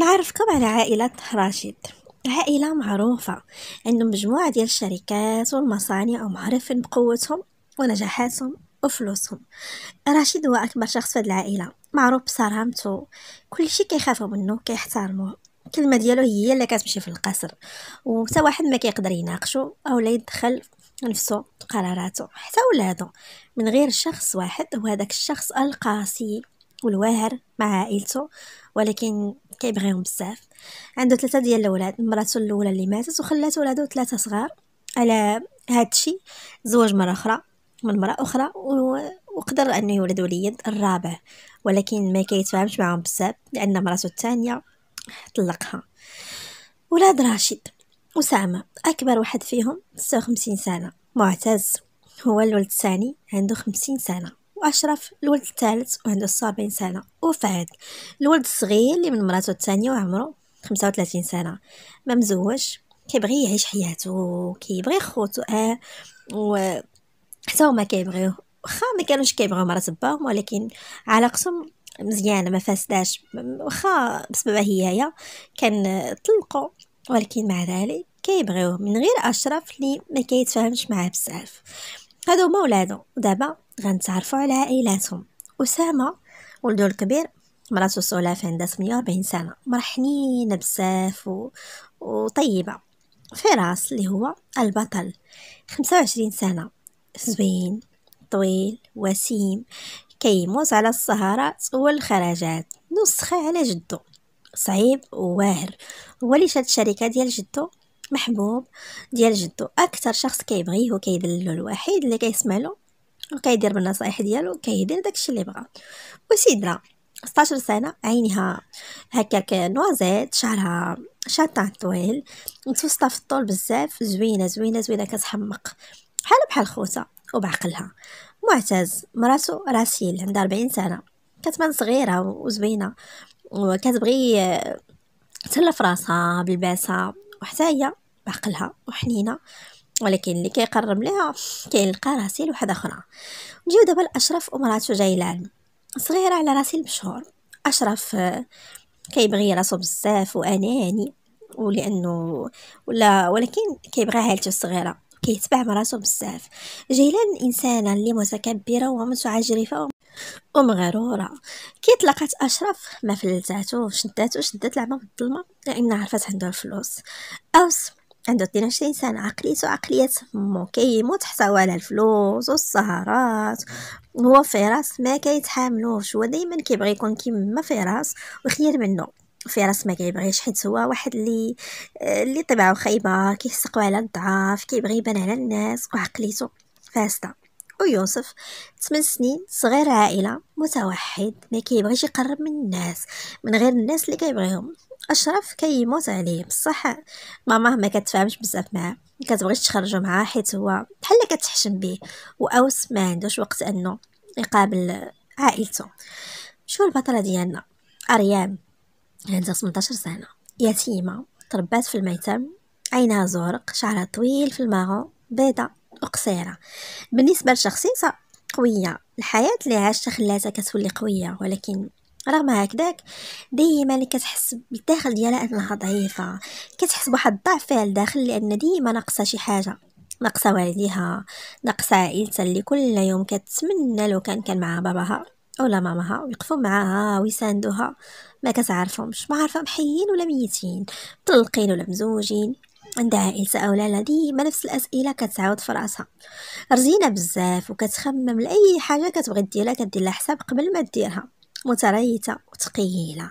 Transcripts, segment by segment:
نعرفكم على عائلة راشد عائلة معروفة عندهم مجموعة ديال الشركات والمصانع ومعرفين بقوتهم ونجاحاتهم وفلوسهم راشد هو أكبر شخص في هاد العائلة معروف بصرامته كلشي كيخافوا منه كيحترموه الكلمة ديالو هي اللي كتمشي في القصر وحتى واحد ما كيقدر يناقشو أو لا يدخل نفسه قراراته حتى ولادو من غير شخص واحد هو هذاك الشخص القاسي والواهر مع عائلته ولكن كيبغيهم بزاف عنده ثلاثة ديال الأولاد مراته الأولى اللي ماتت وخلات ولادو ثلاثة صغار على هادشي زوج مرة أخرى من مره أخرى وقدر أنه يولد وليد الرابع ولكن ما كيتفاهمش معهم بزاف لأن مراته الثانية طلقها ولاد راشد أسامة أكبر واحد فيهم 56 سنة معتز هو الولد الثاني عنده 50 سنة وأشرف الولد الثالث وعنده سبعين سنة وفهد الولد الصغير اللي من مراته الثانية وعمره وثلاثين سنة ما مزوج كيبغي يعيش حياته كيبغي خوتو اه و حتى هما كيبغيوه واخا ما كانوش كيبغيو مرات باهم ولكن علاقتهم مزيانه ما فاسداش واخا بسبب هي هي كان طلقوا ولكن مع ذلك كيبغيوه من غير اشرف اللي ما كيتفاهمش معاه بزاف هادو هما ولادو ودابا غنتعرفوا على عائلاتهم اسامه ولدو الكبير مراتو سولاف عندها 48 سنه مرحنينه بزاف و... وطيبه فراس اللي هو البطل 25 سنه زوين طويل وسيم كيموز على السهرات والخرجات نسخه على جدو صعيب وواهر هو اللي شاد الشركه ديال جدو محبوب ديال جدو اكثر شخص كيبغيه وكيذللو الوحيد اللي كيسمع له وكيدير بالنصائح ديالو وكيدير داكشي اللي بغا وسيدرا 16 سنه عينها هكاك نوازيت شعرها شاطع طويل متوسطه في الطول بزاف زوينه زوينه زوينه كتحمق بحال بحال خوتها وبعقلها معتز مراتو راسيل عندها 40 سنه كتبان صغيره وزوينه وكتبغي تهلا فراسها راسها بلباسها وحتى هي بعقلها وحنينه ولكن اللي كيقرب ليها كيلقى راسيل وحده اخرى نجيو دابا لاشرف ومراته جيلان صغيره على راسيل بشهور اشرف آه، كيبغي راسو بزاف واناني ولانه ولا ولكن كيبغي عائلته الصغيره كيتبع مراتو بزاف جيلان انسانه اللي متكبره ومتعجرفه ومغروره كي تلاقات اشرف ما فلتاتو شداتو شدات لعبه في الظلمه لان عرفات عنده الفلوس اوس عنده 22 سنة عقليته عقلية مو حتى هو على الفلوس والسهرات هو فراس ما كيتحاملوش هو دايما كيبغي يكون كيما فراس وخير منه فراس ما كيبغيش حيت هو واحد اللي آه، اللي طبعه خايبه كيحسقو على الضعاف كيبغي يبان على الناس وعقليته فاسده ويوسف 8 سنين صغير عائله متوحد ما كيبغيش يقرب من الناس من غير الناس اللي كيبغيهم اشرف كيموت كي عليه بصح ماما ما كتفهمش بزاف معاه ما كتبغيش تخرجو معاه حيت هو بحال كتحشم بيه واوس ما عندوش وقت انه يقابل عائلته شو البطله ديالنا اريام عندها 18 سنه يتيمه تربات في الميتم عينها زرق شعرها طويل في الماغو بيضة وقصيرة بالنسبة لشخصيتها قوية الحياة اللي عاشتها خلاتها كتولي قوية ولكن رغم هكذاك ديما اللي كتحس بالداخل ديالها انها ضعيفه كتحس بواحد الضعف فيها الداخل لان ديما ناقصه شي حاجه ناقصه والديها ناقصه عائلتها اللي كل يوم كتمنى لو كان كان معها باباها ولا ماماها ويقفوا معاها ويساندوها ما كتعرفهمش ما عارفه محيين ولا ميتين مطلقين ولا مزوجين عندها عائلتها او لا ديما نفس الاسئله كتعاود في راسها رزينه بزاف وكتخمم لاي حاجه كتبغي ديرها كدير لها حساب قبل ما ديرها متريته وثقيله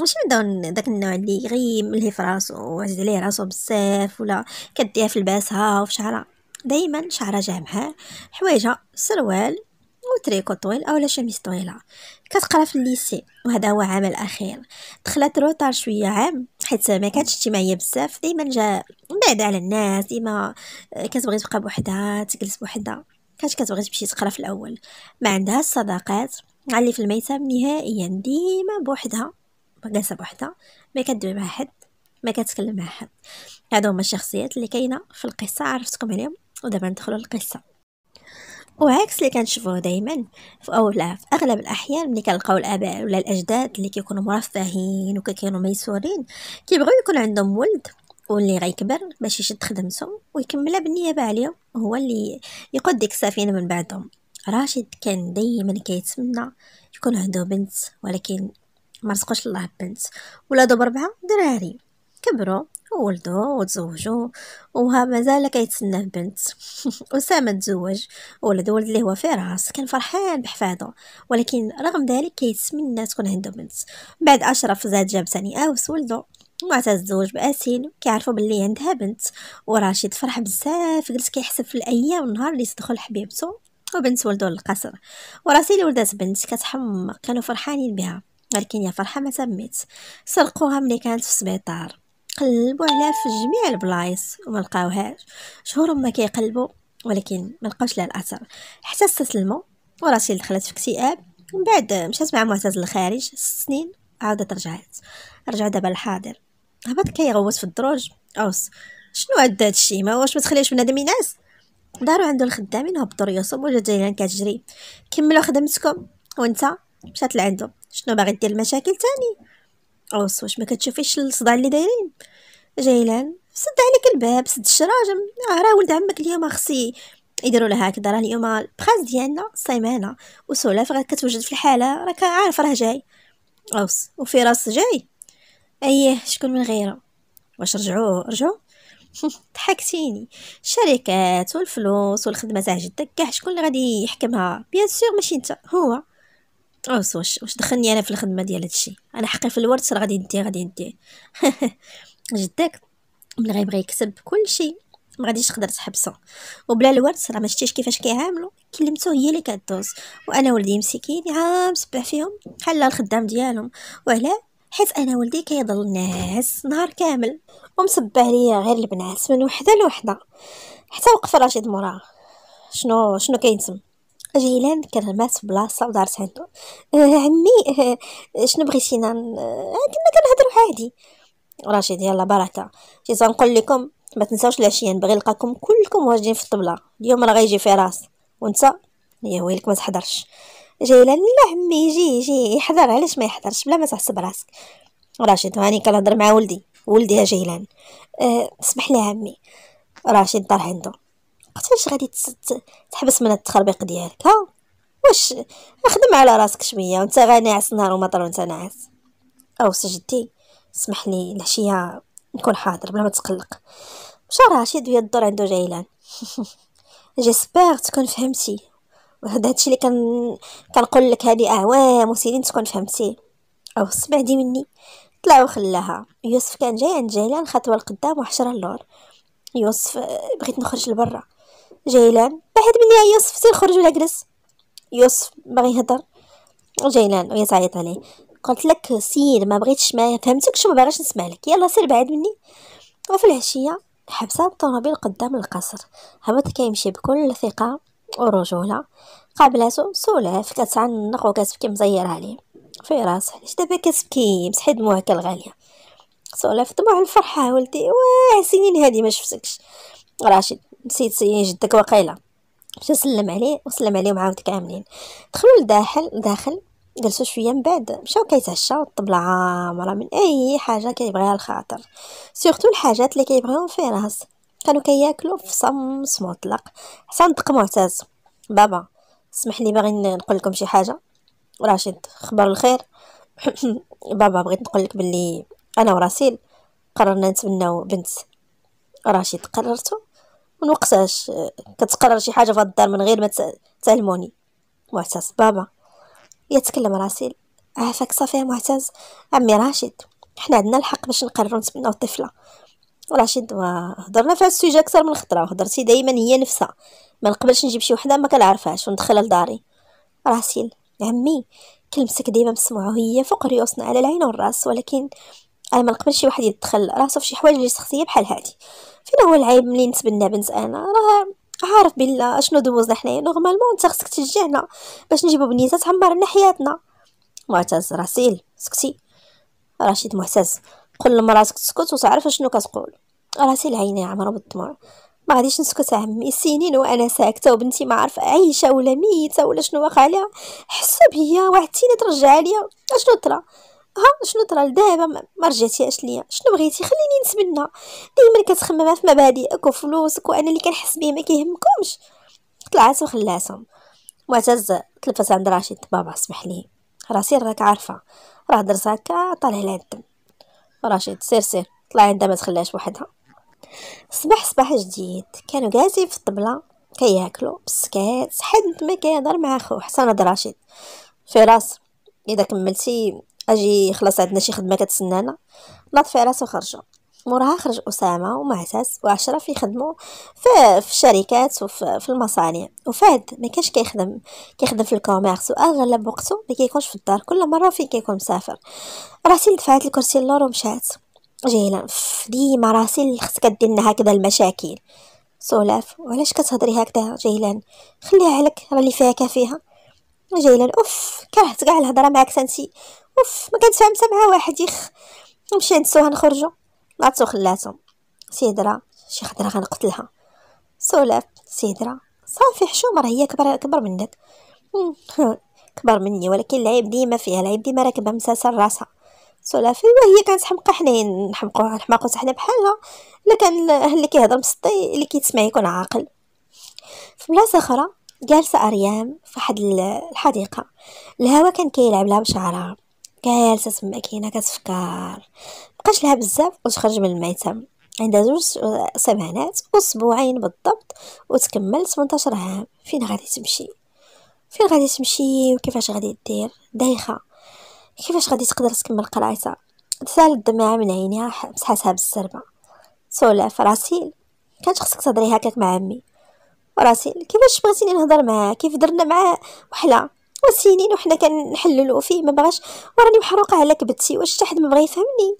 ماشي نبداو داك النوع اللي غير ملهي في راسو وعزيز عليه راسو بزاف ولا كديها في لباسها وفي شعرها دائما شعرها جامحه حوايجها سروال وتريكو طويل اولا شميس طويله كتقرا في الليسي وهذا هو عام الاخير دخلت روتار شويه عام حيت ما كانتش اجتماعيه بزاف دائما جا بعد على الناس ديما كتبغي تبقى بوحدها تجلس بوحدها كانت كتبغي تمشي تقرا في الاول ما عندها الصداقات علي في الميتاب نهائيا ديما بوحدها جالسه بوحدها ما كدوي مع حد ما كتكلم مع حد هادو هما الشخصيات اللي كاينه في القصه عرفتكم عليهم ودابا ندخلوا للقصه وعكس اللي كنشوفوه دائما في اولا في اغلب الاحيان ملي كنلقاو الاباء ولا الاجداد اللي كيكونوا مرفهين وكيكونوا ميسورين كيبغيو يكون عندهم ولد واللي غيكبر باش يشد خدمتهم ويكملها بالنيابه عليهم هو اللي يقود ديك السفينه من بعدهم راشد كان دايما كيتمنى يكون عنده بنت ولكن ما رزقوش الله بنت ولادو بربعه دراري كبروا وولدوا وتزوجوا وها مازال كيتسنى بنت اسامه تزوج ولد ولد اللي هو فراس كان فرحان بحفاده ولكن رغم ذلك كيتمنى تكون عنده بنت بعد اشرف زاد جاب ثاني اوس ولدو معتز تزوج باسين كيعرفوا باللي عندها بنت وراشد فرح بزاف جلس كيحسب في الايام والنهار اللي تدخل حبيبته خطبوا بنت ولدو للقصر وراسي ولدات بنت كتحمق كانوا فرحانين بها ولكن يا فرحه ما تمت سرقوها ملي كانت في السبيطار قلبوا عليها في جميع البلايص وما لقاوهاش شهور ما كيقلبوا ولكن ما لقاوش لها الاثر حتى استسلموا وراسيل دخلت في اكتئاب من بعد مشات مع معتز للخارج ست سنين عاودت رجعت رجع دابا للحاضر هبط كيغوت في الدروج اوس شنو هاد الشيء ما واش ما تخليش بنادم ينعس داروا عندو الخدامين هبطوا ريوسهم وجات جيلان كتجري كملوا خدمتكم وانت مشات لعندو شنو باغي دير المشاكل تاني اوس واش ما كتشوفيش الصداع اللي دايرين جيلان سد عليك الباب سد الشراجم آه، راه ولد عمك اليوم خصي يديروا لها هكذا راه اليوم البخاز ديالنا صيمانه وسولاف غير كتوجد في الحاله راك عارف راه جاي اوس وفراس جاي ايه شكون من غيره واش رجعوه رجعوا ضحكتيني الشركات والفلوس والخدمه تاع جدك كاع شكون اللي غادي يحكمها بيان سور ماشي انت هو اوس واش واش دخلني انا في الخدمه ديال هادشي انا حقي في الورد راه غادي ندي غادي ندي جدك ملي غيبغي يكسب كلشي ما غاديش تقدر تحبسه وبلا الورد راه ما شتيش كيفاش كيعاملو كلمتو هي اللي كدوز وانا ولدي مسكين عام سبح فيهم بحال الخدام ديالهم وعلاه حيت انا ولدي كيضل ناس نهار كامل ومصب عليا غير البنات من وحده لوحده حتى وقف رشيد موراه شنو شنو كينتم جيلان كرمات بلاصه ودارت عندو آه عمي آه شنو بغيتينا آه كنا كنهضروا عادي رشيد يلا بركه جيت نقول لكم ما تنساوش العشيه نبغي نلقاكم كلكم واجدين في الطبله اليوم راه غيجي فراس راس وانت يا ويلك ما تحضرش جيلان لا عمي يجي يجي يحضر علاش ما يحضرش بلا ما تعصب راسك راشد هاني كنهضر مع ولدي ولدي ها جيلان أه سمح لي عمي راشد دار عنده قتاش غادي تحبس من التخربيق ديالك ها واش اخدم على راسك شويه وانت عس نهار ومطر وانت ناعس او سجدي سمح لي العشيه نكون حاضر بلا ما تقلق مشى راشد ويا الدور عنده جيلان جيسبر تكون فهمتي هادشي اللي كان كنقول لك هذه آه، اعوام وسيرين تكون فهمتيه او السبع دي مني طلع وخلاها يوسف كان جاي عند جيلان خطوه لقدام وحشره اللور يوسف آه، بغيت نخرج لبرا جيلان بعد مني يا يوسف سير خرج ولا جلس يوسف باغي يهضر جيلان وهي تعيط عليه قلت لك سير ما بغيتش ما فهمتكش وما باغاش نسمع لك يلا سير بعد مني وفي العشيه حبسه الطوموبيل قدام القصر هبط كيمشي بكل ثقه ورجولة قابلاتو سولف كتعنق وكتبكي مزير عليه في راسها علاش دابا كتبكي مسحي دموعك الغالية سولف دموع الفرحة ولدي واه سنين هادي ما شفتكش راشد نسيت سنين جدك وقيله مشى سلم عليه وسلم عليهم عاود كاملين دخلوا لداخل داخل جلسوا شويه من بعد مشاو كيتعشاو الطبله عامره من اي حاجه كيبغيها الخاطر سورتو الحاجات اللي كيبغيهم في راس كانوا كياكلوا في صمص مطلق صندق نطق معتز بابا اسمح لي باغي نقول لكم شي حاجه راشد خبر الخير بابا بغيت نقول لك باللي انا وراسيل قررنا نتبناو بنت راشد قررتو ونوقتاش كتقرر شي حاجه في الدار من غير ما تعلموني معتز بابا يتكلم راسيل عافاك صافي معتز عمي راشد حنا عندنا الحق باش نقرروا نتبناو طفله رشيد هضرنا في هذا السوجي اكثر من خطره وهضرتي دائما هي نفسها ما نقبلش نجيب شي وحده ما كنعرفهاش وندخلها لداري راه عمي كلمتك ديما مسموعه هي فوق ريوسنا على العين والراس ولكن انا ما نقبلش شي واحد يدخل راسو في شي حوايج اللي شخصيه بحال هادي فين هو العيب ملي نتبنى بنت انا راه عارف بلا اشنو دوزنا حنايا نورمالمون انت خصك تشجعنا باش نجيبو بنيته تعمر لنا حياتنا معتز راسيل سكتي رشيد معتز قل راسك تسكت وتعرف شنو كتقول راسي يا عمرو بالدموع ما غاديش نسكت عمي سنين وانا ساكته وبنتي ما عارف عايشه ولا ميته ولا شنو واقع ليها حس بيا وعدتيني ترجع ليا اشنو طرا ها شنو طرا لدابا ما رجعتيهاش ليا شنو بغيتي خليني نتمنى ديما كتخمم في مبادئك وفلوسك وانا اللي كنحس بيه ما كيهمكمش طلعت وخلاتهم معتز تلفت عند راشد بابا اسمح لي راسي راك عارفه راه درت هكا طالع لها الدم رشيد سير سير طلع عندها ما تخليهاش وحدها صباح صباح جديد كانوا جالسين في الطبله كياكلوا بسكات حد ما كيهضر مع خو حسن هضر رشيد في راس اذا كملتي اجي خلاص عندنا شي خدمه كتسنانا ناض في راسو خرجوا موراها خرج أسامة ومعتز وأشرف يخدموا في, في الشركات وفي المصانع وفهد ما كانش كيخدم كيخدم في الكوميرس وأغلب وقته ما كيكونش في الدار كل مرة فين كيكون مسافر راسي دفعت الكرسي اللور ومشات جيلا ديما راسي اللي خصك ديرنا هكذا المشاكل سولاف وعلاش كتهضري هكذا جيلان خليها عليك راني فيها كافيها جيلا اوف كرهت كاع الهضره معاك سانسي اوف ما كنتفاهم مع واحد يخ نمشي نسوها نخرجوا لاتو خلاتو سيدرا شي خضرة غنقتلها سولف سيدرا صافي صافي راه هي كبر كبر منك كبر مني ولكن العيب ديما فيها العيب ديما راكبه مساسة راسها سولافي وهي كانت حمقه حنين نحمقوها نحماقو حنا بحالها الا كان اللي كيهضر مسطي اللي كيتسمع يكون عاقل في بلاصه اخرى جالسه اريام في واحد الحديقه الهوا كان كيلعب لها بشعرها جالسه تما كاينه كتفكر بقاش لها بزاف وتخرج من الميتم عندها زوج سبعينات واسبوعين بالضبط وتكمل 18 عام فين غادي تمشي فين غادي تمشي وكيفاش غادي دير دايخه كيفاش غادي تقدر تكمل قرايتها تسال الدمعه من عينيها مسحاتها بالزربة سولف فراسيل كانت خصك تهضري هكاك مع عمي فراسيل كيفاش بغيتيني نهضر معاه كيف درنا معاه وحلا وسنين وحنا كنحللو فيه ما بغاش وراني محروقه على كبتي واش حتى حد ما بغى يفهمني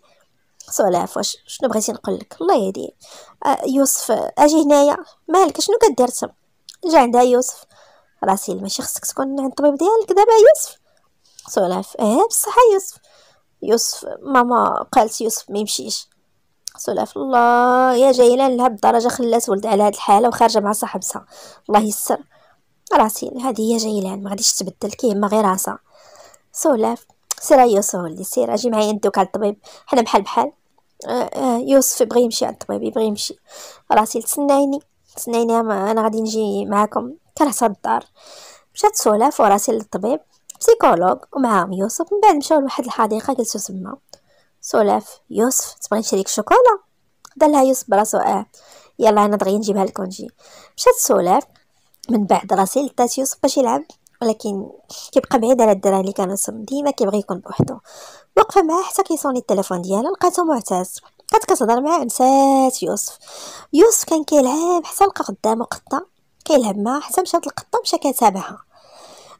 سو على عفواش شنو بغيتي نقول لك الله يهدي آه، يوسف اجي هنايا مالك شنو كدير تما جا عندها يوسف راسي ماشي خصك تكون عند الطبيب ديالك دابا يوسف سولف اه بصح يوسف يوسف ماما قالت يوسف ما يمشيش سلاف الله يا جايله لهاد الدرجه خلات ولد على هاد الحاله وخارجه مع صاحبتها الله يسر راسي هذه هي جايلان ما غاديش تبدل كيما غير راسها سولف سير يوسف ولدي سير اجي معايا ندوك على الطبيب حنا بحال بحال آه، آه، يوسف بغى يمشي عند الطبيب يبغي يمشي راسي تسنايني تسنايني انا غادي نجي معاكم كرهتها الدار مشات سولاف وراسي للطبيب بسيكولوج ومعاهم يوسف من بعد مشاو لواحد الحديقه جلسوا تما سولاف يوسف تبغي نشريك شوكولا لها يوسف براسو اه يلا انا دغيا نجيبها لك ونجي مشات سولاف من بعد راسي لتات يوسف باش يلعب ولكن كيبقى بعيد على الدراري اللي كانوا صم ديما كيبغي يكون بوحدو وقفه معاه حتى كيصوني التليفون ديالها لقاتو معتز بقات كتهضر معاه نسات يوسف يوسف كان كيلعب حتى لقى قدامه قطه كيلعب معها حتى مشات القطه مشى كتابعها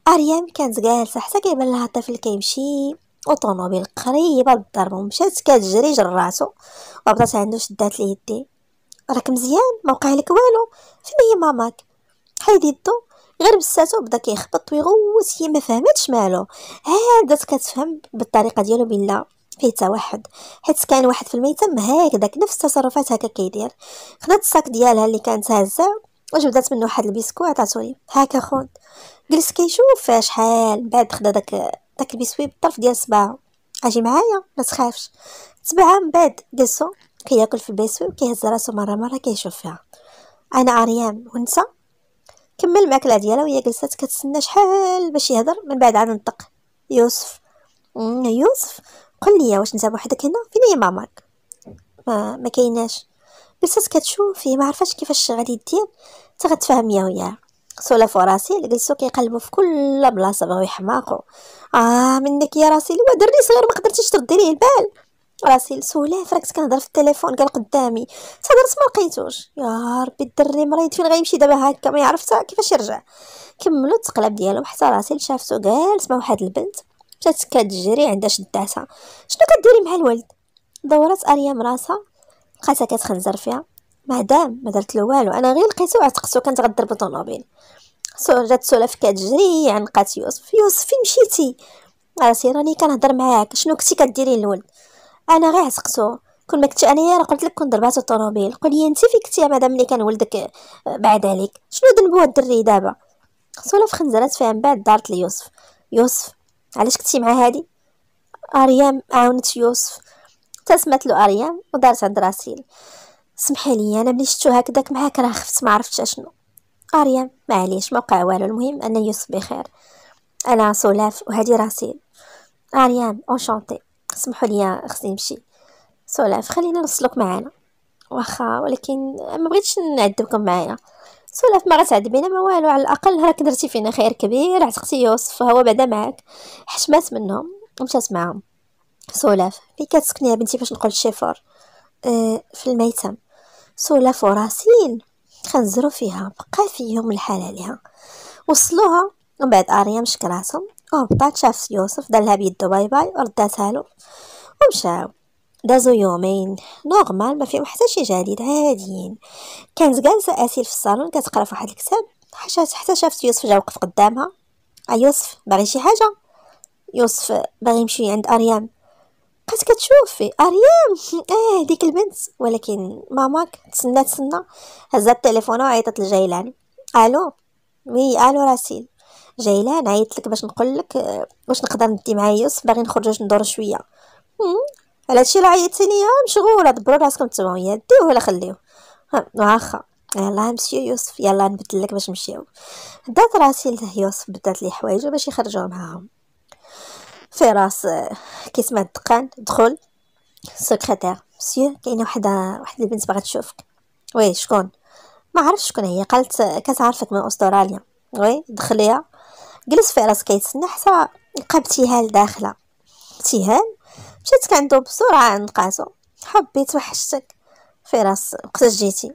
اريام كانت جالسه حتى كيبان لها الطفل كيمشي اوطوموبيل قريبه للدار ومشات كتجري جراتو وبدات عندو شدات ليدي راك مزيان ما وقع لك والو فين هي ماماك حيد يدو غير بساتو بدا كيخبط ويغوت هي ما فهمتش مالو ها بدات كتفهم بالطريقه ديالو بين لا فيه توحد حيت كان واحد في الميتم هكذاك نفس التصرفات هكا كيدير خدات الساك ديالها اللي كانت هازه وجبدات منه واحد البيسكو عطاتو لي هاكا خون جلس كيشوف شحال بعد خدا داك داك البيسوي بالطرف ديال صباعو اجي معايا ما تخافش تبعها من بعد جلسو كياكل في البيسوي وكيهز راسو مره مره كيشوف فيها انا اريام وانت كمل الماكله ديالها وهي جلسات كتسنى شحال باش يهضر من بعد عاد نطق يوسف يوسف قل لي واش نتا بوحدك هنا فين هي ماماك ما ما كايناش جلسات كتشوف هي ما عرفاش كيفاش غادي دير حتى غتفاهم يا وياها سولا فراسي جلسو كيقلبوا في كل بلاصه بغاو يحماقوا اه منك يا راسي الوا دري صغير ما قدرتيش تردي ليه البال راسي سولاه فركت كنهضر في التليفون قال قدامي تهضرت ما لقيتوش يا ربي الدري مريض فين غيمشي دابا هكا ما يعرف كيفاش يرجع كملو التقلب ديالو حتى راسي شافتو قال مع واحد البنت مشات كتجري عندها شداتها شنو كديري مع الولد دورات اريام راسها لقاتها كتخنزر فيها مادام ما درت له والو انا غير لقيتو عتقتو كنتغدر بالطوموبيل جات سولف كتجري عنقات يوسف يوسف فين مشيتي راسي راني كنهضر معاك شنو كنتي كديري للولد انا غير عسقتو كون ما كنتش انايا راه قلت لك كون ضربات الطوموبيل قول لي انت فيك يا بعدا ملي كان ولدك آه، بعد عليك شنو ذنبو هاد الدري دابا خصولا في خنزرات من بعد دارت ليوسف يوسف علاش كنتي مع هادي اريام عاونت يوسف تسمت له اريام ودارت عند راسيل سمحي لي انا ملي شفتو هكداك معاك راه خفت ما عرفتش اشنو اريام معليش ما وقع والو المهم ان يوسف بخير انا سولاف وهادي راسيل اريام اونشانتي سمحوا لي خصني نمشي سولاف خلينا نوصلك معانا واخا ولكن ما بغيتش نعذبكم معايا سولاف ما غتعذبينا ما والو على الاقل راك درتي فينا خير كبير عتقتي يوسف هو بعدا معاك حشمات منهم ومشات معاهم سولاف في كتسكني بنتي باش نقول الشيفور أه في الميتم سولاف وراسين خنزرو فيها بقى فيهم الحال عليها وصلوها ومن بعد اريا مشكراتهم هبط شاف يوسف دارلها بيدو باي باي ورداتها له ومشاو دازو يومين نورمال ما فيهم حتى شي جديد عاديين كانت جالسه اسيل في الصالون كتقرا في واحد الكتاب حتى شافت يوسف جا وقف قدامها ا آه، يوسف باغي شي حاجه يوسف باغي يمشي عند اريام بقيت كتشوف اريام اه ديك البنت ولكن ماماك تسنى تسنى هزات التليفون وعيطت لجيلان الو وي الو راسيل جايله نعيط لك باش نقول لك آه، واش نقدر ندي معايا يوسف باغي نخرج ندور شويه على هادشي اللي ليا آه، مشغوله دبروا راسكم نتوما ديوه ولا خليوه واخا يلا مسيو يوسف يلا نبدل لك باش نمشيو دات راسي له يوسف بدات لي حوايج باش يخرجوا معاهم في راس آه، كيسمع الدقان دخل سكرتير مسيو كاينه وحده واحد البنت باغا تشوفك وي شكون ما عرفتش شكون هي قالت كتعرفك من استراليا وي دخليها جلس في راسك كيتسنى حتى لقى ابتهال داخله ابتهال مشات كعندو بسرعه عند قاسو حبيت وحشتك في راس وقتاش جيتي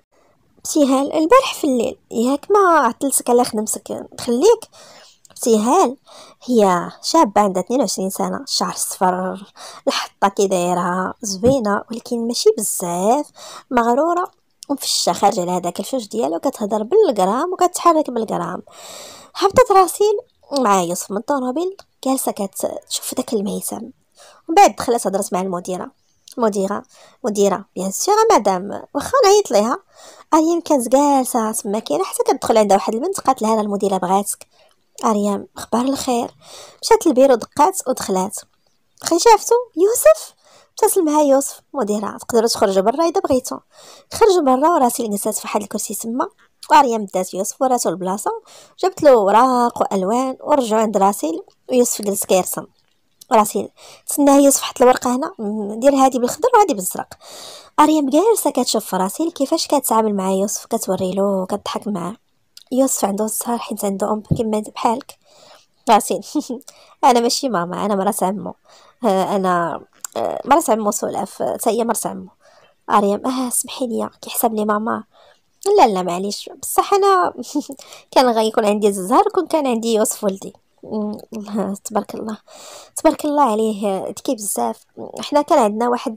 ابتهال البارح في الليل ياك ما عطلتك على خدمتك خليك ابتهال هي شابة عندها 22 سنة الشعر صفر الحطة كي دايرها زوينة ولكن ماشي بزاف مغرورة ومفشة خارجة على هذاك الفوج ديالو كتهضر بالجرام وكتحرك بالجرام هبطت راسي مع يوسف من الطوموبيل جالسه كتشوف داك الميسم ومن بعد دخلت هضرت مع المديره مديره مديره بيان سيغ مدام واخا نعيط ليها اريم كانت جالسه تما كاينه حتى كتدخل عندها واحد البنت قالت لها المديره بغاتك اريم اخبار الخير مشات للبيرو دقات ودخلات خي شافتو يوسف معايا يوسف مديرة تقدروا تخرجوا برا اذا بغيتو خرجوا برا وراسي اللي نسات في واحد الكرسي تما مريم دات يوسف وراتو البلاصه جبت له اوراق والوان ورجع عند راسيل ويوسف جلس كيرسم راسيل تسناه يوسف حط الورقه هنا دير هذه بالخضر وهذه بالزرق مريم جالسه كتشوف راسيل كيفاش كتعامل مع يوسف كتوريلو كتضحك معاه يوسف عنده الصهر حيت عنده ام كما بحالك راسيل انا ماشي ماما انا مرات عمو آه، انا آه، مرات عمو سولاف حتى آه، هي مرات عمو اريم اه سمحي لي كيحسب لي ماما لا لا معليش بصح انا كان غيكون عندي الزهر كون كان عندي يوسف ولدي الله تبارك الله تبارك الله عليه ذكي بزاف حنا كان عندنا واحد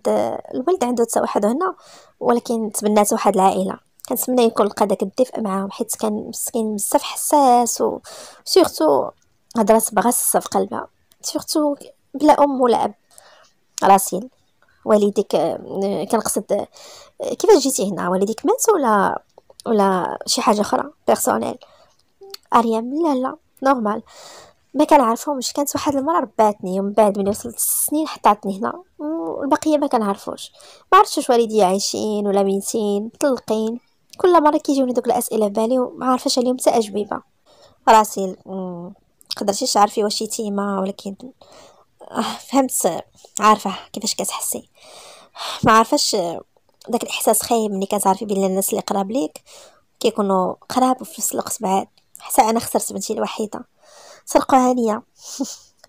الولد عنده تسا واحد هنا ولكن تبنات واحد العائله كنتمنى يكون لقى داك الدفء معاهم حيت كان مسكين بزاف حساس و وسيرتو هضرات بغصه في قلبها سيرتو بلا ام ولا اب راسيل والديك كنقصد كيفاش جيتي هنا والديك مات ولا ولا شي حاجه اخرى بيرسونيل اريام لا لا نورمال ما كنعرفهمش كانت واحد المره رباتني ومن بعد ملي وصلت السنين حطاتني هنا والبقيه ما عارفوش ما عرفتش واش والدي عايشين ولا ميتين مطلقين كل مره كيجيوني دوك الاسئله في بالي وما عارفاش عليهم حتى اجوبه راسي قدرتيش تعرفي واش يتيمه ولكن آه، فهمت عارفه كيفاش كتحسي ما عارفاش داك الاحساس خايب ملي كتعرفي بلي الناس اللي قراب ليك كيكونوا قراب وفي نفس الوقت بعاد حتى انا خسرت بنتي الوحيده سرقوها ليا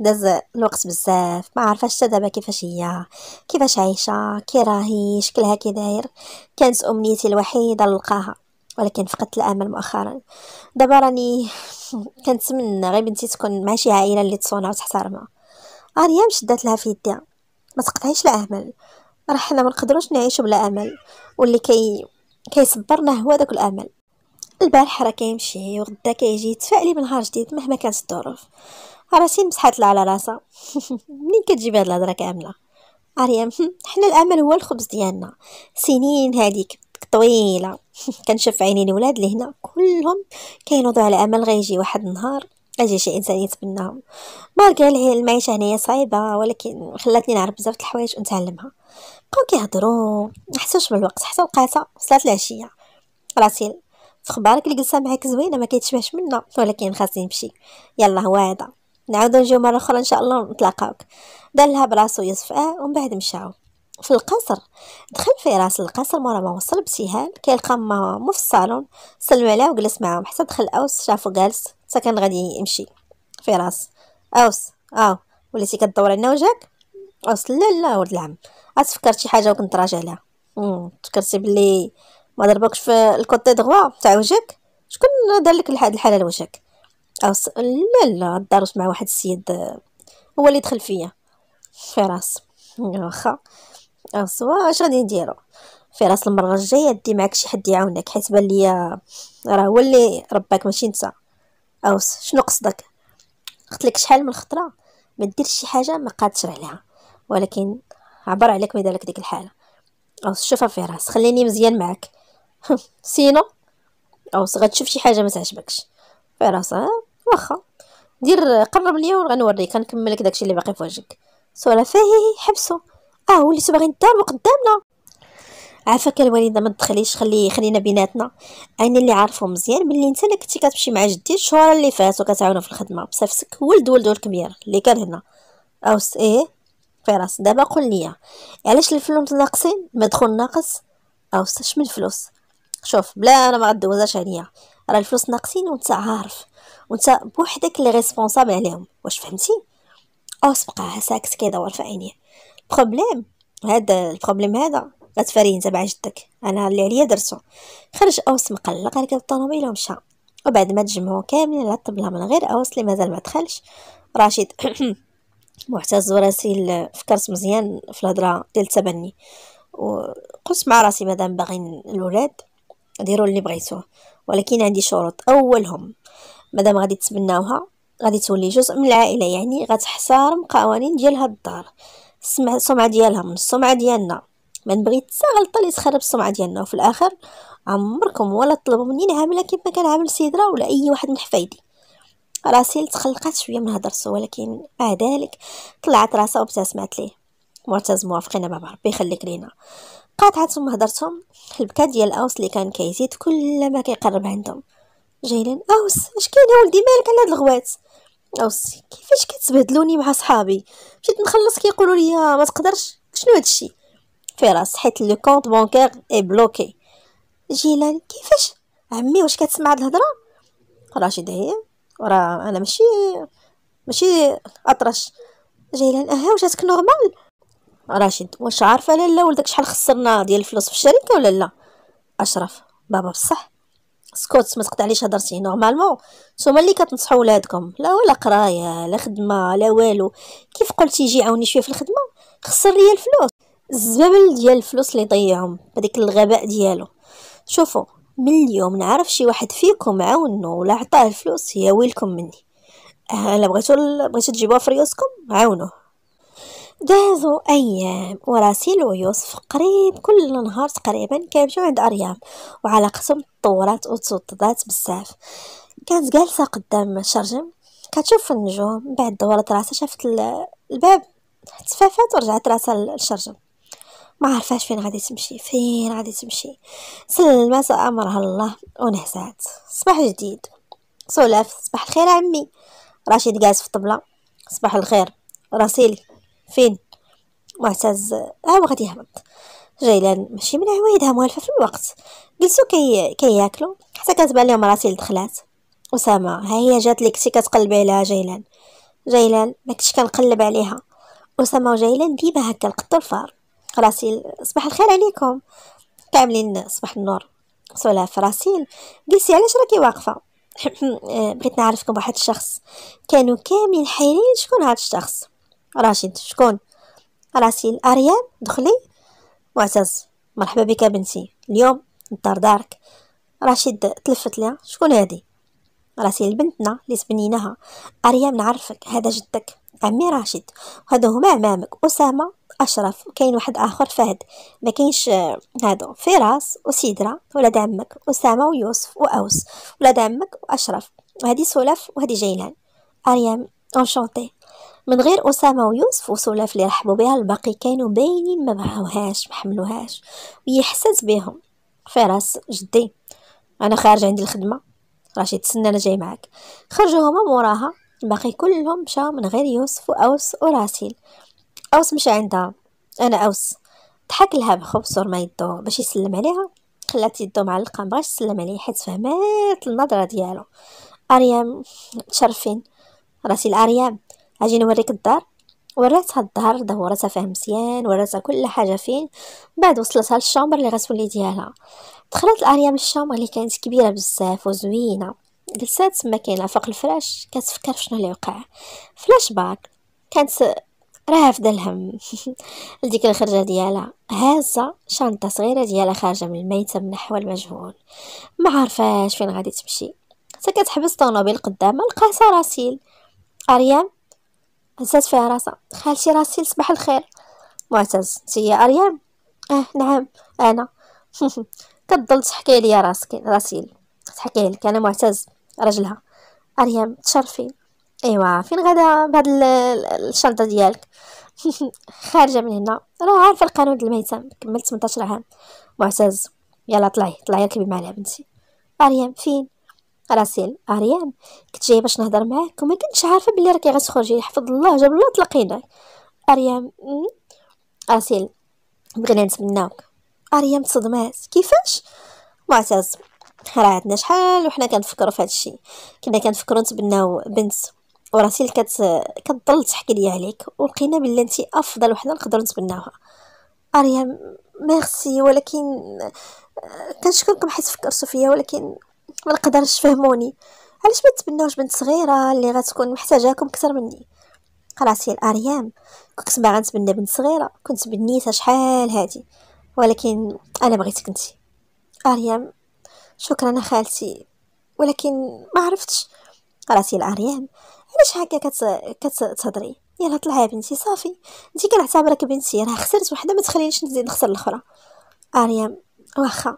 داز الوقت بزاف ما عرفاش حتى دابا كيفاش هي كيفاش عايشه كي راهي شكلها كي داير كانت امنيتي الوحيده نلقاها ولكن فقدت الامل مؤخرا دابا راني كنتمنى غير بنتي تكون مع شي عائله اللي تصونها وتحترمها اريام شدات لها في يديها ما تقطعيش الامل راه حنا ما نقدروش نعيشوا بلا امل واللي كي كيصبرنا هو داك الامل البارح راه كيمشي وغدا كيجي يتفائلي من نهار جديد مهما كانت الظروف راسي مسحات على راسها منين كتجيب هاد الهضره كامله اريم حنا الامل هو الخبز ديالنا سنين هذيك طويله كنشوف عينين الولاد اللي هنا كلهم كينوضوا على امل غيجي واحد النهار اجي شي انسان يتبناهم ما قال المعيشه هنايا صعيبه ولكن خلاتني نعرف بزاف د الحوايج ونتعلمها بقاو كيهضروا حسوش بالوقت حتى لقاتها صلاه العشيه راسيل فخبارك الجلسه معاك زوينه ما كيتشبهش منا ولكن خاصني نمشي يلا هذا نعاودو نجيو مره اخرى ان شاء الله نتلاقاوك دار لها براسو يصفقه ومن بعد مشاو في القصر دخل في راس القصر مورا ما وصل بسهال كيلقى مو في الصالون سلم عليها وجلس معاهم حتى دخل اوس شافو جالس ساكن كان غادي يمشي في راس اوس او آه، وليتي كدور على وجهك اصل لا لا ولد العم عتفكرت شي حاجه وكنت راجع لها تفكرتي بلي ما ضربكش في الكوتي دغوا تاع وجهك شكون دار لك هاد الحاله لوجهك وجهك لا لا دارت مع واحد السيد هو اللي دخل فيا في راس واخا اصوا اش غادي نديرو في راس المره الجايه دي معاك شي حد يعاونك حيت بان ليا راه هو اللي رباك ماشي نتا اوس شنو قصدك قلت لك شحال من خطره ما ديرش شي حاجه ما قادش عليها ولكن عبر عليك ما بدالك ديك الحالة أو شوفها في راس خليني مزيان معك سينو أو غتشوف شي حاجة ما تعجبكش في راسها آه، واخا دير قرب ليا وغنوريك غنكملك داكشي اللي باقي في وجهك صورة فاهي حبسو اه وليتو باغي نتضاربو قدامنا عافاك الوالده ما تدخليش خلي خلينا بيناتنا انا اللي عارفه مزيان باللي انت اللي كنتي كتمشي مع جدي الشهور اللي فات كتعاونو في الخدمه بصفتك ولد ولد الكبير اللي كان هنا او ايه قراص دابا قول لي علاش الفلوس ناقصين مدخول ناقص اوصاش من فلوس شوف بلا انا ما غدوزاش عليا راه الفلوس ناقصين وانت عارف وانت بوحدك اللي ريسبونسابل عليهم واش فهمتي اوس بقى ساكت كيدور في عينيه البروبليم هذا البروبليم هذا غتفارين تبع جدك انا اللي عليا درتو خرج اوس مقلق ركب الطوموبيل ومشى وبعد ما تجمعوا كاملين على الطبله من غير اوس اللي مازال ما دخلش رشيد معتز وراسي فكرت مزيان في الهضره ديال التبني وقلت مع راسي مادام باغيين الولاد ديروا اللي بغيتوه ولكن عندي شروط اولهم مادام غادي تبناوها غادي تولي جزء من العائله يعني غتحترم قوانين ديال هاد الدار السمعه السمعه ديالها من السمعه ديالنا ما نبغي حتى غلطه اللي تخرب السمعه ديالنا وفي الاخر عمركم ولا طلبوا مني نعاملها كيف ما كنعامل سيدرا ولا اي واحد من حفايدي راسيل تخلقات شويه من هضرته ولكن مع ذلك طلعت راسها وابتسمات ليه معتز موافقين بابا ربي يخليك لينا قاطعتهم هضرتهم البكا ديال اوس اللي كان كيزيد كلما كيقرب عندهم جايلين اوس اش كاين ولدي مالك على هاد الغوات اوس كيفاش كتبهدلوني مع صحابي مشيت نخلص كيقولوا لي آه، ما تقدرش شنو هادشي فراس حيت لو كونط بونكير اي بلوكي جيلان كيفاش عمي واش كتسمع هاد الهضره راشد هي راه انا ماشي ماشي اطرش جيلان اها وجاتك نورمال راشد واش عارفه لالا ولدك شحال خسرنا ديال الفلوس في الشركه ولا لا اشرف بابا بصح سكوت ما تقطعليش هضرتي نورمالمون نتوما اللي كتنصحوا ولادكم لا ولا قرايه لا خدمه لا والو كيف قلتي جي عاوني شويه في الخدمه خسر ليا الفلوس الزبل ديال الفلوس اللي ضيعهم بديك الغباء ديالو شوفوا من اليوم نعرف شي واحد فيكم عاونو ولا عطاه الفلوس هي ويلكم مني الا أه، بغيتو بغيتو تجيبوها في ريوسكم عاونوه دازو ايام وراسيل ويوسف قريب كل نهار تقريبا كيمشيو عند اريام وعلاقتهم تطورات وتوطدات بزاف كانت جالسه قدام شرجم كتشوف النجوم بعد دورت راسها شافت الباب تفافات ورجعت راسها للشرجم ما عرفاش فين غادي تمشي فين غادي تمشي سلمت امرها الله ونهزات صباح جديد سولاف صباح الخير عمي رشيد جالس في طبله صباح الخير راسيل فين معتز ها غادي يهبط جيلان ماشي من عوايدها موالفه في الوقت جلسوا كي كياكلوا حتى كتبان لهم راسيل دخلات اسامه ها هي جات لك شي كتقلبي عليها جيلان جيلان ما كنتش كنقلب عليها اسامه وجيلان ديما هكا القط الفار راسيل صباح الخير عليكم كاملين صباح النور سولا فراسيل راسي قلسي علاش راكي واقفه بغيت نعرفكم بواحد الشخص كانوا كاملين حيرين شكون هذا الشخص راشد شكون راسيل اريان دخلي معتز مرحبا بك بنتي اليوم الدار دارك راشد تلفت لي شكون هادي راسيل بنتنا اللي سبنيناها اريان نعرفك هذا جدك عمي راشد هادو هما عمامك أسامة أشرف وكاين واحد آخر فهد ما كاينش هادو فراس وسيدرا ولاد عمك أسامة ويوسف وأوس ولاد عمك وأشرف وهادي سلف وهادي جيلان اريام أنشونتي من غير أسامة ويوسف وسلف اللي رحبوا بها الباقي كانوا باينين ما معاوهاش ما حملوهاش ويحسس بهم فراس جدي أنا خارج عندي الخدمة راشد تسنى أنا جاي معاك خرجوا هما موراها باقي كلهم مشاو من غير يوسف وأوس وراسيل أوس مشى عندها أنا أوس ضحك لها بخبز ما يدو باش يسلم عليها خلات يدو معلقة مبغاش تسلم عليه حيت فهمات النظرة ديالو أريم تشرفين راسيل أريم أجي نوريك الدار وراتها الدار دورتها فيها مزيان وراتها كل حاجه فين بعد وصلتها للشومبر اللي غتولي ديالها دخلت الاريام للشومبر اللي كانت كبيره بزاف وزوينه جلسات تما كاينه فوق الفراش كتفكر فشنو اللي وقع فلاش باك كانت رافده الهم لديك الخرجه ديالها هازه شنطه صغيره ديالها خارجه من الميته من نحو المجهول ما عارفاش فين غادي تمشي حتى كتحبس طوموبيل قدامها لقاها راسيل اريام هزات فيها راسها خالتي راسيل صباح الخير معتز هي اريام اه نعم انا كتضل تحكي لي راسك راسيل تحكي لك انا معتز راجلها اريم تشرفي ايوا فين غادا بهاد الشنطه ديالك خارجه من هنا راه عارفه القانون ديال الميتم كملت 18 عام معتز يلا طلعي طلعي ركبي معايا بنتي اريان فين راسيل اريام كنت جايه باش نهضر معاك وما كنتش عارفه بلي راكي غتخرجي حفظ الله جاب الله تلاقينا اريام راسيل بغينا نتمناوك اريام تصدمات كيفاش معتز راه عندنا شحال وحنا كنفكروا في هذا الشيء كنا كنفكروا نتبناو بنت وراسي اللي كت... كتضل تحكي لي عليك ولقينا بلي انت افضل وحده نقدروا نتبناوها اريم ميرسي ولكن كنشكركم حيت فكرتوا فيا ولكن ما نقدرش فهموني علاش ما تبناوش بنت صغيره اللي غتكون محتاجاكم اكثر مني راسي الاريام كنت باغا نتبنى بنت صغيره كنت بنيتها شحال هادي ولكن انا بغيتك انت اريام شكرا خالتي ولكن ما عرفتش قراتي العريان علاش هكا كتهضري كت... يلا طلعي بنتي صافي انت كنعتبرك بنتي راه خسرت وحده ما تخلينيش نزيد نخسر الاخرى اريان واخا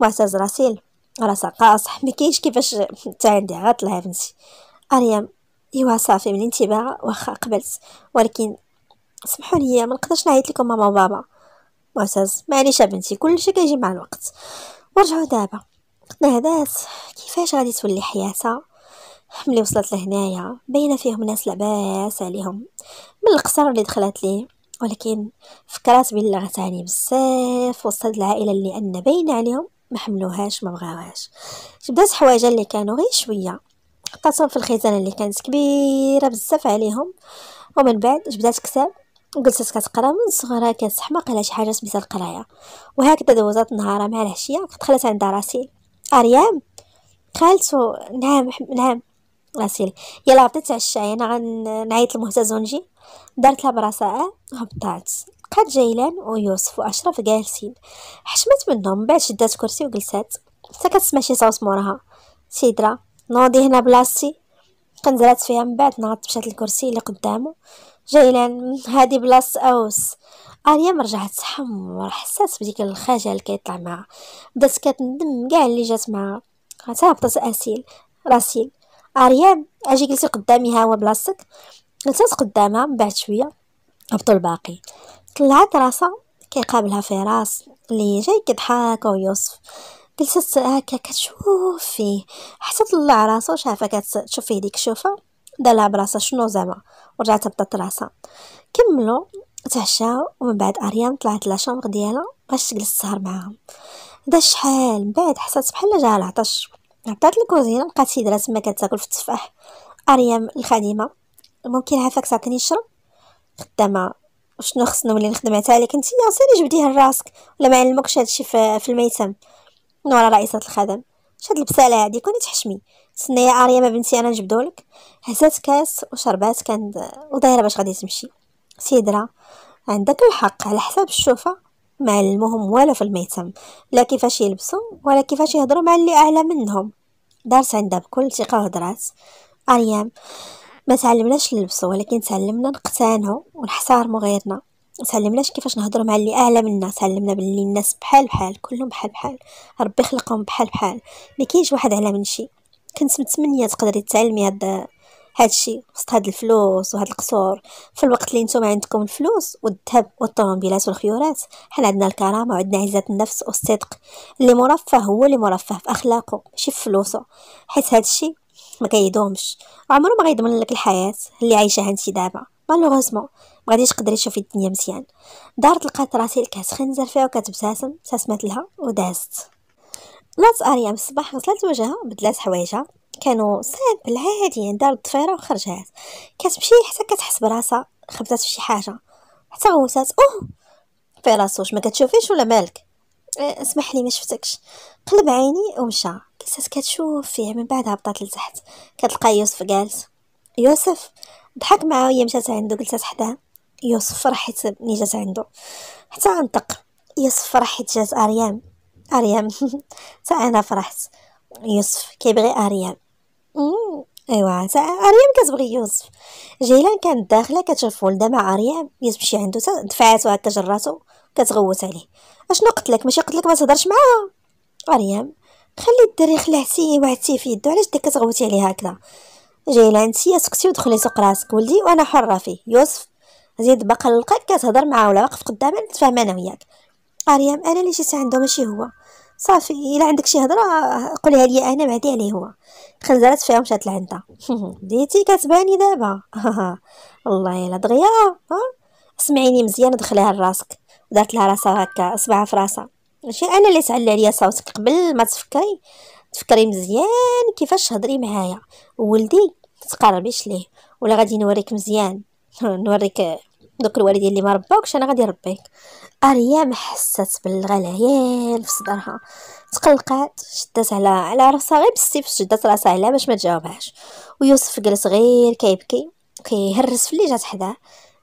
معتز راسيل راسها قاصح ما كاينش كيفاش حتى عندي عاد طلعي بنتي اريم ايوا صافي من انت باغا واخا قبلت ولكن سمحوا لي ما نقدرش نعيط لكم ماما وبابا معتز معليش بنتي كلشي كيجي مع الوقت ورجعوا دابا تنهدات كيفاش غادي تولي حياتها ملي وصلت لهنايا باينه فيهم ناس لاباس عليهم من القصر اللي دخلت ليه ولكن فكرات باللي غتعاني بزاف وسط هاد العائله اللي ان باين عليهم ما حملوهاش ما بغاوهاش بدات حوايج اللي كانوا غير شويه حطاتهم في الخزانه اللي كانت كبيره بزاف عليهم ومن بعد جبدات كتاب وجلست كتقرا من صغرها كتحماق على شي حاجه سميتها القرايه وهكذا دوزات نهارها مع العشيه دخلت خلات راسي اريام خالته نعم نعم غسيل يلا عطيت عشاي انا غنعيط لمهتة ونجي دارت لها براساء هبطات لقات جيلان ويوسف واشرف جالسين حشمت منهم من بعد شدات كرسي وجلسات حتى كتسمع شي صوت موراها سيدرا نوضي هنا بلاصتي كنزرات فيها من بعد نعط مشات الكرسي اللي قدامه جايلان هادي بلاص اوس اريام رجعت تحمر حسات بديك الخجل كيطلع معها بدات كتندم كاع اللي جات معها هبطت اسيل راسيل اريام اجي جلسي قدامي ها هو بلاصتك جلست قدامها من بعد شويه هبطوا الباقي طلعت راسها كيقابلها فراس اللي جاي كيضحك ويوسف جلست هكا كتشوف فيه حتى طلع راسو شافها كتشوف فيه ديك الشوفه دالها براسها شنو زعما ورجعت هبطت راسها كملوا تعشاو ومن بعد اريان طلعت لاشامبر ديالها باش تجلس تسهر معاهم دا شحال من بعد حسات بحال جاها العطش عطات الكوزينه لقات شي درا تما كتاكل في التفاح اريان الخادمه ممكن عافاك تعطيني الشرب خدامه شنو خصنا نولي نخدم عليك انت سيري جبديه لراسك ولا ما علمكش هادشي في الميتم نورا رئيسه الخدم شاد البساله هادي كوني تحشمي تسنى يا اريا ما بنتي انا نجبدولك هزات كاس وشربات كان ودايره باش غادي تمشي سيدرا عندك الحق على حساب الشوفه ما علموهم والو في الميتم لا كيفاش يلبسوا ولا كيفاش يهضروا مع اللي اعلى منهم دارت عندها بكل ثقه وهدرات اريام ما تعلمناش نلبسوا ولكن تعلمنا نقتنعوا ونحتار غيرنا ما تعلمناش كيفاش نهضروا مع اللي اعلى منا تعلمنا باللي الناس بحال بحال كلهم بحال بحال ربي خلقهم بحال بحال ما كاينش واحد اعلى من شي كنت متمنيه تقدري تعلمي هاد هادشي وسط هاد الفلوس وهاد القصور في الوقت اللي نتوما عندكم الفلوس والذهب والطوموبيلات والخيورات حنا عندنا الكرامه وعندنا عزه النفس والصدق اللي مرفه هو اللي مرفه في اخلاقه ماشي في فلوسه حيت هادشي ما كيدومش عمره ما غيضمن لك الحياه اللي عايشاها انت دابا مالوغوزمون ما غاديش تقدري تشوفي الدنيا مزيان دارت لقات راسي الكاس خنزر فيها وكتبتسم تسمت لها ودازت ناضت اريام الصباح غسلت وجهها بدلات حوايجها كانوا ساب بالعادي دار الضفيرة وخرجات كتمشي حتى كتحس براسها خبزات في شي حاجة حتى غوتات اوه في راسوش ما كتشوفيش ولا مالك إيه، اسمح لي ما شفتكش قلب عيني ومشى كتسات كتشوف فيه من بعد هبطات لتحت كتلقى يوسف جالس يوسف ضحك معاه وهي مشات عنده جلسات حداه يوسف فرحت ملي جات عنده حتى انطق يوسف فرحت جات اريام اريام حتى انا فرحت يوسف كيبغي اريام ايوا سا اريم كتبغي يوسف جيلان كانت داخله كتشوف ولدها مع اريم يتمشي عنده دفعاتو هكا جراتو كتغوت عليه اشنو قتلك ماشي قتلك ما تهضرش معاها اريم خلي الدري خلعتيه وعدتيه في يدو علاش ديك كتغوتي عليه هكذا جيلان انت سكتي ودخلي سوق راسك ولدي وانا حره فيه يوسف زيد باقا نلقاك كتهضر معاه ولا واقف قدامه نتفاهم انا وياك اريم انا اللي جيت عنده ماشي هو صافي الا عندك شي هضره قولها لي انا بعدي عليه هو خنزرات فيها مشات لعندها بديتي كتباني دابا والله الا دغيا اسمعيني مزيان دخليها لراسك دارت لها راسها هكا اصبعها في راسها ماشي انا اللي تعلى عليا صوتك قبل ما تفكري تفكري مزيان كيفاش تهضري معايا ولدي تقربيش ليه ولا غادي نوريك مزيان نوريك دوك الوالدين اللي ما رباوكش انا غادي نربيك اريام حست بالغليان في صدرها تقلقات شدات على على راسها غير بالسيف شدات راسها عليها باش ما تجاوبهاش ويوسف جلس غير كيبكي وكيهرس في اللي جات حداه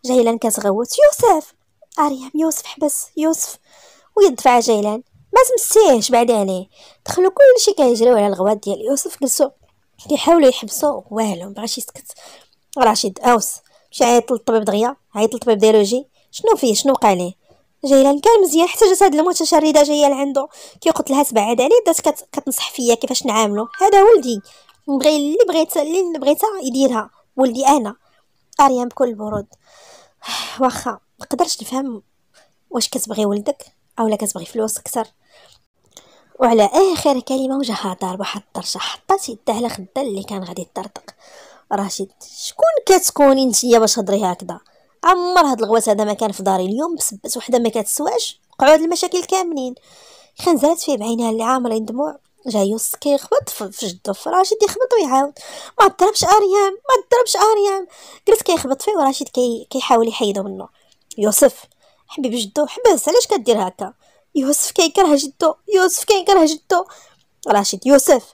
جايلان كتغوت يوسف اريم يوسف حبس يوسف ويدفع جايلان ما تمسيهش بعد عليه دخلوا كلشي كيجريو على الغوات ديال يوسف جلسوا كيحاولوا يحبسوا والو مبغاش يسكت رشيد اوس مشى عيط للطبيب دغيا عيط للطبيب ديالوجي شنو فيه شنو وقع ليه جايلان كان مزيان حتى جات هاد المتشرده جايه لعندو كي قلت لها تبعد عليه بدات كت... كتنصح فيا كيفاش نعاملو هذا ولدي نبغي اللي بغيت اللي بغيتها يديرها ولدي انا اريان بكل برود واخا ماقدرتش نفهم واش كتبغي ولدك اولا كتبغي فلوس اكثر وعلى اخر كلمه وجهها دار واحد الطرشه حطات يدها على خدها اللي كان غادي يطرطق راشد شكون كتكوني نتيا باش هضري هكذا عمر هاد الغواس هذا ما كان في داري اليوم بسبس وحده ما كتسواش وقعوا هاد المشاكل كاملين خنزرات فيه بعينها اللي عامرين دموع جايو يوسكي يخبط في جدو في راشد يخبط ويعاود ما ضربش اريام ما ضربش اريام جلس كيخبط فيه وراشد كي كيحاول يحيدو منه يوسف حبيب جدو حبس علاش كدير هكا يوسف كيكره جدو يوسف كيكره جدو راشد يوسف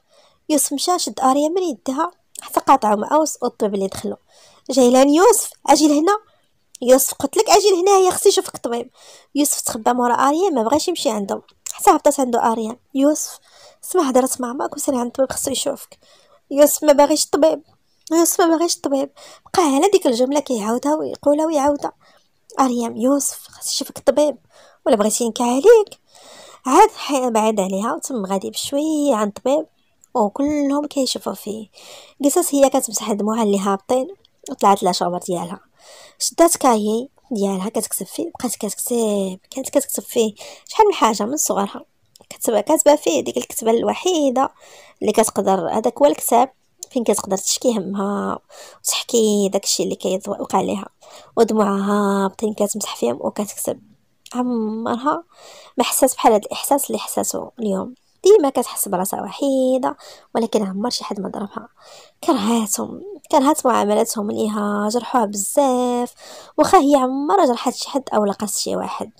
يوسف مشى شد اريام من يدها حتى قاطعو مع اوس والطبيب اللي دخلو جاي لان يوسف اجي لهنا يوسف قلت لك اجي لهنا هي خصي يشوفك الطبيب يوسف تخبى مورا اريان ما بغاش يمشي عندهم حتى هبطت عندو اريان يوسف سمع مع ماماك وسير عند الطبيب خصو يشوفك يوسف ما باغيش الطبيب يوسف ما باغيش الطبيب بقى على ديك الجمله كيعاودها ويقولها ويعاودها اريم يوسف خاص يشوفك الطبيب ولا بغيتي نكع عليك عاد بعد عليها وتم غادي بشويه عند الطبيب وكلهم كيشوفوا فيه قصص هي كتمسح دموعها اللي هابطين وطلعت لها شغبر ديالها شدات كايي ديالها كتكتب فيه بقات كتكتب كانت كتكتب فيه شحال من حاجه من صغرها كتبقى كاتبه فيه ديك الكتبه الوحيده اللي كتقدر هذاك هو الكتاب فين كتقدر تشكي همها وتحكي داكشي اللي كيوقع ليها ودموعها هابطين كتمسح فيهم وكتكتب عمرها ما حسات بحال هذا الاحساس اللي حساته اليوم ديما كتحس براسها وحيده ولكن عمر شي حد ما ضربها كرهاتهم كرهات معاملتهم ليها جرحوها بزاف واخا هي عمرها جرحات شي حد او لقات شي واحد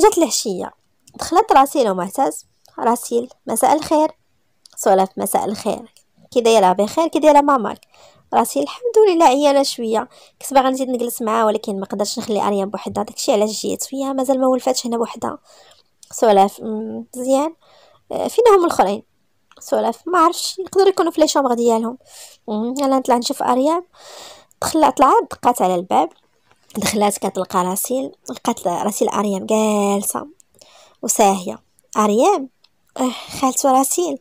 جات العشيه دخلت راسيل ومعتز راسيل مساء الخير سولف مساء الخير كي دايره بخير كي دايره ماماك راسيل الحمد لله عيانه شويه كنت باغا نزيد نجلس معاه ولكن ما قدرتش نخلي اريان بوحدها داكشي علاش جيت فيها مازال ما ولفاتش هنا بوحدها سولف مزيان آه، فين هم الاخرين سولف ما عرفش يقدروا يكونوا في لي شومبر ديالهم يلا نطلع نشوف اريام دخلت طلعت دقات على الباب دخلات كتلقى راسيل لقات راسيل اريام جالسه وساهيه اريام اه خالتو راسيل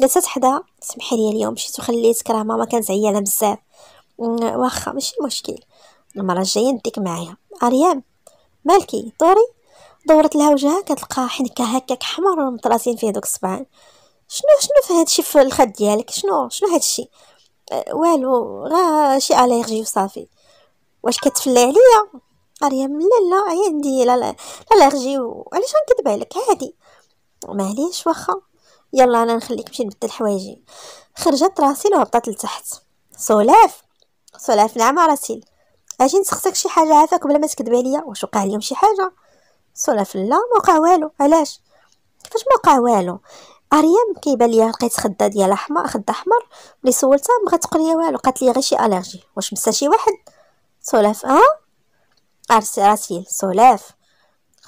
جلست حداها سمحي لي اليوم مشيت وخليتك راه ماما كانت عيانه بزاف واخا ماشي مشكل المره الجايه نديك معايا اريام مالكي دوري دورت لها وجهها كتلقاها حنكه هكاك حمر ومطراسين فيه دوك الصبعان شنو شنو في هادشي في الخد ديالك شنو شنو هادشي أه، والو غا شي اليرجي وصافي واش كتفلي عليا مريم لا لا عندي لا لا اليرجي وعلاش غنكذب عليك عادي معليش واخا يلا انا نخليك نمشي نبدل حوايجي خرجت راسي وهبطت لتحت سولاف سولاف نعم راسي اجي نسخسك شي حاجه عافاك بلا ما تكذب عليا واش وقع اليوم شي حاجه سولاف لا ما وقع والو علاش كيفاش ما وقع والو اريام كيبان ليا لقيت خده ديال احمر خده احمر ملي سولتها ما تقول لي والو قالت لي غير شي الرجي واش مسا شي واحد سولاف اه ارسي راسي سولاف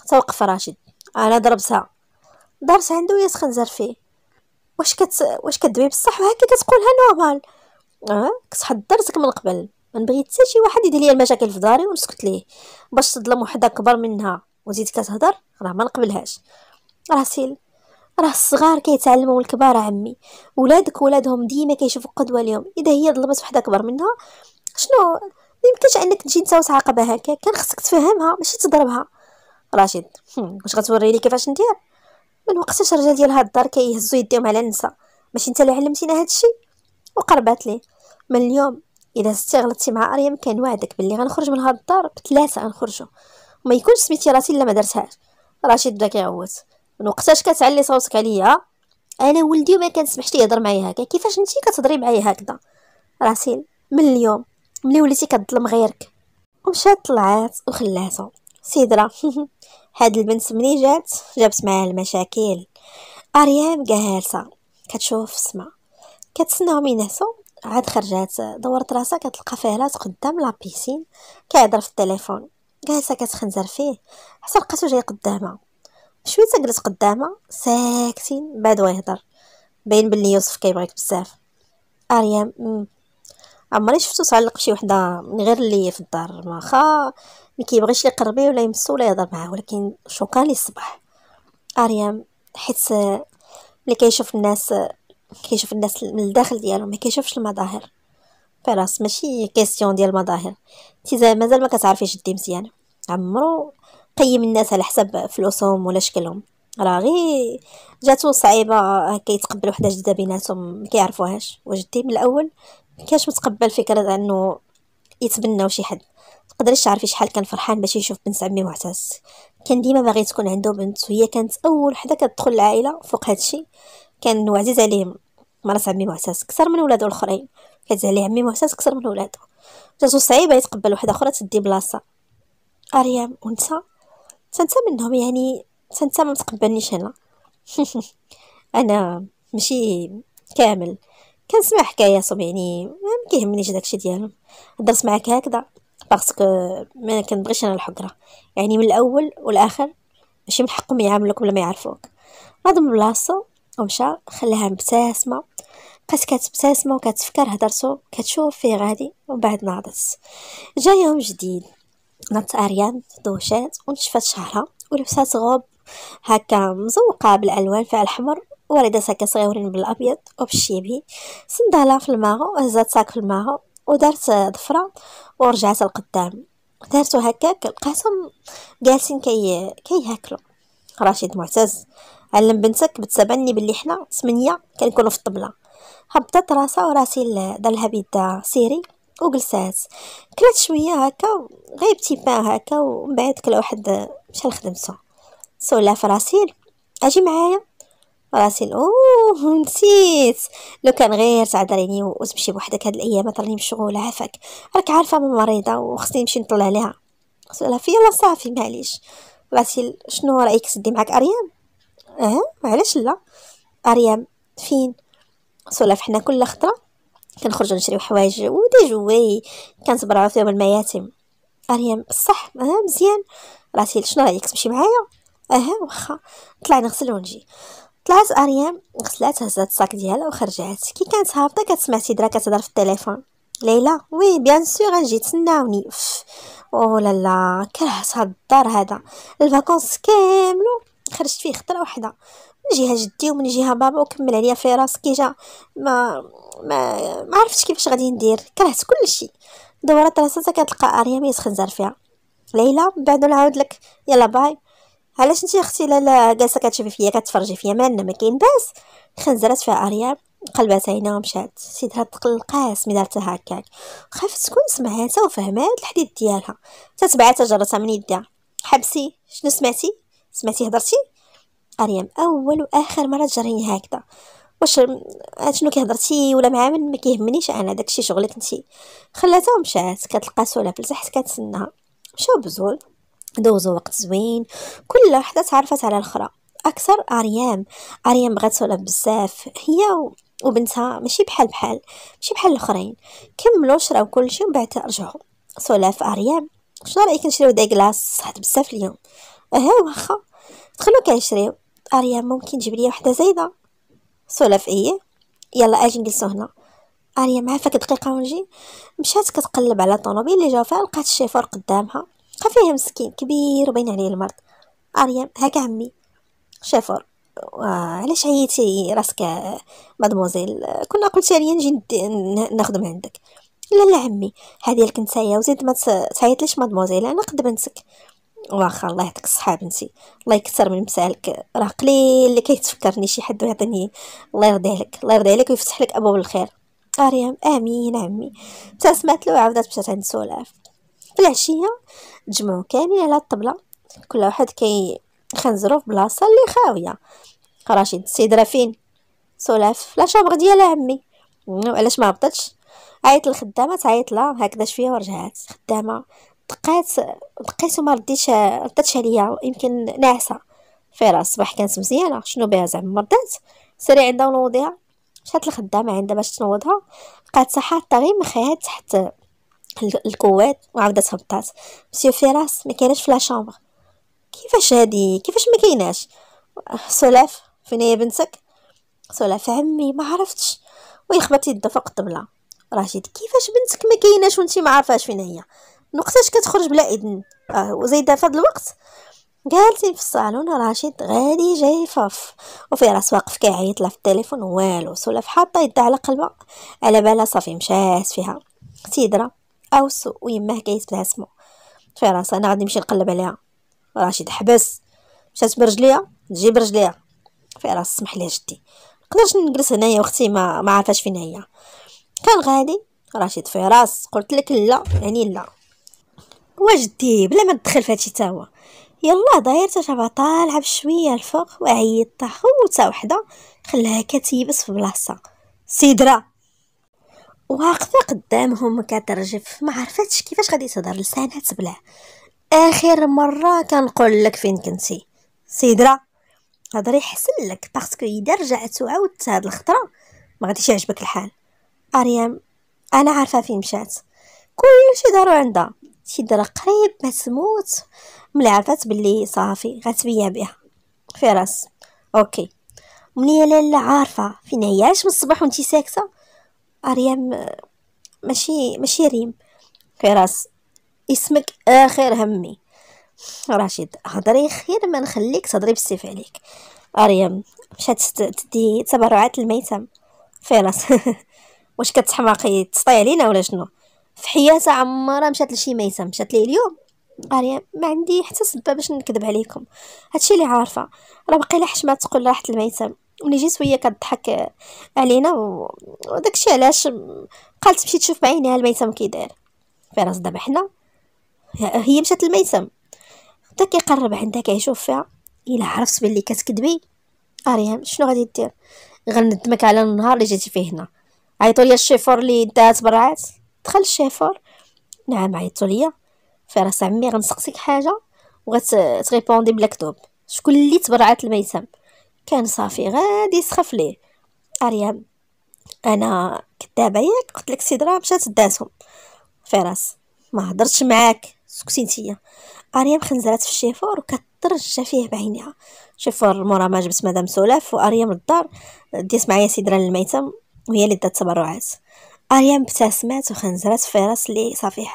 توقف راشد انا ضربتها دارت عنده ويا سخن فيه واش كت واش كدوي بصح وهكا كتقولها نورمال اه كتحضرتك من قبل ما بغيت حتى شي واحد يدير ليا المشاكل في داري ونسكت ليه باش تظلم وحده كبر منها وزيد كتهضر راه ما نقبلهاش راسيل راه الصغار كيتعلموا من الكبار عمي ولادك ولادهم ديما كيشوفوا قدوه ليهم اذا هي ظلمت وحده كبر منها شنو ميمكنش انك تجي انت وتعاقبها هكا كان خصك تفهمها ماشي تضربها راشد واش غتوريني كيفاش ندير من وقتاش الرجال ديال هاد الدار كيهزوا يديهم على النساء ماشي انت اللي علمتينا هادشي وقربات ليه من اليوم اذا استغلطتي مع اريم كان وعدك باللي غنخرج من هاد الدار بثلاثه غنخرجوا وما يكونش سميتي راسي الا ما درتهاش راشد بدا كيعوت من وقتاش كتعلي صوتك عليا انا ولدي ما كنسمحش ليه يهضر معايا هكا كيفاش انتي كتهضري معايا هكذا راسيل من اليوم ملي وليتي كتظلم غيرك ومشات طلعات وخلاتو سيدرا هاد البنت ملي جات جابت معاها المشاكل اريام جالسه كتشوف السما كتسناهم ينعسوا عاد خرجات دورت راسها كتلقى فهرات قدام لابيسين كيهضر في التليفون جالسه كتخنزر فيه حتى لقاتو جاي قدامها شويه تجلس قدامه ساكتين بعد ويهضر باين بلي يوسف كيبغيك بزاف اريام عمري شفتو تعلق بشي وحده من غير اللي في الدار واخا ما كيبغيش لي قربي ولا يمسو ولا يهضر معاه ولكن شوكا لي الصباح اريام حيت ملي كيشوف الناس كيشوف الناس من الداخل ديالهم ما كيشوفش المظاهر فراس ماشي كيسيون ديال المظاهر انت مازال ما كتعرفيش دي مزيان عمرو قيم الناس على حسب فلوسهم ولا شكلهم راه غير جاتو صعيبه كيتقبل وحده جديده بيناتهم ما كيعرفوهاش وجدتي من الاول ما متقبل فكره انه يتبناو شي حد تقدريش تعرفي شحال كان فرحان باش يشوف بنت عمي معتز كان ديما باغي تكون عنده بنت وهي كانت اول وحده كتدخل العائله فوق هادشي كان عزيز عليه مرات عمي معتز اكثر من ولادو الاخرين كانت عليه عمي معتز اكثر من ولادو جاتو صعيبه يتقبل وحده اخرى تدي بلاصه اريام ونسى سنتا منهم يعني سنتا ما تقبلنيش انا انا ماشي كامل كنسمع حكاياتهم يعني ما كيهمنيش داكشي ديالهم هضرت معاك هكذا باسكو ما كنبغيش انا الحقره يعني من الاول والاخر ماشي من حقهم يعاملوك بلا ما يعرفوك ناض من بلاصتو ومشى خلاها مبتسمه بقات كتبتسم وكتفكر هضرتو كتشوف فيه غادي ومن بعد ناضت جا يوم جديد كانت اريان دوشات ونشفات شعرها ولبسات غوب هكا مزوقة بالألوان فيها الحمر وردات هكا صغيورين بالأبيض وبالشيبي صندالة في الماغ هزات ساك في الماغ ودارت ضفرة ورجعت القدام دارتو هكاك لقاتهم جالسين كي كياكلو رشيد معتز علم بنتك بتسبني باللي حنا ثمانية كنكونو في الطبلة هبطت راسها وراسي دالها لها بيدا سيري وجلسات كلات شويه هكا غيبتي با هكا ومن بعد كل واحد مشى لخدمته سولا في راسيل اجي معايا راسيل اوه نسيت لو كان غير تعذريني وتمشي بوحدك هاد الايام راني مشغوله عافاك راك عارفه من مريضه وخصني نمشي نطلع عليها سولا في يلا صافي معليش راسيل شنو رايك سدي معاك اريام اه علاش لا اريام فين سولا فحنا كل خطره كنخرجوا نشريو حوايج ودي جوي كنتبرعوا فيهم المياتم اريم بصح اه مزيان راسي شنو رايك تمشي معايا اه واخا طلعي نغسل ونجي طلعت اريام غسلات هزات الصاك ديالها وخرجات كي كانت هابطه كتسمع سيدرا كتهضر في التليفون ليلى وي بيان سور غنجي تسناوني او لا لا كرهت هاد الدار هذا الفاكونس كاملو خرجت فيه خطره وحده من جهه جدي ومن جهه بابا وكمل عليا في راسك جا ما ما ما عرفتش كيفاش غادي ندير كرهت كلشي راسها راساتها كتلقى اريا ما يتخنزر فيها ليلى من بعد نعاود لك يلا باي علاش انت اختي لالا جالسه كتشوفي فيا كتفرجي فيا مالنا ما كاين باس خنزرات فيها اريا قلبات عينها ومشات سيدها تقلقاس مي دارتها هكاك خافت تكون سمعاتها وفهمات الحديث ديالها تتبعاتها جرتها من يدها حبسي شنو سمعتي سمعتي هضرتي أريم أول وآخر مرة تجريني هكذا واش شنو كيهضرتي ولا مع من ما كيهمنيش انا داكشي شغلك انت خلاتها ومشات كتلقى في تحت كتسناها مشاو بزول دوزو وقت زوين كل وحده تعرفت على الاخرى اكثر اريام اريام بغات سلافل بزاف هي و... وبنتها ماشي بحال بحال ماشي بحال الاخرين كملوا شراو كلشي ومن بعد رجعوا في اريام شنو رايك نشريو داك كلاص صحت بزاف اليوم اها واخا دخلوا كيشريو اريا ممكن تجيب لي وحده زايده سولف ايه يلا اجي نجلسو هنا اريا معها فك دقيقه ونجي مشات كتقلب على الطوموبيل اللي جا فيها لقات الشيفور قدامها بقى فيه مسكين كبير وبين عليه المرض اريا هاك عمي شيفور علاش عييتي راسك مادموزيل كنا قلت لي نجي من عندك لا لا عمي هذه لك نتايا وزيد ما تعيطليش مادموزيل انا قد بنتك واخا الله يعطيك الصحه بنتي الله يكثر من مسالك راه قليل اللي كيتفكرني شي حد ويعطيني الله يرضي عليك الله يرضي عليك ويفتح لك ابواب الخير مريم امين عمي سمعت له وعاودت مشات عند سولاف في العشيه تجمعوا كاملين على الطبله كل واحد كي خنزرو في بلاصه اللي خاويه راشد السيد راه فين سولاف لا شابغ ديال عمي وعلاش ما هبطتش عيط للخدامه تعيط لها هكذا شويه ورجعات خدامه طقات لقيتو ما رديتش رداتش عليا يمكن ناعسه فيرا الصباح كانت مزيانه شنو بها زعما مرضات سري عندها ونوضيها مشات الخدامه عندها باش تنوضها لقاتها حاطه غير مخيها تحت الكوات وعاودت هبطات مسيو فيراس ما كاينش في لاشامبر كيفاش هادي كيفاش ما كايناش سلاف فين هي بنتك سلاف عمي ما عرفتش ويخبط يده فوق الطبله رشيد كيفاش بنتك ما كايناش وانت ما عارفاش فين هي نقطاش كتخرج بلا اذن اه وزيد في هذا الوقت جالسين في الصالون راشد غادي جاي فاف وفي راس واقف كيعيط لها في التليفون والو سولف حاطه يدها على قلبها على بالها صافي مشات فيها سيدرا او سو ويماه كيتبع اسمو في راس انا غادي نمشي نقلب عليها راشد حبس مشات برجليها تجي برجليها في راس سمح لي جدي نقدرش نجلس هنايا اختي ما ما عارفاش فين هي كان غادي راشد في راس قلت لك لا يعني لا وجدي بلا ما تدخل فهادشي تا هو يلا دايرتها شابه طالعه بشويه الفوق وعيطتها خوتها وحده خلاها كتيبس في بلاصه سيدرا واقفه قدامهم كترجف ما عرفتش كيفاش غادي تهضر لسانها تبلع اخر مره كنقول لك فين كنتي سيدرا هضري حسن لك باسكو اذا رجعت وعاودت هاد الخطره ما غاديش يعجبك الحال اريام انا عارفه فين مشات كلشي دارو عندها شي درا قريب ما تموت ملي عرفت بلي صافي غتبيع بها فراس اوكي ملي لالا عارفه فين هياش من الصباح وانت ساكته اريم ماشي ماشي ريم فراس اسمك اخر همي رشيد هضري خير ما نخليك تهضري بالسيف عليك اريم مشات تدي تبرعات الميتم فراس واش كتحماقي تسطي علينا ولا شنو في حياتها عمرها مشات لشي ميسه مشات ليه اليوم قاريه ما عندي حتى سبه باش نكذب عليكم هادشي اللي عارفه راه لها حشمه تقول راحت الميسه ملي جيت وهي كضحك علينا و... وداكشي علاش قالت مشيت تشوف بعينيها الميسم كي داير راس دابا حنا هي مشات الميسم حتى كيقرب عندها كيشوف فيها الا عرفت باللي كتكذبي اريم شنو غادي دير غندمك على النهار اللي جيتي فيه هنا عيطوا لي الشيفور اللي دات برعات دخل الشافور نعم عيطوا ليا فراس عمي غنسقسيك حاجه وغتغيبوندي بالكذوب شكون اللي تبرعات الميتم كان صافي غادي يسخف ليه اريام انا كدابه ياك قلت لك سيدرا مشات داتهم فراس ما هضرتش معاك سكتي نتيا اريام خنزرات في الشيفور وكترجى فيه بعينيها شيفور مورا ما جبت مدام سولاف واريام للدار ديت معايا سيدرا للميتم وهي اللي دات تبرعات اريان ابتسمات وخنزرات في راس لي صافي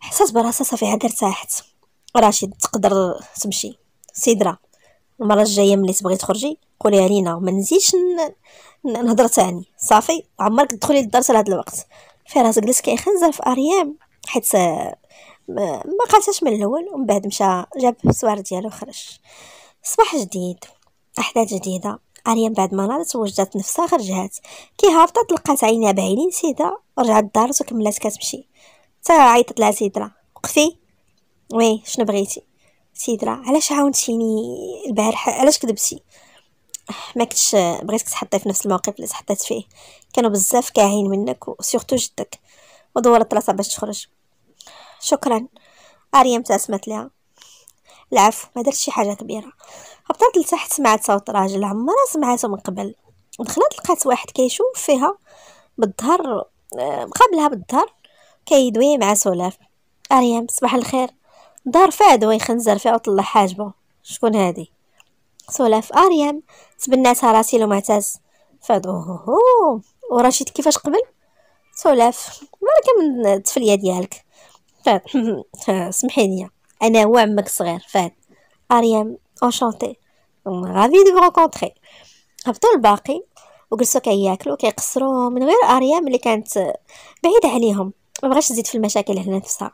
حسات براسها صفيحه عاد ارتاحت راشد تقدر تمشي سيدرا المره الجايه ملي تبغي تخرجي قوليها لينا ما نزيدش نهضر تاني صافي عمرك تدخلي للدار حتى لهذا الوقت فراس جلس كيخنزر في اريام حيت آه، ما قالتش من الاول ومن بعد مشى جاب السوار ديالو وخرج صباح جديد احداث جديده اريان بعد ما نادت وجدت نفسها خرجات كي هابطت لقات عينها بعينين سيده رجعت الدار وكملات كتمشي حتى عيطت لها سيدرا وقفي وي شنو بغيتي سيدرا علاش عاونتيني البارح علاش كذبتي ما كنتش بغيتك تحطي في نفس الموقف اللي تحطيت فيه كانوا بزاف كاعين منك وسيرتو جدك ودورت راسها باش تخرج شكرا اريم ابتسمت لها العفو ما درت شي حاجه كبيره هبطات لتحت سمعت صوت راجل عمرها سمعته من قبل دخلت لقات واحد كيشوف فيها بالظهر مقابلها آه، بالظهر كيدوي مع سلاف اريم صباح الخير دار وي ويخنزر فيها وطلع حاجبه شكون هادي سلاف اريم تبناتها راسي لو معتز فاد اوهو ورشيد كيفاش قبل سلاف مالك من التفليه ديالك سمحي سمحيني انا هو عمك الصغير فاد اريم انشانتي غادي دو رونكونتري هبطوا الباقي وجلسوا كياكلوا كيقصروا من غير اريام اللي كانت بعيده عليهم ما بغاش تزيد في المشاكل هنا نفسها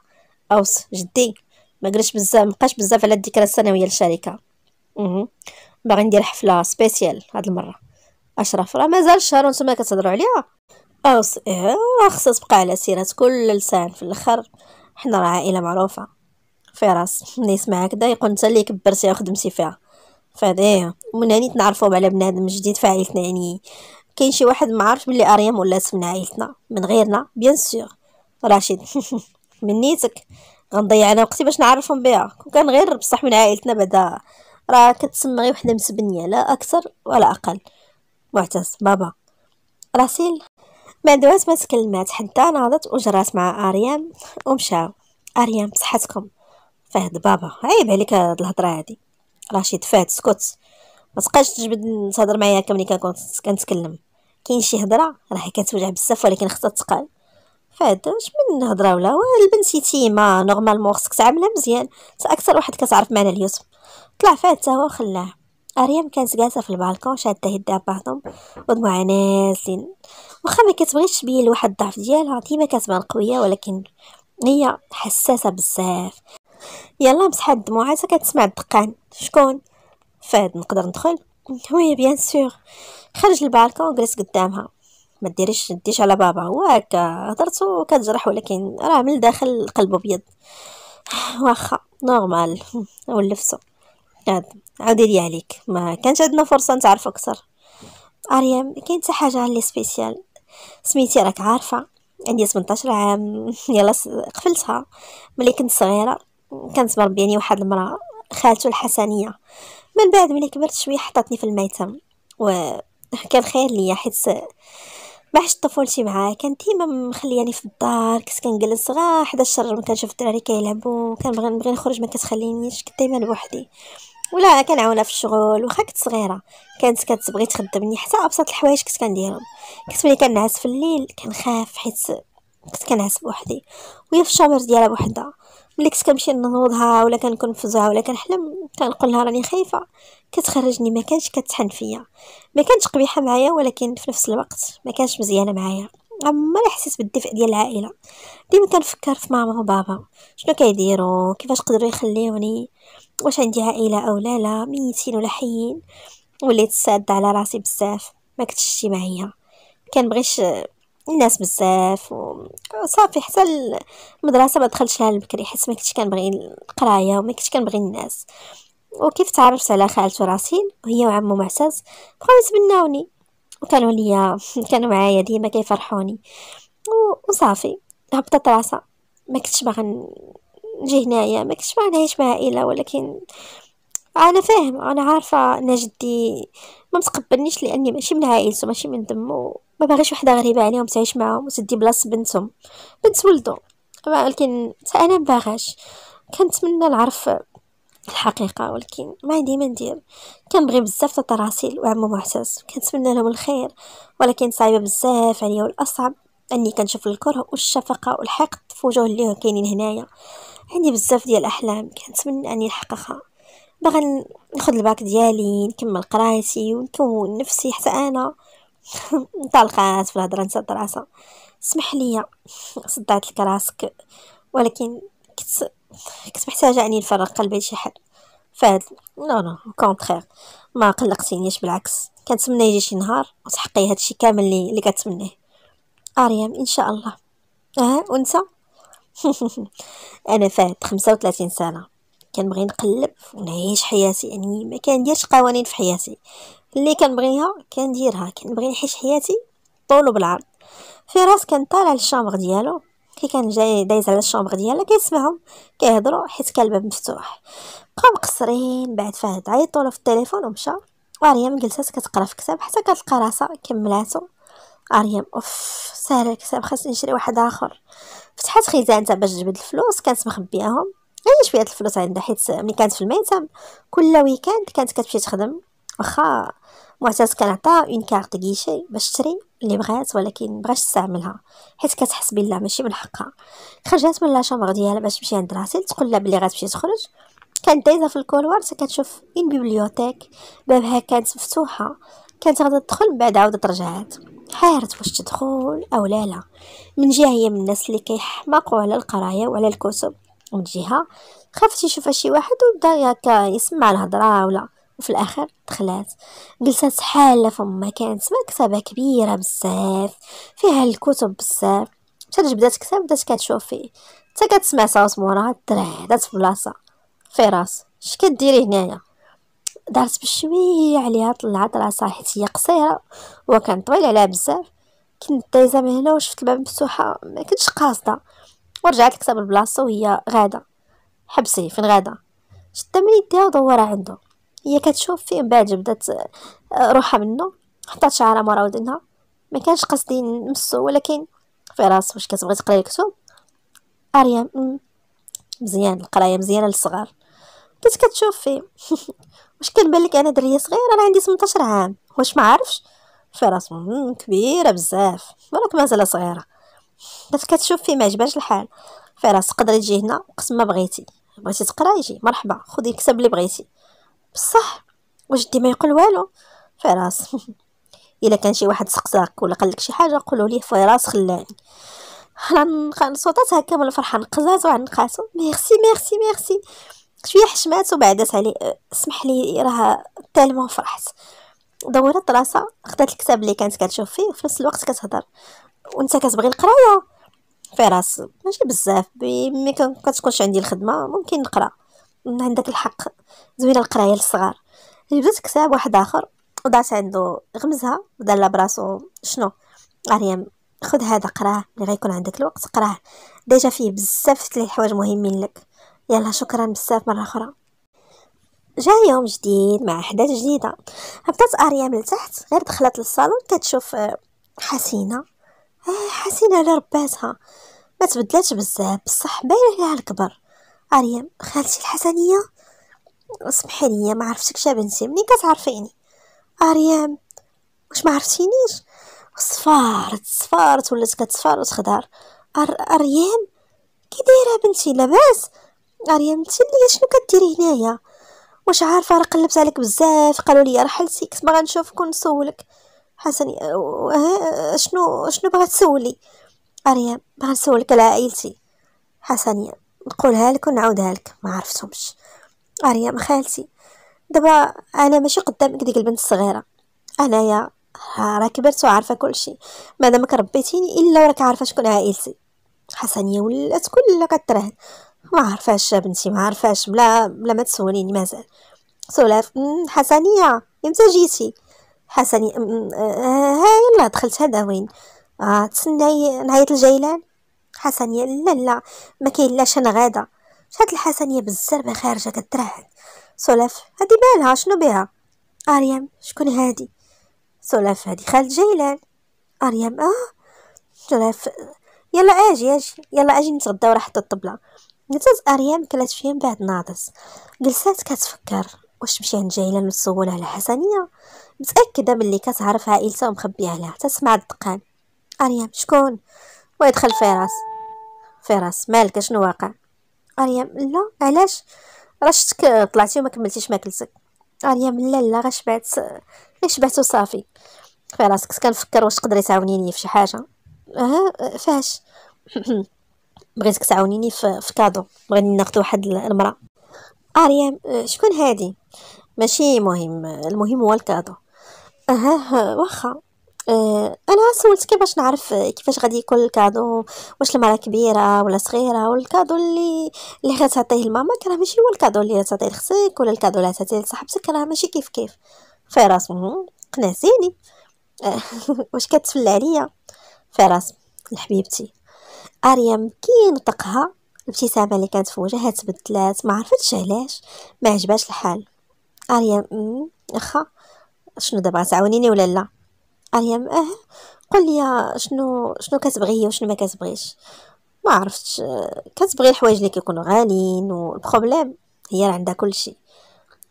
اوس جدي ما قلتش بزاف مابقاش بزاف على الذكرى السنويه للشركه باغي ندير حفله سبيسيال هاد المره اشرف راه مازال شهر وانتم كتهضروا عليها اوس اه خصها تبقى على سيره كل لسان في الاخر حنا راه عائله معروفه فراس ملي يسمع هكذا يقول نتا اللي كبرتي وخدمتي فيها فهذايا ومن هاني تنعرفو على بنادم جديد في عائلتنا يعني كاين شي واحد ما عرفش بلي اريم ولات من عائلتنا من غيرنا بيان سور رشيد منيتك غنضيع انا وقتي باش نعرفهم بها كون كان غير بصح من عائلتنا بعدا راه كتسمى غير وحده مسبنيه لا اكثر ولا اقل معتز بابا راسيل ما دوات ما تكلمات حتى ناضت وجرات مع اريام ومشاو اريام بصحتكم فهد بابا عيب عليك هاد الهضره هادي رشيد فهد سكت ما تبقاش تجبد تهضر معايا هكا ملي كنكون كنتكلم كاين شي هضره راه كتوجع بزاف ولكن خصها تقال فهد اش من هضره ولا البنت يتيمه نورمالمون خصك تعاملها مزيان اكثر واحد كتعرف معنا اليوسف طلع فهد تا هو خلاه اريام كانت جالسه في البالكون شاده يديها بعضهم ودموعها نازلين واخا ما كتبغيش تبين لواحد الضعف ديالها ديما كتبان قويه ولكن هي حساسه بزاف يلا مسحه حتى كتسمع الدقان شكون فهد نقدر ندخل وي بيان سور خرج للبالكون وجلس قدامها ما ديريش ديش على بابا هو هكا هضرتو كتجرح ولكن راه من الداخل قلبه بيض واخا نورمال ولفتو عاد عاودي لي عليك ما كانش عندنا فرصه نتعرف اكثر اريم كاين حتى حاجه لي سبيسيال سميتي راك عارفه عندي 18 عام يلا قفلتها ملي كنت صغيره كانت مربياني واحد المراه خالته الحسنيه من بعد ملي كبرت شويه حطتني في الميتم و كان خير ليا حيت ما عشت طفولتي معاه كان ديما مخلياني في الدار كنت كنجلس غا حدا الشر كنشوف الدراري كيلعبوا كنبغي نبغي نخرج ما كتخلينيش كنت ديما بوحدي ولا كنعاونها في الشغل واخا كنت صغيره كانت كتبغي تخدمني حتى ابسط الحوايج كنت كنديرهم كنت ملي كنعس في الليل كنخاف حيت كنت كنعس بوحدي وهي في الشامبر ديالها بوحدها ملي كنت كنمشي نوضها ولا كنكنفزها ولا كنحلم كنقول لها راني خايفه كتخرجني ما كانش كتحن فيا ما كانش قبيحه معايا ولكن في نفس الوقت ما كانش مزيانه معايا عمري حسيت بالدفء ديال العائله ديما كنفكر في ماما وبابا شنو كيديروا كيفاش قدروا يخليوني واش عندي عائله او لا لا ميتين ولا حيين وليت ساده على راسي بزاف ما كنتش اجتماعيه كنبغيش الناس بزاف وصافي حتى المدرسه ما دخلتش لها بكري حيت ما كنتش كنبغي القرايه وما كنتش كنبغي الناس وكيف تعرفت على خالته راسين وهي وعمو معتز بقاو يتبناوني وكانوا ليا كانوا معايا ديما كيفرحوني وصافي هبطت راسا ما كنتش باغا نجي هنايا ما كنتش باغا نعيش مع عائله ولكن انا فاهم انا عارفه ان جدي ما متقبلنيش لاني ماشي من عائلته ماشي من دمه ما باغيش وحده غريبه عليهم يعني، تعيش معاهم وتدي بلاصه بنتهم بنت ولدو ولكن حتى انا مباغاش كنتمنى نعرف الحقيقة ولكن ما عندي ما ندير كنبغي بزاف تتراسل وعمو معتز كنتمنى لهم الخير ولكن صعيبة بزاف عليا يعني، والاصعب اني كنشوف الكره والشفقه والحقد في وجوه اللي كاينين هنايا عندي بزاف ديال الاحلام كنتمنى اني نحققها باغا ناخذ الباك ديالي نكمل قرايتي ونكون نفسي حتى انا طلقات في الهضره نتا دراسه سمح لي صدعت لك راسك ولكن كنت كنت محتاجه اني نفرق قلبي لشي حد فهاد نو نو كونترير ما قلقتينيش بالعكس كنتمنى يجي شي نهار وتحقي هادشي كامل اللي اللي كتمنيه اريام ان شاء الله اه وانت انا فات 35 سنه كنبغي نقلب ونعيش حياتي يعني ما كنديرش قوانين في حياتي اللي كنبغيها كنديرها كنبغي نعيش حياتي طول وبالعرض فراس كان طالع للشامبر ديالو كي كان جاي دايز على الشامبر ديالها كيسمعهم كيهضروا حيت كان الباب مفتوح بقاو مقصرين بعد فهد عيطوا له في التليفون ومشى اريم جلست كتقرا في كتاب حتى كتلقى راسها كملاتو اريم اوف ساهل الكتاب خاصني نشري واحد اخر فتحت خزانتها باش تجبد الفلوس كانت مخبياهم هي شويه الفلوس عندها حيت ملي كانت في الميتم كل ويكاند كانت كتمشي تخدم واخا معتاد كنعطيها اون كارت غيشي باش تشري اللي بغات ولكن بغاش تستعملها حيت كتحس بلا ماشي من حقها خرجات من لا شامبر ديالها باش تمشي عند راسل تقول لها بلي غتمشي تخرج كانت دايزه في الكولوار كتشوف اون بيبليوتيك بابها كانت مفتوحه كانت غادا تدخل من بعد عاودت رجعات حيرت واش تدخل او لا لا من جهه هي من الناس اللي كيحماقوا على القرايه وعلى الكتب من جهه خافت يشوفها شي واحد وبدا يسمع الهضره ولا وفي الاخر دخلات جلست حاله فما كانت مكتبه كبيره بزاف فيها الكتب بزاف بس بدات كتاب بدات كتشوف فيه حتى كتسمع صوت موراها درعدات في بلاصه في راس اش كديري هنايا دارت بشويه عليها طلعت راسها حيت هي قصيره وكان طويل عليها بزاف كنت دايزه من هنا وشفت الباب مفتوحه ما كنتش قاصده ورجعت الكتاب لبلاصتو وهي غاده حبسي فين غاده شدا من يديها ودورها عنده هي كتشوف فيه من بعد جبدات آه، روحها منه حطات شعرها مورا ودنها ما كانش قصدي نمسو ولكن في راس واش كتبغي تقراي الكتب اريم مزيان القرايه مزيانه للصغار كنت كتشوف فيه واش كنبان لك انا دريه صغيره انا عندي 18 عام واش ما عارفش في راس كبيره بزاف ولكن مازال صغيره بس كتشوف فيه ما عجبهاش الحال في راس تقدري تجي هنا قسم ما بغيتي بغيتي تقراي جي مرحبا خدي الكتاب اللي بغيتي بصح وجدي ما يقول والو فراس الا كان شي واحد سقساك ولا قال لك شي حاجه قولوا ليه فراس خلاني انا صوتات هكا من الفرحه نقزات وعنقاسو ميرسي ميرسي ميرسي شويه حشمات وبعدات علي أه، اسمح لي راه تالمون فرحت دورت راسها خدات الكتاب اللي كانت كتشوف فيه وفي نفس الوقت كتهضر وانت كتبغي القرايه فراس ماشي بزاف مي كتكونش عندي الخدمه ممكن نقرا من عندك الحق زوينه القرايه للصغار جبدت كتاب واحد اخر وضعت عنده غمزها ودار لها براسو شنو مريم خذ هذا قراه اللي غيكون عندك الوقت قراه ديجا فيه بزاف تلي حوايج مهمين لك يلا شكرا بزاف مره اخرى جا يوم جديد مع احداث جديده هبطت اريام لتحت غير دخلت للصالون كتشوف آه، حسينه آه، حسينه على رباتها ما تبدلاتش بزاف بصح باين ليها الكبر مريم خالتي الحسنية اسمحي لي ما عرفتكش بنتي منين كتعرفيني مريم واش ما عرفتينيش صفارت صفارت ولات كتصفار وتخضر اريم كي دايره بنتي لاباس اريم انت اللي شنو كديري هنايا واش عارفه راه قلبت عليك بزاف قالوا لي رحلتي كنت باغا نشوفك ونسولك حسن أه، أه، شنو شنو باغا تسولي اريم باغا نسولك على عائلتي حسنيه نقولها لك ونعاودها لك ما عرفتهمش مريم خالتي دابا انا ماشي قدامك ديك البنت الصغيره انايا راه كبرت وعارفه كلشي مادامك ربيتيني الا وراك عارفه شكون عائلتي حسنيه ولات كلها كترهن ما عارفاش بنتي ما عارفاش بلا بلا ما تسوليني مازال سولاف حسنيه امتى جيتي حسنيه آه، ها يلا دخلت هذا وين آه تسناي نعيط لجيلان حسنيه لا لا ما لا انا غاده هاد الحسنيه بالزربه خارجه كترعد سولف هادي بالها شنو بها اريم شكون هادي سولف هادي خالد جيلان اريم اه سولف يلا اجي اجي يلا اجي نتغدا راه حتى الطبله نزاز اريم كلات فيها من بعد ناضت جلسات كتفكر واش تمشي عند جيلان وتسول على حسنيه متاكده ملي كتعرف عائلتها ومخبيها لها تسمع الدقان اريم شكون ويدخل فراس فراس مالك شنو واقع اريم لا علاش راه شتك طلعتي وما كملتيش ماكلتك اريم لا لا غشبعت شبعت غير شبعت وصافي فراس كنت كنفكر واش تقدري تعاونيني في شي حاجه اه فاش بغيتك تعاونيني في, في كادو بغيت ناخذ واحد المراه اريام شكون هادي ماشي مهم المهم هو الكادو اها واخا آه، انا سولت باش نعرف كيفاش غادي يكون الكادو واش المرا كبيره ولا صغيره والكادو اللي اللي غتعطيه لماما راه ماشي هو الكادو اللي غتعطيه لخصك ولا الكادو اللي غتعطيه لصاحبتك راه ماشي كيف كيف في راسو قنعتيني واش كتفلى عليا في راس لحبيبتي اريم كي نطقها الابتسامه اللي كانت في وجهها تبدلات ما عرفتش علاش ما عجباش الحال اريم اخا شنو دابا تعاونيني ولا لا قريه اه قل لي شنو شنو كتبغي وشنو ما كتبغيش ما عرفتش كتبغي الحوايج اللي كيكونوا غاليين والبروبليم هي راه عندها كلشي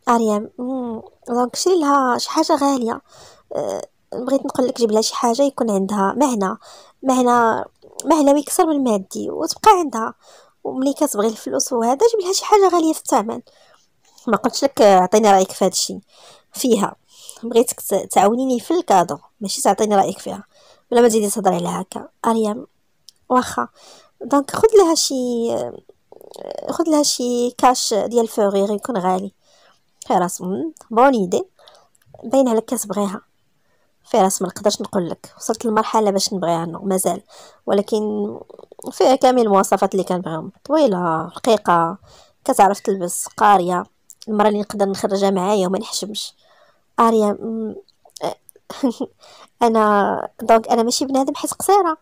اريام دونك شري لها شي حاجه غاليه اه، بغيت نقول لك جيب لها شي حاجه يكون عندها معنى معنى معنوي اكثر من المادي وتبقى عندها وملي كتبغي الفلوس وهذا جيب لها شي حاجه غاليه في الثمن ما قلتش لك عطيني رايك في هذا الشيء فيها بغيتك تعاونيني في الكادو ماشي تعطيني رايك فيها بلا ما تزيدي تهضري عليها هكا اريم واخا دونك خذ لها شي خذ لها شي كاش ديال فوغير يكون غالي في راس بون ايدي باين عليك كتبغيها في راس ما نقدرش نقول لك وصلت للمرحله باش نبغيها نو مازال ولكن فيها كامل المواصفات اللي كنبغيهم طويله رقيقه كتعرف تلبس قاريه المره اللي نقدر نخرجها معايا وما نحشمش اريا انا دونك انا ماشي بنادم حيت قصيره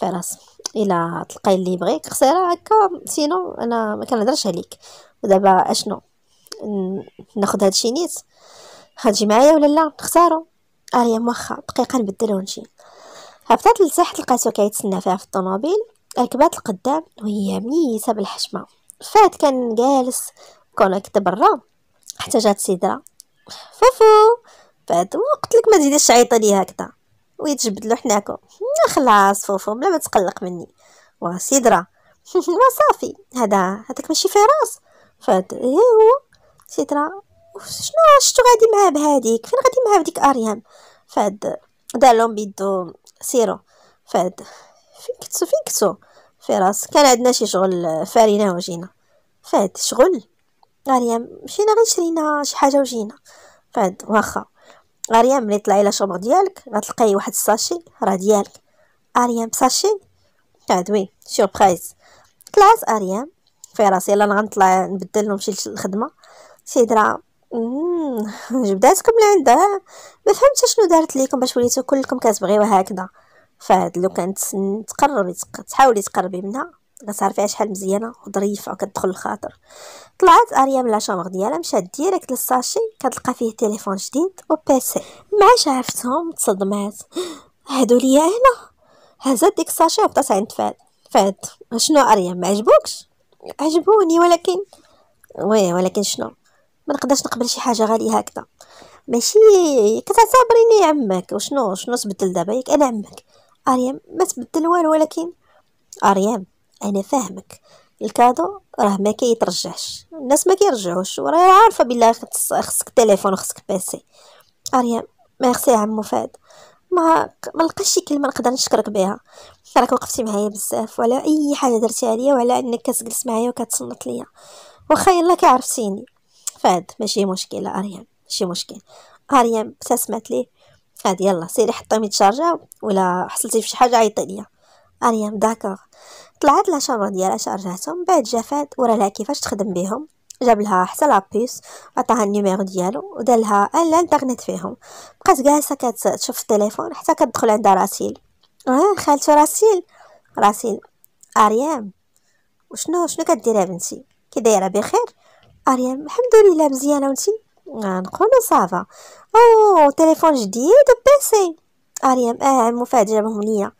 فراس الا تلقاي اللي يبغيك قصيره هكا سينو انا ما كنهضرش عليك ودابا اشنو ناخذ هادشي نيت خرجي معايا ولا لا نختارو اريا واخا دقيقه نبدل ونجي هبطات لتحت لقاتو كيتسنى فيها في الطوموبيل ركبات القدام وهي منيسه بالحشمه فات كان جالس كون كنت برا حتى جات سيدرا فوفو بعد وقت لك ما تزيديش تعيطي لي هكذا ويتجبد له حناكو خلاص فوفو بلا ما تقلق مني وسيدرا وصافي هذا هذاك ماشي فراس فهاد هي إيه هو سيدرا شنو شتو غادي معاه بهاديك فين غادي معاه بديك اريام فهاد دار لهم بيدو سيرو فهاد فين كتسو فين كتسو فراس كان عندنا شي شغل فارينا وجينا فهاد شغل غريم مشينا غير شرينا شي حاجه وجينا فهاد واخا غريم ملي طلعي لا شومر ديالك غتلقاي واحد الساشي راه ديالك اريام ساشي قعد وي سيربرايز طلعت اريام في راسي يلا غنطلع نبدل ونمشي للخدمه سي درا جبداتكم لعندها ما فهمتش شنو دارت ليكم باش وليتو كلكم كتبغيوها هكذا فهاد لو كانت تقربي تحاولي تقربي منها الناس عارفه شحال مزيانه وظريفه وكتدخل الخاطر طلعت اريا من العشامغ ديالها مشات ديريكت للساشي كتلقى فيه تليفون جديد وبيسي مع شافتهم تصدمات هادو ليا هنا هزات ديك الساشي وبدات عند فهد فهد شنو اريا ما عجبوكش عجبوني ولكن وي ولكن شنو ما نقدرش نقبل شي حاجه غاليه هكذا ماشي كتعتبريني عمك وشنو شنو تبدل دابا ياك انا عمك اريم ما تبدل والو ولكن اريم انا فاهمك الكادو راه ما كيترجعش الناس ما كيرجعوش وراه عارفه بالله خصك تليفون خصك باسي ما ميرسي عمو مفاد ما ما شي كلمه نقدر نشكرك بها راك وقفتي معايا بزاف وعلى اي حاجه درتيها عليا وعلى انك كتجلس معايا وكتصنت ليا واخا يلا كعرفتيني فهد ماشي مشكله اريان ماشي مشكل اريان ابتسمت ليه فهد يلا سيري حطي ميتشارجا ولا حصلتي في شي حاجه عيطي ليا اريان داكوغ طلعت لا شاغوندية راه شارجاتهم بعد جافات ورا لها كيفاش تخدم بهم جاب لها حتى لابيس عطاها النيميرو ديالو ودار لها الانترنت فيهم بقات جالسه كتشوف التليفون حتى كتدخل عند راسيل اه خالتو راسيل راسيل اريام وشنو شنو كديري بنتي كي دايره بخير اريام الحمد لله مزيانه وانتي آه، نقولوا صافا او تليفون جديد وبيسي اريام اه عمو فهد جابهم ليا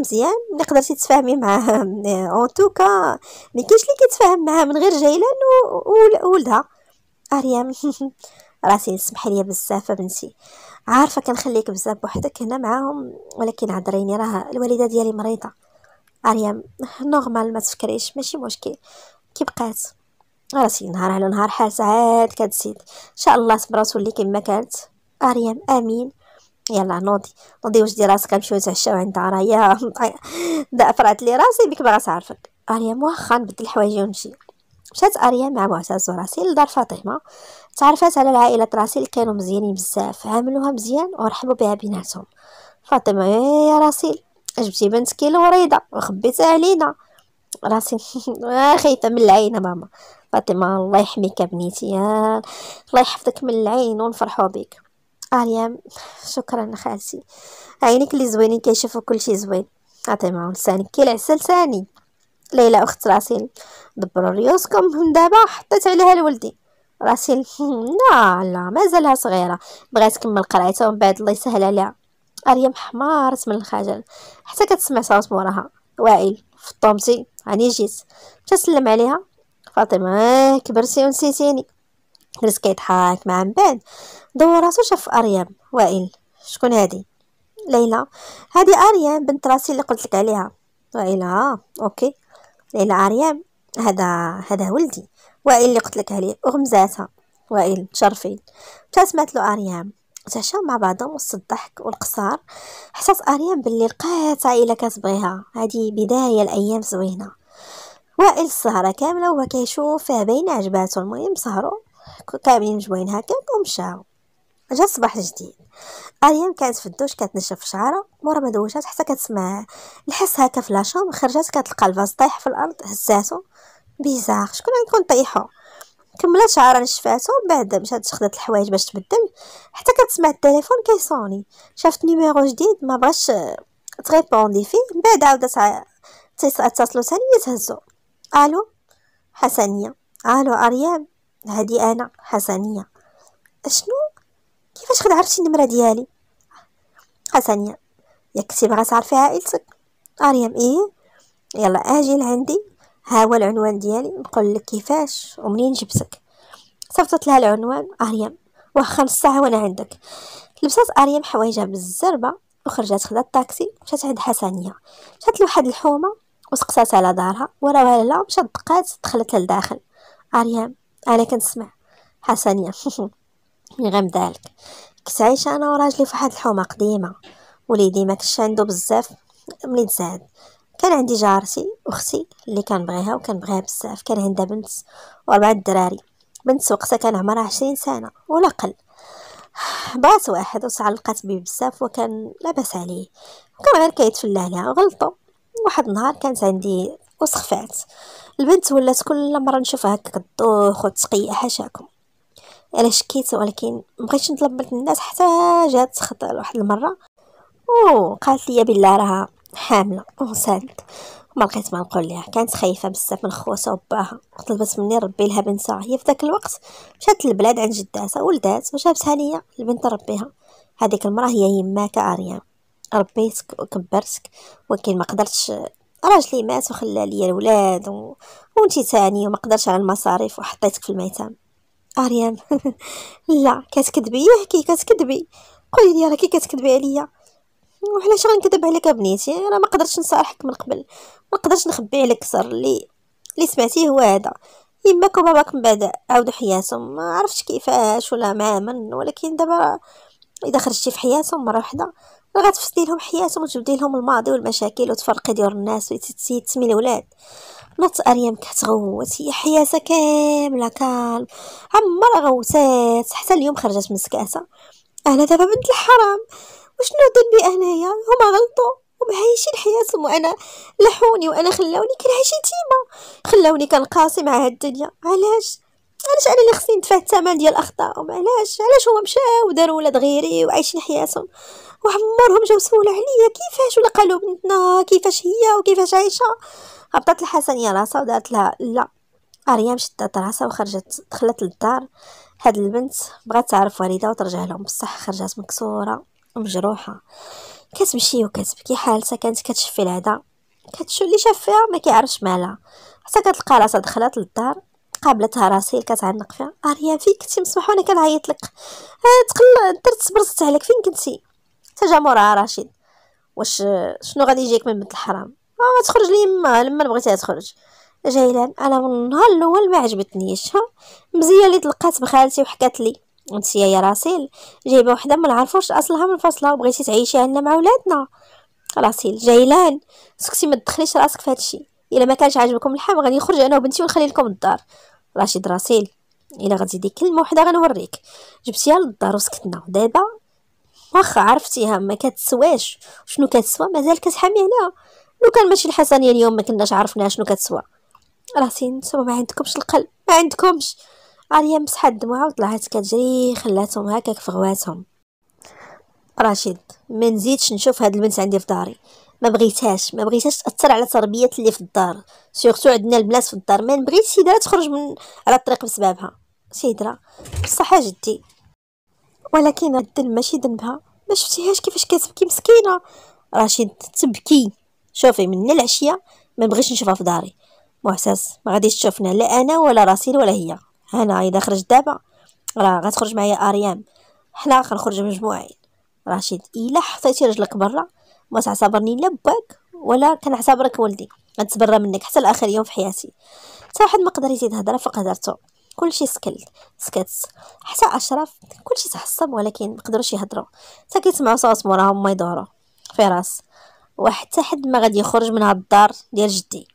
مزيان اللي قدرتي تتفاهمي معاه اون توكا ما كاينش اللي كيتفاهم معاه من غير جيلان وولدها اريم راسي سمحي لي بزاف بنتي عارفه كنخليك بزاف بوحدك هنا معاهم ولكن عذريني راه الوالده ديالي مريضه اريم نورمال ما تفكريش ماشي مشكل كي بقات راسي نهار على نهار حاس عاد كتزيد ان شاء الله تبرات ولي كما كانت اريم امين يلا نوضي نوضي واش دير راسك نمشيو نتعشاو عندها راهي فرات لي راسي بك باغا تعرفك اريا واخا نبدل حوايجي ونمشي مشات اريا مع معتز وراسيل لدار فاطمه تعرفات على العائله راسيل كانوا مزيانين بزاف عاملوها مزيان ورحبوا بها بيناتهم فاطمه إيه، يا راسيل جبتي بنتك الوريضه وخبيتها علينا راسي آه، خايفه من العين ماما فاطمه الله يحميك بنيتي آه، الله يحفظك من العين ونفرحوا بك اريام شكرا خالتي عينيك اللي زوينين كيشوفوا كلشي زوين عطي معاهم لسانك كي العسل ثاني ليلى اخت راسين دبروا ريوسكم من دابا حطيت عليها لولدي راسين لا لا مازالها صغيره بغات تكمل قرايتها ومن بعد الله يسهل عليها اريم حمارت من الخجل حتى كتسمع صوت موراها وائل فطومتي هاني جيت مشى سلم عليها فاطمه كبرتي ونسيتيني جلس كيضحك مع من بعد دور راسو شاف اريام وائل شكون هادي ليلى هادي اريام بنت راسي اللي قلت لك عليها وائل اه اوكي ليلى اريام هذا هذا ولدي وائل اللي قلت لك عليه وغمزاتها وائل تشرفين ابتسمت له اريام تعشاو مع بعضهم وسط الضحك والقصار حسات اريام باللي لقات عائله كتبغيها هذه بدايه الايام زوينه وائل السهره كامله وهو كيشوف بين عجباتو المهم سهروا كاملين جوين هكاك ومشاو جا الصباح الجديد اريم كانت في الدوش كتنشف شعرها مورا ما دوشات حتى كتسمع الحس هكا في لاشوم خرجات كتلقى الفاز طايح في الارض هزاتو بيزاغ شكون غيكون طيحو كملات شعرها نشفاتو من بعد مشات خدات الحوايج باش تبدل حتى كتسمع التليفون كيصوني شافت نيميرو جديد ما بغاش تريبوندي فيه من بعد عاودت تصلو ثاني تهزو الو حسنيه الو اريام هادي انا حسنيه اشنو كيفاش خد عرفتي النمره ديالي حسنيه يا كنتي باغا تعرفي عائلتك مريم ايه يلا اجي لعندي ها هو العنوان ديالي نقول لك كيفاش ومنين جبتك صفطت لها العنوان اريم واخا نص ساعه وانا عندك لبسات اريم حوايجها بالزربه وخرجت خدات الطاكسي مشات عند حسنيه مشات لواحد الحومه وسقسات على دارها وراها لا مشات دقات دخلت للداخل اريم انا كنسمع حسنيه غير ذلك كنت عايشه انا وراجلي في واحد الحومه قديمه وليدي ما كانش عنده بزاف ملي تزاد كان عندي جارتي اختي اللي كنبغيها وكنبغيها بزاف كان عندها بنت واربعه الدراري بنت وقتها كان عمرها عشرين سنه ولا قل بات واحد وتعلقات بيه بزاف وكان لاباس عليه وكان غير كيتفلى عليها غلطو واحد النهار كانت عندي وسخفات البنت ولات كل مرة نشوفها هكا كدوخ وتقي حاشاكم انا شكيت ولكن مبغيتش نطلب من الناس حتى جات خطا واحد المره وقالت لي بالله راها حامله وسالت ما لقيت ما نقول لها كانت خايفه بزاف من خوها وباها طلبت مني ربي لها بنتها هي في ذاك الوقت مشات للبلاد عند جداتها ولدات وجابتها ليا البنت ربيها هذيك المره هي يماك اريان ربيتك وكبرتك ولكن ما قدرتش راجلي مات وخلى ليا الولاد و... وانتي تاني وما قدرش على المصاريف وحطيتك في الميتام اريان لا كتكذبي إيه، كي كتكذبي قولي لي راكي كتكذبي عليا وعلاش غنكذب عليك بنيتي راه ما قدرتش نصالحك من قبل ما قدرتش نخبي عليك سر اللي اللي سمعتيه هو هذا يماك وباباك من بعد عاودوا حياتهم ما عرفتش كيفاش ولا مع من ولكن دابا اذا خرجتي في حياتهم مره واحده غتفسدي لهم حياتهم وتبدي لهم الماضي والمشاكل وتفرقي ديال الناس وتسمي الاولاد نط اريام كتغوت هي حياتها كامله كان عمرها غوتات حتى اليوم خرجت من سكاسه انا دابا بنت الحرام وشنو ذنبي انايا هما غلطوا ومعايشين حياتهم وانا لحوني وانا خلاوني كنعيش يتيمه خلاوني كنقاسي مع هاد الدنيا علاش علاش انا اللي خصني ندفع الثمن ديال اخطائهم علاش علاش هما مشاو وداروا ولاد غيري وعايشين حياتهم وعمرهم جاو سولوا عليا كيفاش ولا قالو بنتنا كيفاش هي وكيفاش عايشه هبطت الحسنيه راسها ودارت لها لا اريام شدات راسها وخرجت دخلت للدار هاد البنت بغات تعرف والدها وترجع لهم بصح خرجت مكسوره ومجروحه كتمشي وكتبكي حالتها كانت كتشفي العدا كتشو اللي شاف فيها ما كيعرفش مالها حتى كتلقى راسها دخلت للدار قابلتها راسيل كتعنق فيها اريان آه، فين كنتي مسموحه كنعيط لك تقل درت برصت عليك فين كنتي تجمرها رشيد واش شنو غادي يجيك من بنت الحرام آه، ما تخرج لي ما لما بغيتها تخرج جيلان انا من النهار الاول ما عجبتنيش ها مزيه اللي تلقات بخالتي وحكات لي انت يا راسيل جايبه وحده ما نعرفوش اصلها من فصلها وبغيتي تعيشي عندنا مع ولادنا راسيل جيلان سكتي ما تدخليش راسك في هادشي الا ما كانش عاجبكم الحال غادي نخرج انا وبنتي ونخلي لكم الدار رشيد راسيل الا غتزيدي كلمه وحده غنوريك جبتيها للدار وسكتنا دابا واخا عرفتيها ما كتسواش شنو كتسوى مازال كتحامي عليها لو كان ماشي الحسنيه يعني اليوم ما كناش عرفنا شنو كتسوى راسي نتوما ما عندكمش القلب ما عندكمش عليا مسحات الدموع وطلعت كتجري خلاتهم هكاك في غواتهم رشيد ما نزيدش نشوف هاد البنت عندي في داري ما بغيتهاش ما بغيتهاش تاثر على تربيه اللي في الدار سورتو عندنا البنات في الدار ما نبغيش سيدرا تخرج من على الطريق بسببها سيدرا بصح جدي ولكن الذنب ماشي ذنبها ما شفتيهاش كيفاش كتبكي مسكينه رشيد تبكي شوفي من العشيه ما بغيتش نشوفها في داري معساس ما غاديش تشوفنا لا انا ولا راسيل ولا هي انا اذا خرجت دابا راه غتخرج معايا اريام حنا غنخرج مجموعين رشيد الا حطيتي رجلك برا ما تعتبرني لا باك ولا كنعتبرك ولدي غنتبرى منك حتى لاخر يوم في حياتي حتى واحد ما قدر يزيد هضره فوق هضرته كلشي سكل سكت حتى اشرف كلشي تعصب ولكن مقدروش يهضروا حتى كيسمعوا صوت موراهم ما يدوروا راس وحتى حد ما غادي يخرج من هاد الدار ديال جدي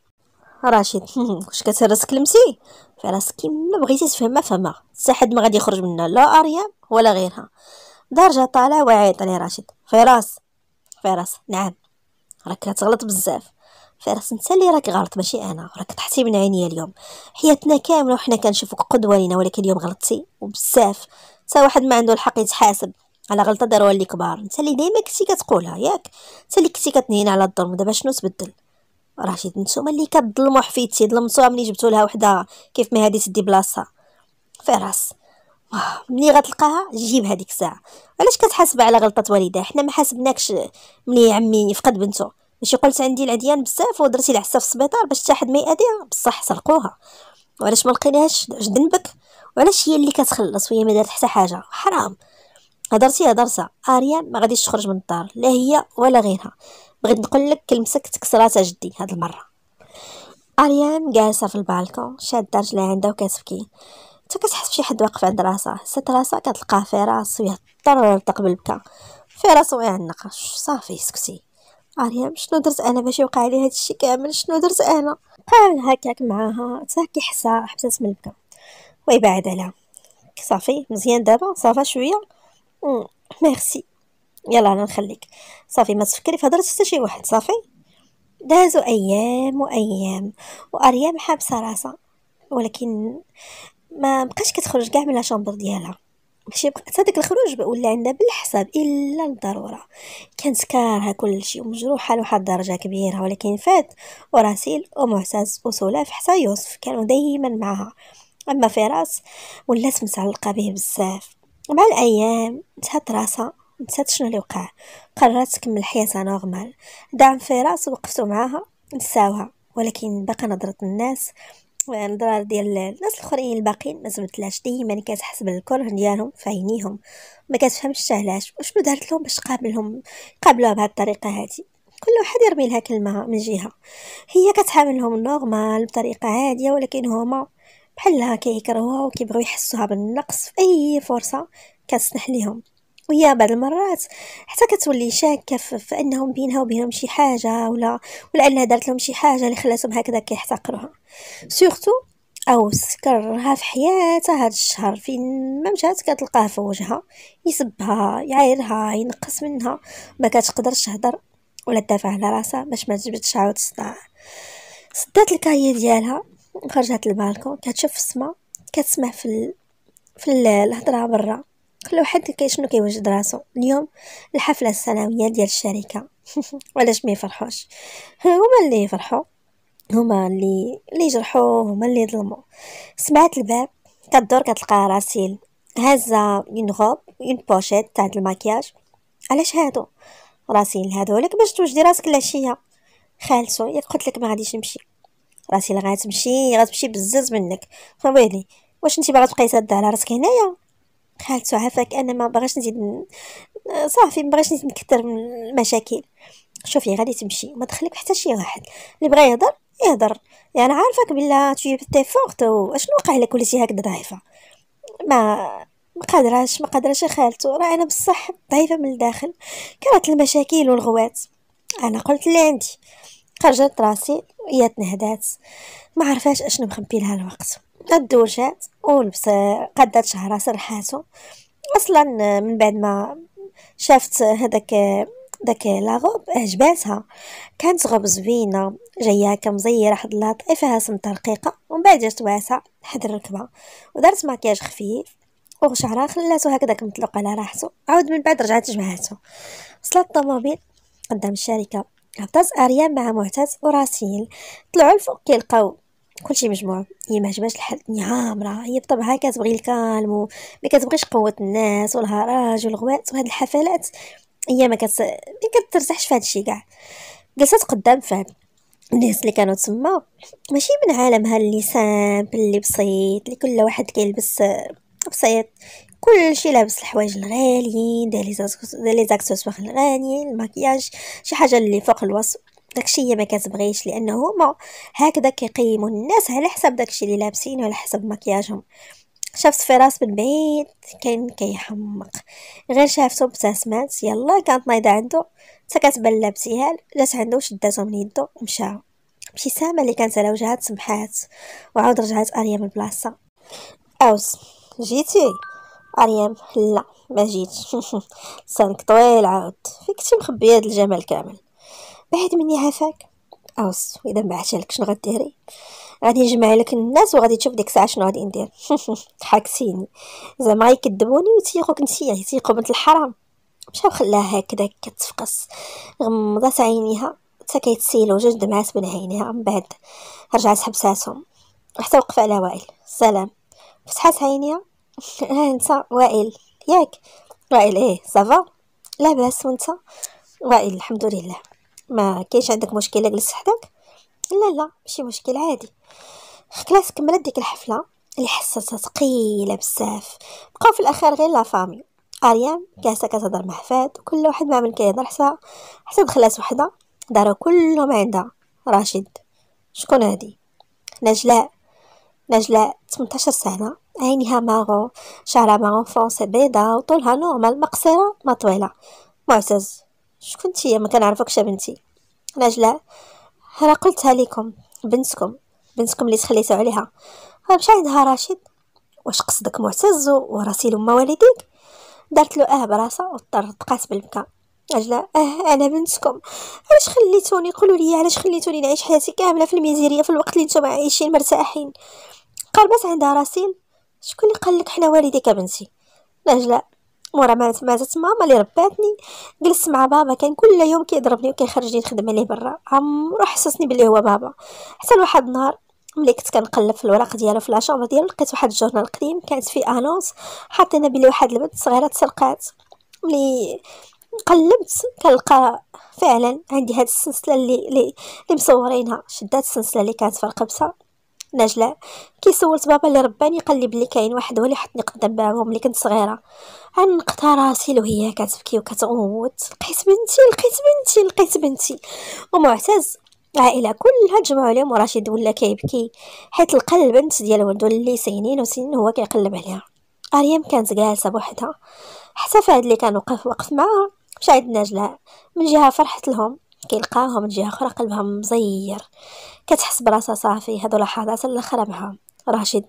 راشد واش كتهرس كلمتي راس كيما بغيتي تفهمها فهمها حتى حد ما غادي يخرج منها لا اريام ولا غيرها درجه طالع وعيط عليه راشد في راس نعم راك كتغلط بزاف فارس انت اللي راك غلط ماشي انا راك طحتي من عينيا اليوم حياتنا كامله وحنا كنشوفوك قدوه لينا ولكن اليوم غلطتي وبزاف حتى واحد ما عنده الحق يتحاسب على غلطه داروها اللي كبار انت اللي ديما كنتي كتقولها ياك انت اللي كنتي كتنهينا على الظلم دابا شنو تبدل رشيد نتوما اللي كتظلموا حفيدتي ظلمتوها ملي جبتوا لها وحده كيف ما هادي تدي بلاصتها فراس ملي غتلقاها جيب هذيك الساعه علاش كتحاسب على غلطه والدها حنا ما حاسبناكش ملي عمي فقد بنته ماشي قلت عندي العديان بزاف ودرتي العسه في السبيطار باش حتى ما يأذيها بصح سرقوها وعلاش ما لقيناهاش جنبك وعلاش هي اللي كتخلص وهي ما دارت حتى حاجه حرام هضرتي هضرتها اريان ما غاديش تخرج من الدار لا هي ولا غيرها بغيت نقول لك كلمتك تكسرات جدي هاد المره اريان جالسه في البالكون شاده رجلها عندها وكتبكي حتى كتحس بشي حد واقف عند راسها حسات راسها كتلقاه في راس ويهطر تقبل بالبكا في راسو يعنق صافي سكتي اريم شنو درت انا باش يوقع لي هذا الشيء كامل شنو درت انا قال هكاك معاها تاكي حسا حبست من البكا ويبعد عليها صافي مزيان دابا صافا شويه ميرسي يلا انا نخليك صافي ما تفكري في هضره حتى شي واحد صافي دازوا ايام وايام واريام حابسه راسها ولكن ما بقاش كتخرج كاع من لا شامبر ديالها ماشي بقات هذاك الخروج ولا عندها بالحساب الا الضروره كانت كارهه كلشي ومجروحه لواحد الدرجه كبيره ولكن فات وراسيل ومعتز وسلاف حتى يوسف كانوا دايما معها اما فراس ولات متعلقه به بزاف مع الايام نسات راسها نسات شنو اللي وقع قررت تكمل حياتها نورمال دعم فراس وقفتو معاها نساوها ولكن بقى نظرة الناس النظرة ديال الناس الاخرين الباقيين ما زمتلاش ديما كتحس الكره ديالهم في عينيهم ما كتفهمش علاش وشنو دارت لهم باش تقابلهم قابلوها بهاد الطريقه هادي كل واحد يرمي لها كلمه من جهه هي كتعاملهم نورمال بطريقه عاديه ولكن هما بحالها كيكرهوها وكيبغيو يحسوها بالنقص في اي فرصه كتسنح ليهم وهي بعض المرات حتى كتولي شاكه في انهم بينها وبينهم شي حاجه ولا ولا انها دارت لهم شي حاجه اللي خلاتهم هكذا كيحتقروها سورتو اوس سكرها في حياتها هاد الشهر فين ما مشات كتلقاه في وجهها يسبها يعايرها ينقص منها ما كتقدرش تهضر ولا تدافع على راسها باش ما تجبدش عاود الصداع صدات الكايه ديالها خرجت للبالكون كتشوف في السما كتسمع في ال... في الهضره برا كل واحد كي شنو كيوجد راسو اليوم الحفله السنويه ديال الشركه وعلاش ما يفرحوش هما اللي يفرحوا هما اللي اللي جرحوه هما اللي ظلمو سمعت الباب كدور كتلقى راسيل هازة اون غوب اون بوشيت تاع الماكياج علاش هادو راسيل هادو لك باش توجدي راسك العشيه خالصو ياك قلت لك ما غاديش نمشي راسيل غتمشي غتمشي بزز منك ويلي واش انت باغا تبقاي ساده على راسك هنايا خالتو عافاك انا ما بغاش نزيد صافي ما بغاش نزيد نكثر من المشاكل شوفي غادي تمشي ما دخلك حتى شي واحد اللي بغى يهضر يهضر يعني عارفك بلا تي تي فورت واشنو وقع لك وليتي هكذا ضعيفه ما ما قادراش ما قادراش خالتو راه انا بصح ضعيفه من الداخل كانت المشاكل والغوات انا قلت اللي عندي خرجت راسي هي تنهدات ما عرفاش اشنو مخبي لها الوقت الدوشات ولبس قدات شهرها راسها اصلا من بعد ما شافت هذاك داك لاغوب عجباتها كانت غوب زوينه جايه هكا مزيره حد لطيفه فيها سمطه رقيقه ومن بعد جات واسعه حد الركبه ودارت مكياج خفيف وشعرها خلاتو هكذاك مطلق على راحته عاود من بعد رجعت جمعاتو وصلت الطوموبيل قدام الشركه عطات اريان مع معتز وراسيل طلعوا الفوق كيلقاو كلشي مجموع هي ما عجبهاش الحال هي عامره هي بطبعها كتبغي الكالم ما كتبغيش قوه الناس والهراج والغوات وهاد الحفلات هي ما كت ما كترتاحش في هادشي كاع جلست قدام فهد الناس اللي كانوا تما ماشي من عالمها اللي سامبل اللي بسيط اللي كل واحد كيلبس بسيط كلشي لابس الحوايج الغاليين داير لي زاكسسوار الغاليين الماكياج شي حاجه اللي فوق الوصف داكشي هي ما كتبغيش لانه هما هكذا كيقيموا الناس على حسب داكشي اللي لابسين وعلى حسب مكياجهم شافت فراس من بعيد كان كيحمق غير شافتو ابتسمات يلا كانت نايضه عنده سكت بلا لابتهال جات عنده وشداتو من يدو ومشاو ابتسامه اللي كانت على وجهها تسمحات وعاود رجعت اريم البلاصه اوس جيتي اريم لا ما جيتش لسانك طويل عاود فين كنتي مخبيه هاد الجمال كامل بعد مني عافاك اوس واذا ما عشالك شنو غديري غادي نجمع لك الناس وغادي تشوف ديك الساعه شنو غادي ندير ضحكتيني زعما يكذبوني وتيقوك نتيا تيقو بنت الحرام مشا وخلاها هكذا كتفقس غمضات عينيها حتى كيتسيلو جوج دمعات من عينيها من بعد رجعت حبساتهم حتى وقف على وائل سلام فتحات عينيها ها انت وائل ياك وائل ايه صافا لاباس وانت وائل الحمد لله ما كاينش عندك مشكله جلست حداك لا لا ماشي مشكل عادي خلاص كملت ديك الحفله اللي حسيتها ثقيله بزاف بقاو في الاخير غير لا فامي اريام كاسه كتهضر مع فهد وكل واحد مع من كيهضر حتى حتى دخلات وحده داروا كلهم عندها راشد شكون هادي نجلاء نجلاء 18 سنه عينيها ماغو شعرها ماغو فونس بيضاء وطولها نورمال ما قصيره ما طويله معتز شكون تيا ما كنعرفكش بنتي نجلاء انا قلتها لكم بنتكم بنتكم اللي تخليتو عليها مشى عندها رشيد واش قصدك معتز وراسي لما والديك دارت له اه براسها وطرطقات بالبكا اجلا اه انا بنتكم علاش خليتوني قولوا لي علاش خليتوني نعيش حياتي كامله في الميزيريه في الوقت اللي نتوما عايشين مرتاحين قربت عندها راسيل شكون اللي قال لك حنا والديك بنتي نجلاء مورا ما ماتت ماما اللي رباتني جلست مع بابا كان كل يوم كيضربني وكيخرجني نخدم عليه برا عمرو حسسني بلي هو بابا حتى لواحد النهار ملي كنت كنقلب في الوراق ديالو في لاشومبر ديالو لقيت واحد الجورنال قديم كانت فيه انونس حاطين بلي واحد البنت صغيره تسرقات ملي قلبت كنلقى فعلا عندي هاد السلسله اللي اللي مصورينها شدات السلسله اللي كانت في القبصه نجلاء كي سولت بابا اللي رباني قلب لي كاين واحد هو اللي حطني قدام بابا ملي كنت صغيره عنقطة راسي لو هي كتبكي وكتغوت لقيت بنتي لقيت بنتي لقيت بنتي ومعتز العائله كلها تجمعوا عليهم ورشيد ولا كيبكي حيت لقى البنت ديال ولدو اللي سنين وسنين هو كيقلب عليها أريم كانت جالسه بوحدها حتى فهد اللي كان وقف وقف معاها مشى عند نجلاء من جهه فرحت لهم كيلقاها من جهه اخرى قلبها مزير كتحس براسها صافي هادو لحظات اللي خربها راشد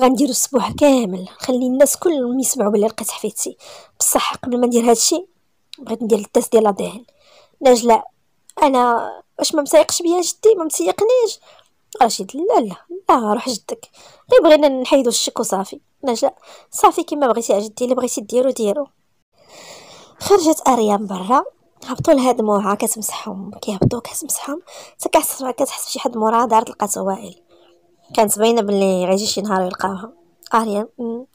غنديرو الصبوح كامل نخلي الناس كلهم يسمعوا بلي لقيت حفيدتي بصح قبل ما ندير هادشي بغيت ندير التست ديال الدهن نجلاء انا واش ما مسيقش بيا جدي ما مسيقنيش رشيد لا لا لا روح جدك غير بغينا نحيدو الشك وصافي نجلاء صافي كما بغيتي اجدي اللي بغيتي ديرو ديرو خرجت اريان برا هبطوا لهدموها كتمسحهم كيهبطوا كتمسحهم حتى كتحس كتحس بشي حد موراها دارت لقاتها وائل كانت باينه بلي غيجي شي نهار يلقاوها اريا آه،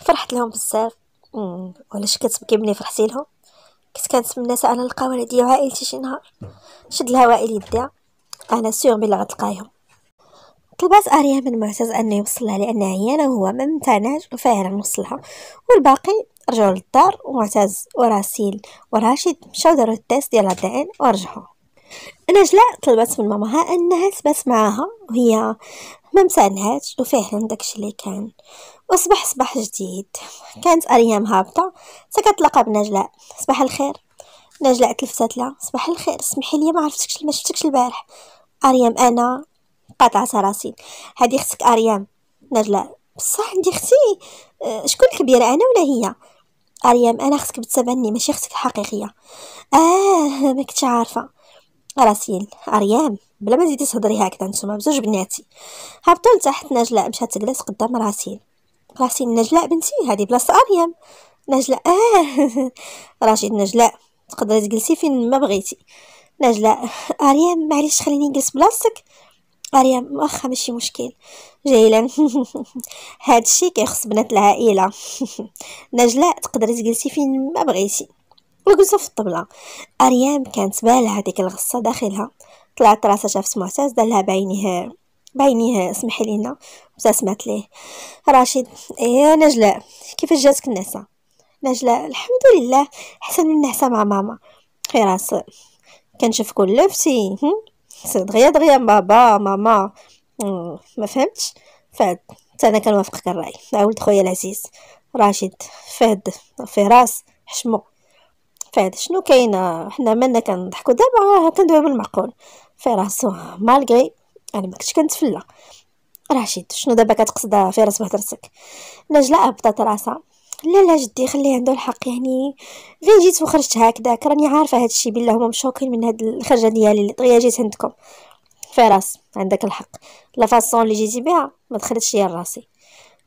فرحت لهم بزاف وعلاش كتبكي ملي فرحتي لهم كنت كنتمنى انا نلقى ولدي وعائلتي شي نهار شد لها وائل يديا انا سيغ بلي غتلقايهم طلبات اريا من معتز انه يوصلها لان عيانه وهو ما امتنعش وفعلا وصلها والباقي رجعوا للدار ومعتز وراسيل وراشد مشاو داروا التيست ديال الدين ان ورجعوا نجلاء طلبت من ماماها انها تبات معاها وهي ما مسالهاش وفعلا داكشي اللي كان وصبح صباح جديد كانت اريام هابطه تكتلاقى بنجلاء صباح الخير نجلاء تلفتت لها صباح الخير سمحي لي ما عرفتكش ما شفتكش البارح اريام انا قطعت راسي هذه اختك اريام نجلاء بصح عندي اختي أه، شكون كبيره انا ولا هي أريم أنا خصك بتسبعني ماشي خصك الحقيقية آه ما كنتش عارفة راسيل أريام بلا ما تزيدي تهضري هكذا نتوما بزوج بناتي هبطوا لتحت نجلاء مشات تجلس قدام راسيل راسيل نجلاء بنتي هذه بلاصة أريام نجلاء آه راشد نجلاء تقدري تجلسي فين ما بغيتي نجلاء أريام معليش خليني نجلس بلاصتك مريم واخا ماشي مشكل جايلا هادشي كيخص بنات العائله نجلاء تقدري تجلسي فين ما بغيتي وجلسة في الطبلة أريام كانت بالها ديك الغصة داخلها طلعت راسها شافت معتز دالها بعينيه بعينيه اسمحي لينا ابتسمت ليه راشد يا إيه، نجلاء كيفاش جاتك النعسة نجلاء الحمد لله حسن من النعسة مع ماما كنشوف كنشوفكم لفتي دغيا دغيا بابا ماما ما فهمتش فهد حتى انا كنوافقك الراي عاود خويا العزيز راشد فهد فراس حشمو فهد شنو كاين حنا مالنا كنضحكو دابا كندوي بالمعقول فراس مالغري انا ما كنتش كنتفلى راشد شنو دابا كتقصد فراس بهضرتك نجلاء هبطت راسها لا لا جدي خليه عنده الحق يعني فين جيت وخرجت هكذاك راني عارفه هادشي بلا هما مشوكين من هاد الخرجه ديالي اللي طغيه جيت عندكم فراس عندك الحق لا فاصون اللي جيتي بها ما دخلتش ليا راسي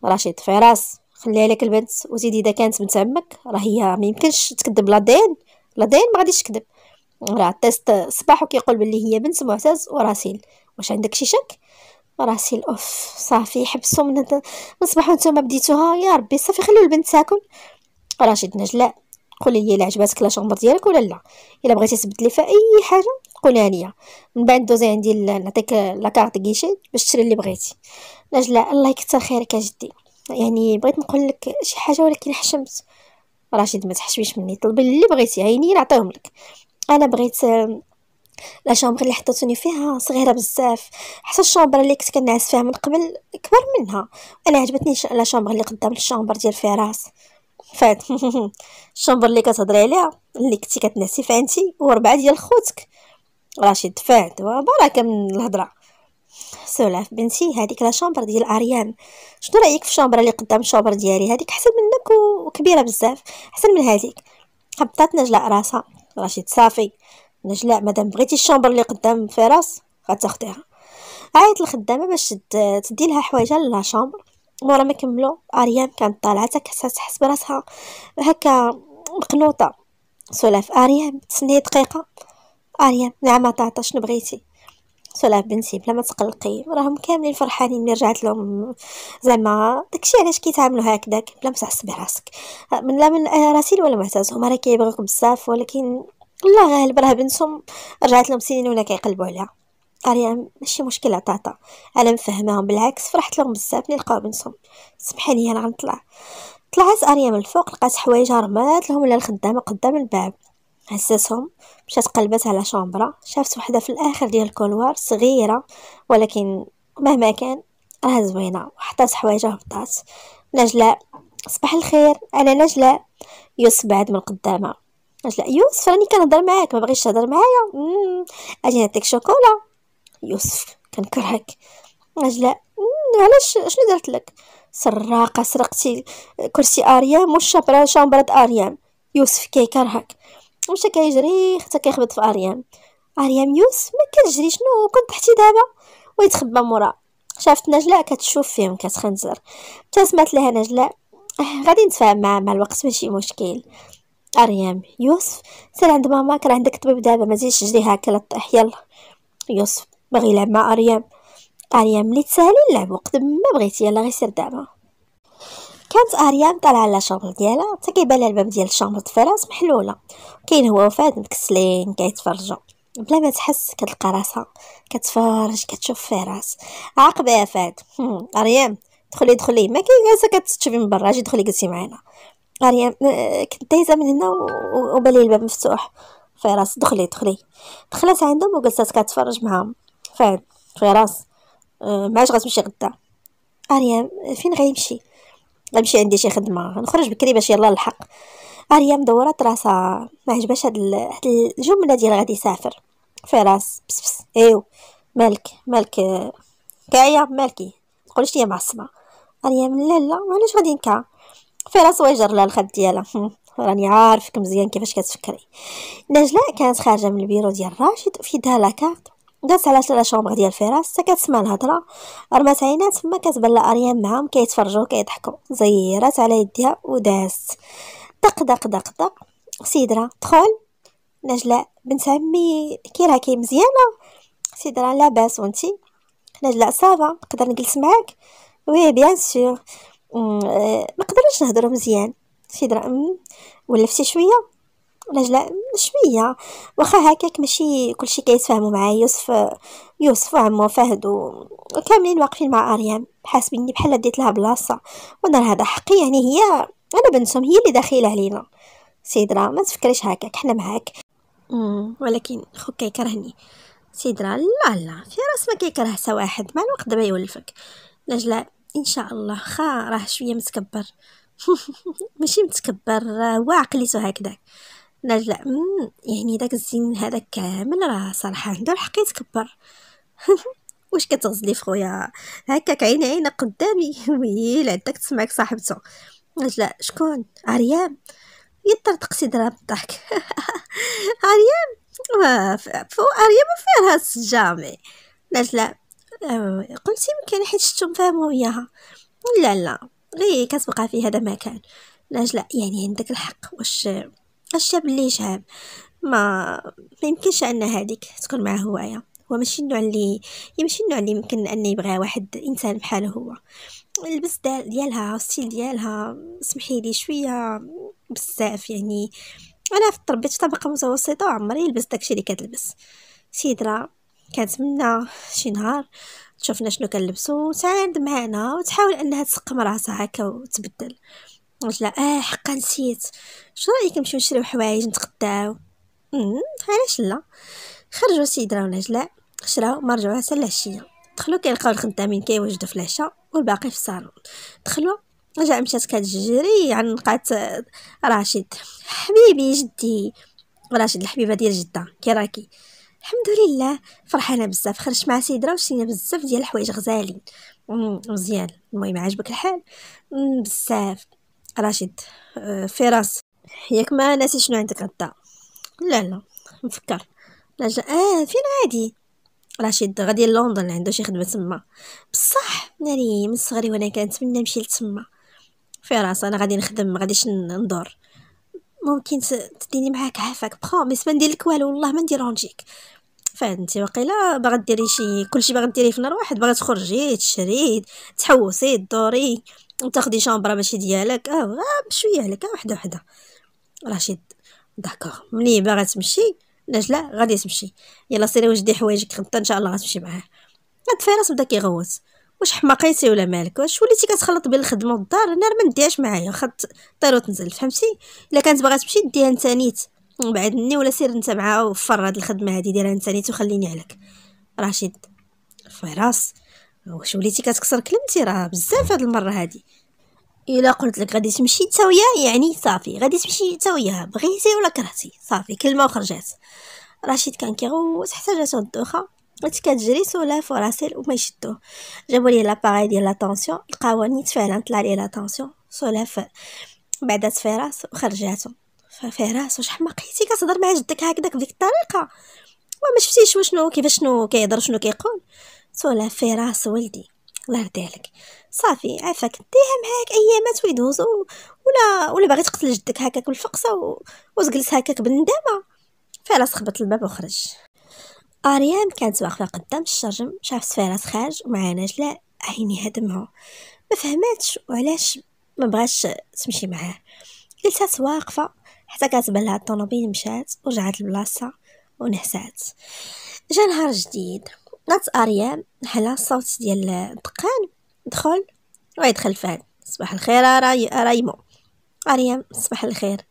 رشيد فراس خليها لك البنت وزيدي اذا كانت بنت عمك راه هي ما يمكنش تكذب لا دين لا دين ما غاديش تكذب راه التيست صباحو وكيقول بلي هي بنت معتز وراسيل واش عندك شي شك راسي الاوف صافي حبسوا من هاد الصباح وانتم بديتوها يا ربي صافي خلوا البنت ساكن راشد نجلاء قولي لي الا عجباتك لا شومبر ديالك ولا لا الا بغيتي تبدلي في اي حاجه قولها لي من بعد دوزي عندي نعطيك لا كارت كيشي باش تشري اللي بغيتي نجلاء الله يكثر خيرك اجدي يعني بغيت نقول لك شي حاجه ولكن حشمت راشد ما تحشميش مني طلبي اللي بغيتي عيني نعطيهم لك انا بغيت لا شامبر اللي حطيتوني فيها صغيره بزاف حتى الشامبر اللي كنت كنعس فيها من قبل كبر منها انا عجبتني لا شامبر اللي قدام الشامبر ديال فراس فات الشامبر اللي كتهضري عليها اللي كنتي كتنعسي فانتي وربعه ديال خوتك رشيد فات وبركه من الهضره سولاف بنتي هذيك لا شامبر ديال اريان شنو رايك في الشامبر اللي قدام الشامبر ديالي هذيك احسن منك وكبيره بزاف احسن من هذيك هبطات نجلاء راسها رشيد صافي نجلاء مادام بغيتي الشومبر اللي قدام فراس غتاخديها عيط الخدامه باش تدي لها حوايجها لا شومبر مورا ما كملو اريان كانت طالعه تكحسها تحس براسها هكا مقنوطه سولاف اريان تسني دقيقه اريان نعم طاطا شنو بغيتي سولاف بنتي بلا ما تقلقي راهم كاملين فرحانين ملي رجعت لهم زعما داكشي علاش كيتعاملوا هكذاك بلا ما تحس راسك من لا من راسيل ولا معتازهم هما راه كيبغيوك بزاف ولكن الله غالب راه بنتهم رجعت لهم سنين ولا كيقلبوا عليها اريان ماشي مشكلة طاطا انا مفهماهم بالعكس فرحت لهم بزاف ملي لقاو بنتهم سمحي لي انا غنطلع طلعت اريام من الفوق لقات حوايجها رمات لهم الخدامه قدام الباب هزاتهم مشات قلبات على شامبرا شافت وحده في الاخر ديال الكولوار صغيره ولكن مهما كان راه زوينه وحطات حوايجها وهبطات نجلاء صباح الخير انا نجلاء يوسف بعد من قدامها قالت لا يوسف راني كنهضر معاك ما بغيتش تهضر معايا اجي نعطيك شوكولا يوسف كنكرهك قالت لا علاش شنو درت لك سراقه سرقتي كرسي اريام والشبره شامبره اريام يوسف كيكرهك مشى كيجري حتى كيخبط في اريام اريام يوسف ما كتجري شنو كنت تحتي دابا ويتخبى مورا شافت نجلاء كتشوف فيهم كتخنزر ابتسمت لها نجلاء آه، غادي نتفاهم مع مع الوقت ماشي مشكل أريم يوسف سير عند ماما كان عندك طبيب دابا مازيدش جري هاكا لا طيح يلا يوسف باغي يلعب مع أريم أريم ملي تسالي نلعبو قد ما بغيتي يلا غي سير دابا كانت أريام طالعة على شامبل ديالها تا كيبان الباب ديال الشامبل فراس محلولة كاين هو وفاد مكسلين كيتفرجو بلا ما تحس كتلقى راسها كتفرج كتشوف فراس عاقب يا فهد أريام دخلي دخلي ما كاين جالسه كتشوفي من برا اجي دخلي جلسي معانا مريم يعني، كنت دايزه من هنا وبالي الباب مفتوح فراس دخلي دخلي دخلت عندهم وجلست كتفرج معاهم فين فراس أه، معاش غتمشي غدا اريام فين غيمشي غنمشي عندي شي خدمه نخرج بكري باش يلا الحق اريام دورات راسها ما عجبهاش هاد الجمله ديال غادي يسافر فراس بس بس ايو مالك مالك كايا مالكي تقولش ليا معصبه اريام لا لا علاش غادي نكا فيها ويجر لها الخد ديالها راني عارفك مزيان كيفاش كتفكري نجلاء كانت خارجه من البيرو ديال راشد في يدها لاكارت دازت على لا شومبر ديال فراس كتسمع الهضره رمات عينات تما كتبان اريان معاهم كيتفرجوا كيضحكوا زيرات على يديها ودازت دق دق دق دق سيدرا دخل نجلاء بنت عمي كي راكي مزيانه سيدرا لاباس وانتي نجلاء صافا نقدر نجلس معاك وي بيان سور آه، ما قدرتش نهضروا مزيان في درهم ولا فتي شويه ولا شويه واخا هكاك ماشي كلشي كيتفاهموا معايا يوسف يوسف وعمو فهد وكاملين واقفين مع اريام حاسبيني بحال ديت لها بلاصه وانا هذا حقي يعني هي انا بنتهم هي اللي داخله علينا سيدرا ما تفكريش هكاك حنا معاك ولكن خوك كيكرهني سيدرا لا لا في راس ما كيكره حتى واحد مع الوقت دابا يولفك نجلاء ان شاء الله خا راه شويه متكبر ماشي متكبر راه واعقليته هكذاك نجلة يعني داك الزين هذاك كامل راه صراحة عنده الحق يتكبر واش كتغزلي خويا هكاك عين عين قدامي ويل عندك تسمعك صاحبته نجلة شكون عريام يطرطق صدرها بالضحك عريام واف اريم فيرها السجامي نجلة آه، قلت يمكن حيت شفتو مفاهمه وياها لا لا غير كتبقى في هذا مكان لا يعني عندك الحق واش الشاب اللي شاب ما ما يمكنش ان هذيك تكون معاه هوايه هو ماشي النوع اللي ماشي النوع اللي يمكن ان يبغى واحد انسان بحاله هو اللبس ديالها والستيل ديالها سمحي لي شويه بزاف يعني انا في تربيت في طبقه متوسطه وعمري لبست داكشي اللي كتلبس سيدرا كنتمنى شي نهار تشوفنا شنو كنلبسو تعاند معنا وتحاول انها تسقم راسها هكا وتبدل قلت لها اه حقا نسيت شنو رايك نمشيو نشريو حوايج نتغداو علاش لا خرجوا السيد راهو نجلاء شراو ما رجعوا حتى العشيه دخلوا كيلقاو الخدامين كيوجدوا في العشاء والباقي في الصالون دخلوا جا مشات كتجري عنقات راشد حبيبي جدي راشد الحبيبه ديال جده كي راكي الحمد لله فرحانه بزاف خرجت مع سيدرا وشرينا بزاف ديال الحوايج غزالين مزيان المهم عاجبك الحال بزاف راشد آه، فراس ياك ما ناسي شنو عندك غدا لا لا نفكر لا اه فين غادي رشيد غادي لندن عنده شي خدمه تما بصح ناري من صغري وانا كنتمنى نمشي لتما فراس انا غادي نخدم ما غاديش ندور ممكن تديني معاك عافاك بروميس ما ندير لك والو والله ما ندير نجيك فانت وقيلا باغا ديري شي كلشي باغا ديريه في نهار واحد باغا تخرجي تشري تحوسي دوري وتاخدي شومبرا ماشي ديالك اه, آه، بشويه عليك آه، وحده وحده رشيد داكوغ ملي باغا تمشي نجلة غادي تمشي يلا سيري وجدي حوايجك غدا ان شاء الله غتمشي معاه هاد فراس بدا كيغوت واش حماقيتي ولا مالك واش وليتي كتخلط بين الخدمه والدار انا ما نديهاش معايا واخا طير وتنزل فهمتي الا كانت باغا تمشي ديها انت نيت وبعدني ولا سير انت معاها وفر هاد الخدمه هادي ديرها انت نيت وخليني عليك رشيد فراس واش وليتي كتكسر كلمتي راه بزاف هاد المره هادي الا قلت لك غادي تمشي انت وياه يعني صافي غادي تمشي انت وياها بغيتي ولا كرهتي صافي كلمه وخرجات رشيد كان كيغوت حتى جاتو الدوخه كنت كتجري سولاه فوق وما يشدوه جابوا ليه لاباغي ديال لا طونسيون لقاو فعلا طلع ليه لا طونسيون سولاه بعدات فراس وخرجاتو ففراس واش حماقيتي كتهضر مع جدك هكذاك بديك الطريقه وما شفتيش وشنو كيفاش شنو كيهضر شنو كيقول سولاه فراس ولدي الله يرضي عليك صافي عافاك ديها معاك ايامات ويدوزو ولا ولا باغي تقتل جدك هكاك بالفقصه و... وتجلس هكاك بالندامه فراس خبط الباب وخرج أريام كانت واقفة قدام الشرجم شافت فراس خارج مع نجلاء عينيها هدمها ما فهمتش وعلاش ما بغاش تمشي معاه جلسات واقفة حتى كتبان لها الطوموبيل مشات ورجعت البلاصة ونهسات جا نهار جديد نات اريام حلا الصوت ديال الدقان دخل ويدخل فهد صباح الخير أراي رايمو اريام صباح الخير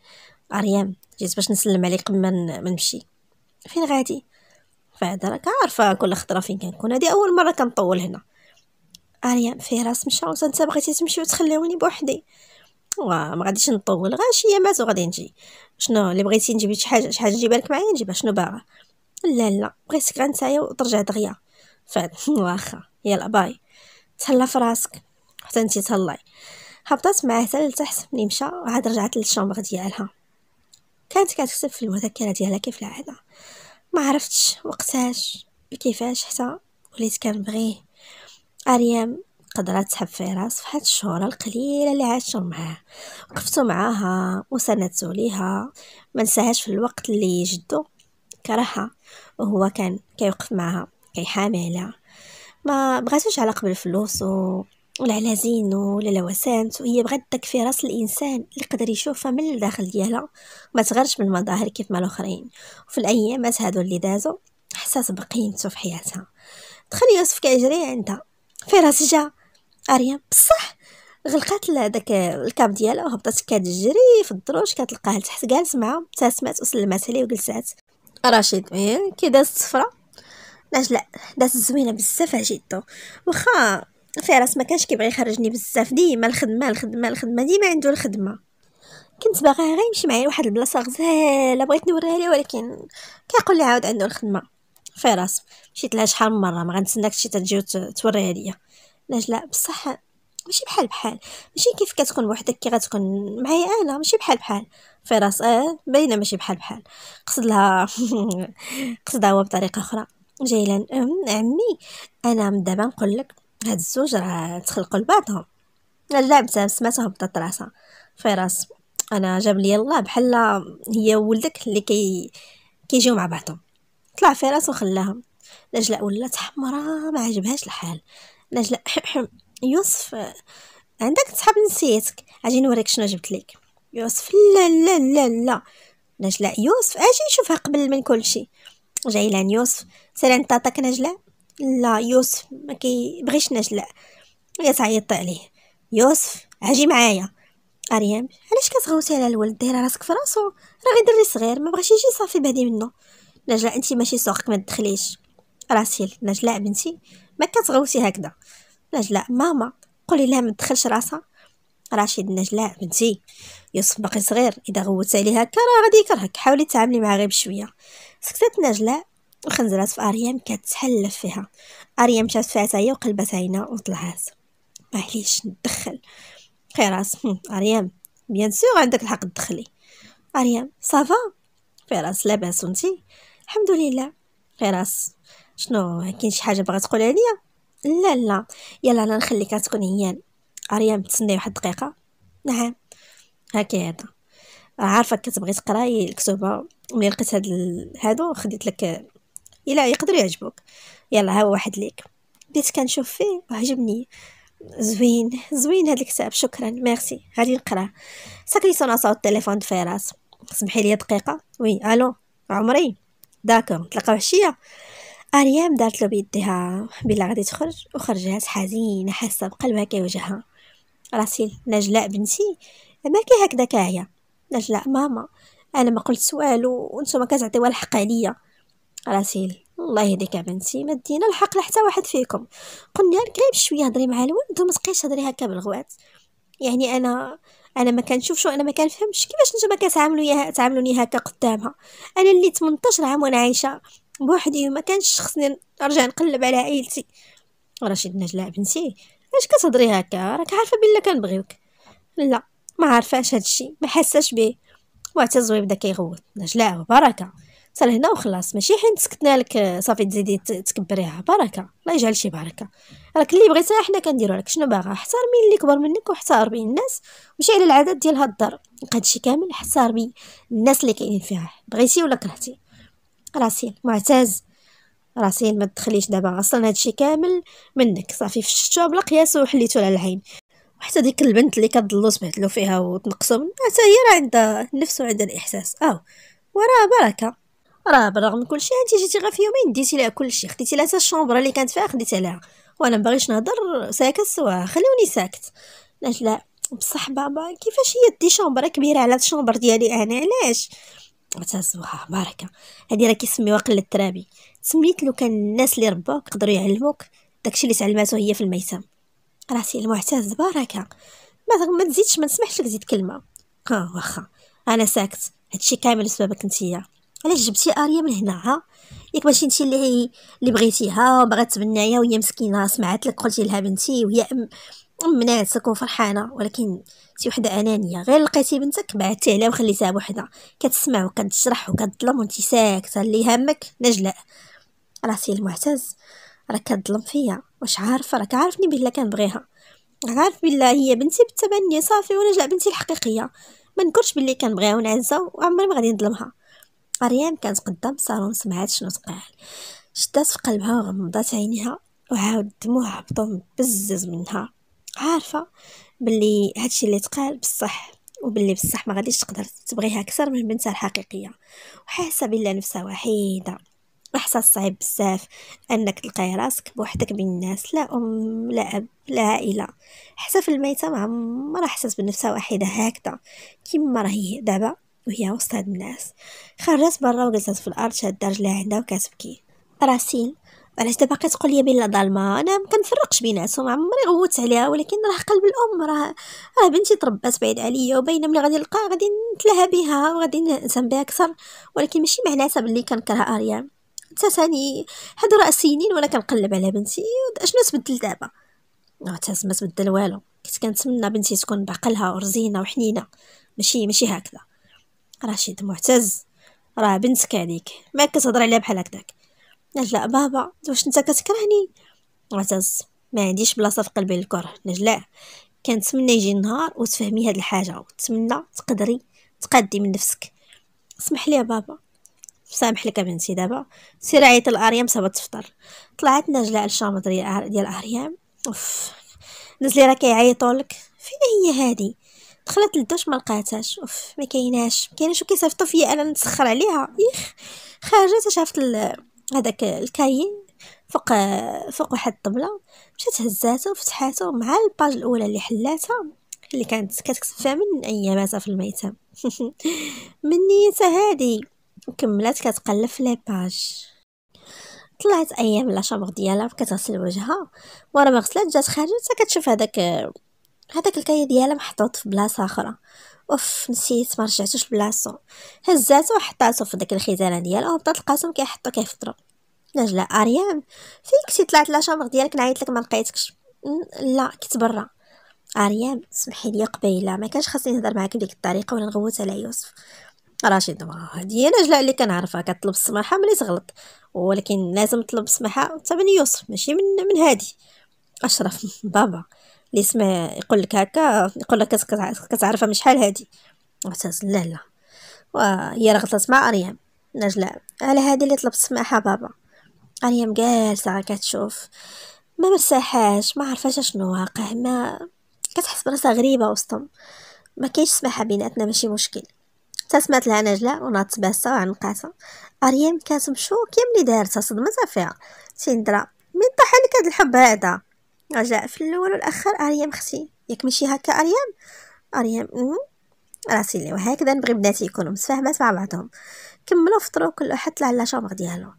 اريام جيت باش نسلم عليك قبل ما نمشي فين غادي فهاد راك عارفه كل خطره فين كنكون هادي اول مره كنطول هنا اريان راس مشى وانت بغيتي تمشي وتخليوني بوحدي ما غاديش نطول غاشيه مات وغادي نجي شنو اللي بغيتي نجيب شي حاجه شي حاجه نجيبها لك معايا نجيبها شنو باغا لا لا بغيتك غير نتايا وترجع دغيا فهاد واخا يلا باي تهلا فراسك حتى انت تهلاي هبطت معاه حتى لتحت ملي مشى عاد رجعت للشومبر ديالها كانت كتكتب في المذكره ديالها كيف العاده ما عرفتش وقتاش كيفاش حتى وليت كنبغيه اريام قدرات تحب في راس في هاد الشهور القليله اللي عاشتو معاه وقفتو معاها وساندتو ليها ما نساهاش في الوقت اللي جدو كرهها وهو كان كيوقف معاها كيحامي عليها ما بغاتوش قبل بالفلوس و ولا على زينو والعلازين واللوسانت وهي بغات داك في راس الانسان اللي يقدر يشوفها من الداخل ديالها ما تغرش المظاهر كيف ما الاخرين وفي الايامات هادو اللي دازو حساس بقيمته في حياتها دخل يوسف كيجري عندها في راس جا اريا بصح غلقات داك الكاب ديالها وهبطت كتجري في الدروج كتلقاها تحت جالس معاها ابتسمات وسلمات عليه وجلسات رشيد مين إيه، كي داز السفره نجلاء داز زوينه بزاف عجبتو واخا فراس ما كانش كيبغي يخرجني بزاف ديما الخدمه الخدمه الخدمه ديما عنده الخدمه كنت باغا غير يمشي معايا لواحد البلاصه غزاله بغيت نوريها ليه ولكن كيقول لي عاود عنده الخدمه فراس مشيت لها شحال من مره ما غنتسناكش شي تجي توريها ليا لا بصح ماشي بحال بحال ماشي كيف كتكون وحدك كي غتكون معايا انا ماشي بحال بحال فراس اه باينه ماشي بحال بحال قصد لها قصدها هو بطريقه اخرى جيلان عمي انا من دابا نقول لك هاد الزوج راه تخلقوا لبعضهم لعبتها سمعتها هبطت راسها في راس انا جاب لي الله بحال هي ولدك اللي كي كيجيو مع بعضهم طلع في راسو نجلاء ولات حمرا ما عجبهاش الحال نجلاء يوسف عندك تحب نسيتك اجي نوريك شنو جبت لك يوسف لا لا لا لا نجلاء يوسف اجي نشوفها قبل من كل شيء جاي لان يوسف سير انت نجلاء لا يوسف ما كيبغيش نجلع هي تعيط عليه يوسف هاجي معايا اريم علاش كتغوتي على الولد دايره راسك في راسو راه غير دري صغير ما بغاش يجي صافي بادي منه نجلاء انت ماشي سوقك ما تدخليش راسيل نجلاء بنتي ما كتغوتي هكذا نجلاء ماما قولي لها ما تدخلش راسها رشيد نجلاء بنتي يوسف باقي صغير اذا غوت عليه هكا راه غادي يكرهك حاولي تعاملي معاه غير بشويه سكتت نجلاء وخنزرات في أريام كتحلف فيها أريام مشات فيها هي وقلبت عينها وطلعات معليش ندخل فراس أريام بيان سور عندك الحق تدخلي أريام صافا فراس لاباس ونتي الحمد لله فراس شنو كاين شي حاجه باغا تقولها ليا لا لا يلا انا نخليك تكون عيان اريام تسني واحد الدقيقه نعم هاكي هذا عارفه كتبغي تقراي الكتبه ملي لقيت هاد هادو خديت لك الا يقدر يعجبوك يلا ها واحد ليك بديت كنشوف فيه وعجبني زوين زوين هاد الكتاب شكرا ميرسي غادي نقراه سكري سونا صوت التليفون في فراس سمحي لي دقيقه وي الو عمري داكور تلقاو عشيه اريام دارت له بيديها بلا غادي تخرج وخرجات حزينه حاسه بقلبها كيوجعها راسي نجلاء بنتي ما كي هكذا كاعيه نجلاء ماما انا ما قلت سؤال وانتم كتعطيوها الحق عليا راسيل الله يهديك يا بنتي ما دينا الحق لحتى واحد فيكم قلنا لك غير بشويه هضري مع الولد وما تبقيش هضري هكا بالغوات يعني انا انا ما كنشوفش وانا ما كنفهمش كيفاش نتوما كتعاملوا تعاملوني هكا قدامها انا اللي 18 عام وانا عايشه بوحدي وما كانش خصني نرجع نقلب على عائلتي رشيد نجلاء بنتي اش كتهضري هكا راك عارفه بلا كنبغيوك لا ما عارفاش هادشي ما حاساش به واعتزوي الزويب بدا كيغوت نجلاء وبركه سال هنا وخلاص ماشي حين سكتنا لك صافي تزيدي تكبريها بركه الله يجعل شي بركه راك اللي بغيتها حنا كنديرو لك شنو باغا احترمي اللي كبر منك واحترمي الناس ماشي على العدد ديال هاد الدار هادشي كامل احترمي الناس اللي كاينين فيها بغيتي ولا كرهتي راسي معتز راسي ما تدخليش دابا اصلا هادشي كامل منك صافي فشتو بلا قياس وحليتو على العين وحتى ديك البنت اللي كتضلو تبهدلو فيها وتنقصو منها حتى هي راه عندها النفس وعندها الاحساس اه وراه بركه راه بالرغم من كلشي انت جيتي غير في يومين ديتي لها كلشي خديتي لها حتى الشومبر اللي كانت فيها خديتها لها وانا مبغيش نهضر ساكت سوا خلوني ساكت علاش لا بصح بابا كيفاش هي دي شومبر كبيره على الشومبر ديالي انا علاش تازوها بركه هادي راه كيسميوها قله الترابي سميت لو كان الناس اللي ربوك قدروا يعلموك داكشي اللي تعلماتو هي في الميتم راسي المعتز بركه ما ما تزيدش ما نسمحش لك تزيد كلمه ها واخا انا ساكت هادشي كامل بسببك نتيا علاش جبتي اريا من هنا ها ياك ماشي انت اللي اللي بغيتيها وبغات تبنايا وهي مسكينه سمعت لك قلتي لها بنتي وهي ام مناتك وفرحانه ولكن انت وحده انانيه غير لقيتي بنتك بعدتي عليها وخليتها بوحدها كتسمع وكتشرح وكتظلم وانت ساكته اللي همك نجلاء راسي المعتز راك كتظلم فيا واش عارفه راك عارفني بلا كنبغيها عارف بلا هي بنتي بالتبني صافي ونجلاء بنتي الحقيقيه ما نكرش بلي كنبغيها ونعزها وعمري ما غادي نظلمها مريم كانت قدام الصالون سمعات شنو تقال شدات في قلبها وغمضات عينيها وعاود الدموع هبطو بزز منها عارفه بلي هادشي اللي تقال بصح وبلي بصح ما غاديش تقدر تبغيها اكثر من بنتها الحقيقيه وحاسه بلا نفسها وحيده احساس صعيب بزاف انك تلقاي راسك بوحدك بين الناس لا ام لا اب لا عائله حتى في الميته ما عمرها حسات بنفسها وحيده هكذا كيما راهي دابا وهي وسط هاد الناس خرجت برا وجلست في الارض شادة رجلها عندها وكتبكي راسين علاش دابا كتقول لي بين ظالمه انا ما كنفرقش بيناتهم عمري غوت عليها ولكن راه قلب الام راه راه بنتي تربات بعيد عليا وباينه ملي غادي نلقاها غادي نتلاها بها وغادي نهزم بها اكثر ولكن ماشي معناتها بلي كنكره اريان حتى ثاني هادو راه سنين وانا كنقلب على بنتي اشنو تبدل دابا حتى ما تبدل والو كنت كنتمنى بنتي تكون بعقلها ورزينه وحنينه ماشي ماشي هكذا رشيد معتز راه بنتك عليك ما كتهضر عليها بحال هكداك نجلاء بابا واش انت كتكرهني معتز ما عنديش بلاصه في قلبي للكره نجلاء كنتمنى يجي النهار وتفهمي هاد الحاجه وتمنى تقدري تقدي من نفسك اسمح لي يا بابا سامح لك بنتي دابا سير عيط لاريام سبا تفطر طلعت نجلاء للشامط ديال اريام اوف نزلي راه كيعيطوا لك فين هي هذه دخلت للدوش ما لقاتهاش اوف ما كايناش ما كايناش فيا انا نتسخر عليها يخ خرجت شافت هذاك الكاي فوق فوق واحد الطبله مشات هزاتها وفتحاتها مع الباج الاولى اللي حلاتها اللي كانت كتكتب فيها من اياماتها في الميتم من نيتها هادي وكملات كتقلب في لي باج طلعت ايام لا شامبر ديالها كتغسل وجهها ورا ما غسلات جات خرجت كتشوف هذاك هذاك الكاي ديالها محطوط في بلاصه اخرى اوف نسيت ما رجعتوش لبلاصتو هزاتو وحطاتو في داك الخزانه ديالها وبدات القاسم كيحطو كيفطرو نجله اريان فين كنتي طلعت لاشامبر ديالك نعيط لك ما لقيتكش لا كنت برا اريان سمحي لي قبيله ما كانش خاصني نهضر معاك بديك الطريقه ولا نغوت على يوسف راشد ما هادي نجله اللي كنعرفها كطلب السماحه ملي تغلط ولكن لازم تطلب السماحه حتى من يوسف ماشي من من هادي اشرف بابا اللي اسمه يقول لك هكا يقول لك كتعرفها من شحال هادي عساس لا لا وهي رغطت مع اريام نجلاء على هادي اللي طلبت سماحه بابا اريام جالسه كتشوف ما مرتاحاش ما عرفاش شنو واقع ما كتحس براسها غريبه وسطهم ما كاينش سماحه بيناتنا ماشي مشكل تسمات لها نجلاء ونات باسة وعنقاسة أريم كانت مشوكة ملي دارتها صدمتها فيها سندرا من طاح لك هاد الحب هذا رجاء في الاول والاخر اريم اختي ياك ماشي هكا اريم اريم راسي لي وهكذا نبغي بناتي يكونوا متفاهمات مع بعضهم كملوا فطروا كل واحد طلع على شومغ ديالو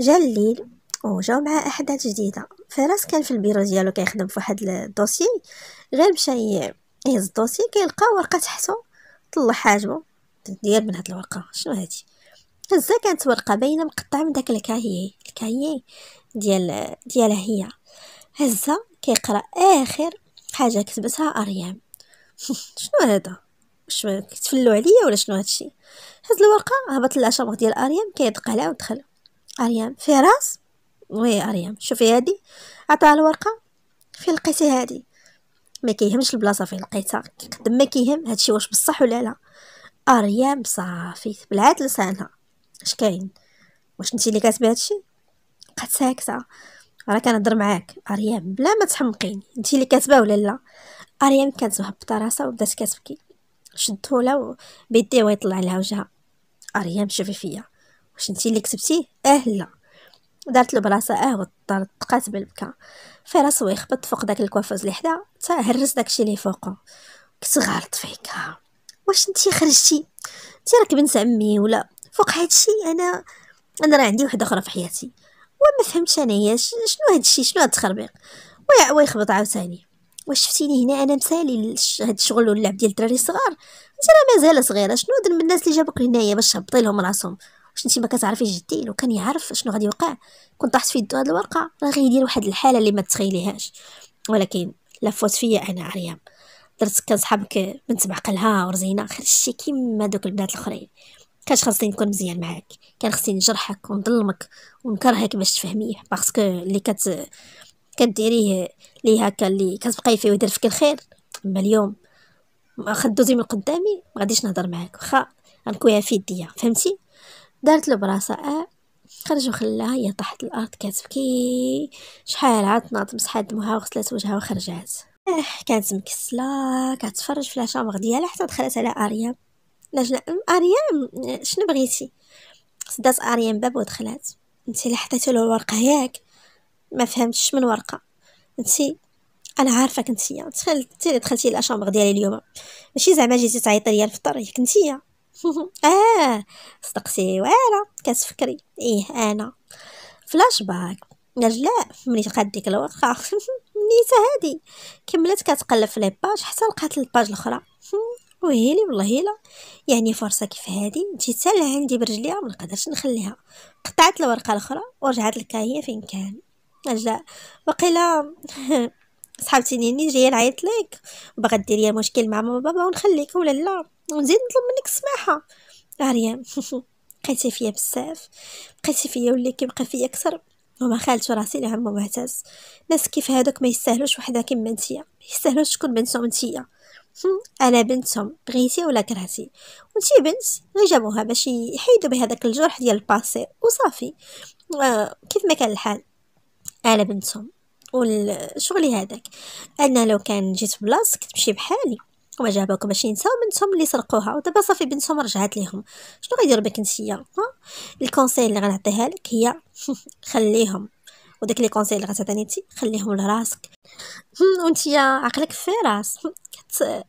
جا الليل وجاو معاه احداث جديده فراس كان في البيرو ديالو كيخدم في واحد الدوسي غير مشى يهز الدوسي كيلقى ورقه تحتو طلع حاجبو ديال من هاد الورقه شنو هادي هزا كانت ورقه باينه مقطعه من داك الكاهي الكاهي ديال ديالها هي هزه كيقرا اخر حاجه كتبتها اريام شنو هذا واش كتفلو عليا ولا شنو هادشي هز الورقه هبط شابغ ديال اريام كيدق عليها ودخل اريام فراس وي اريام شوفي هادي عطاها الورقه فين لقيتي هادي ما كيهمش البلاصه فين لقيتها قد ما كيهم هادشي واش بصح ولا لا اريام صافي بلعات لسانها اش كاين واش نتي اللي كاتبه هادشي بقات ساكته راه كنهضر معاك اريام بلا ما تحمقيني انت اللي كاتبه ولا لا اريام كانت مهبطه راسها وبدات كتبكي شدته لها بيديه ويطلع لها وجهها اريام شوفي فيا واش انت اللي كتبتيه اه لا دارت له براسها اه وطرقات بالبكا في راسو يخبط فوق داك الكوافوز اللي حدا حتى هرس داكشي اللي فوقه كنت غالط فيك واش انت خرجتي انت راك بنت عمي ولا فوق هادشي انا انا راه عندي وحده اخرى في حياتي وما فهمتش انا هي شنو هادشي شنو هاد التخربيق ويا ويخبط عاوتاني واش شفتيني هنا انا مسالي هاد الشغل واللعب ديال الدراري الصغار انت راه مازال صغيره شنو هاد الناس اللي جابوك لهنايا باش هبطي لهم راسهم واش انت ما كتعرفيش جدي لو كان يعرف شنو غادي يوقع كنت طاحت في يدو هاد الورقه راه غيدير واحد الحاله اللي ما تخيليهاش ولكن فوت فيا انا عريان درت كنصحابك بنت معقلها ورزينه خرجتي كيما دوك البنات الاخرين كاش خاصني نكون مزيان معاك كان خاصني نجرحك ونظلمك ونكرهك باش تفهميه باسكو اللي كت كديريه لي هكا اللي كتبقاي فيه ويدير فيك الخير اما اليوم ما خدوزي من قدامي ما غاديش نهضر معاك واخا غنكويها في يديا فهمتي دارت له أه. خرج وخلاها هي طاحت الارض كتبكي شحال عاد ناض مسحات دمها وغسلات وجهها وخرجات آه، كانت مكسله كتفرج في لاشامبر ديالها حتى دخلت على اريام نجلة اريام شنو بغيتي صدات اريام باب ودخلات انت اللي حطيتي له الورقه ياك ما فهمتش من ورقه انت انا عارفك انتيا انت اللي دخلتي لاشامبر ديالي اليوم ماشي زعما جيتي تعيطي ليا الفطر ياك انتيا اه صدقتي وانا كتفكري ايه انا فلاش باك نجلاء ملي لقات ديك الورقه نيتها هادي كملت كتقلب في لي باج حتى لقات الباج الاخرى ويلي والله الا يعني فرصه كيف هادي نتي لها عندي برجليها ما نقدرش نخليها قطعت الورقه الاخرى ورجعت لكا هي فين كان رجع وقيلا صحابتي نيني جايه نعيط لك باغا ديري مشكل مع ماما بابا ونخليك ولا لا ونزيد نطلب منك السماحه اريام بقيتي فيا بزاف بقيتي فيا واللي كيبقى فيا اكثر وما خالت راسي لعمو معتز ناس كيف هادوك ما يستاهلوش وحده كيما نتيا ما يستاهلوش تكون بنتهم نتيا انا بنتهم بغيتي ولا كرهتي وانتي بنت غير جابوها باش يحيدوا بهذاك الجرح ديال الباسي وصافي آه كيف ما كان الحال انا بنتهم وشغلي هذاك انا لو كان جيت بلاصتك تمشي بحالي وما جابوك باش ينساو بنتهم اللي سرقوها ودابا صافي بنتهم رجعت ليهم شنو غيديروا بك نتيا الكونسيل اللي غنعطيها لك هي خليهم وداك لي كونسيل اللي غتعطيني انت خليهم لراسك وانت عقلك في راس كت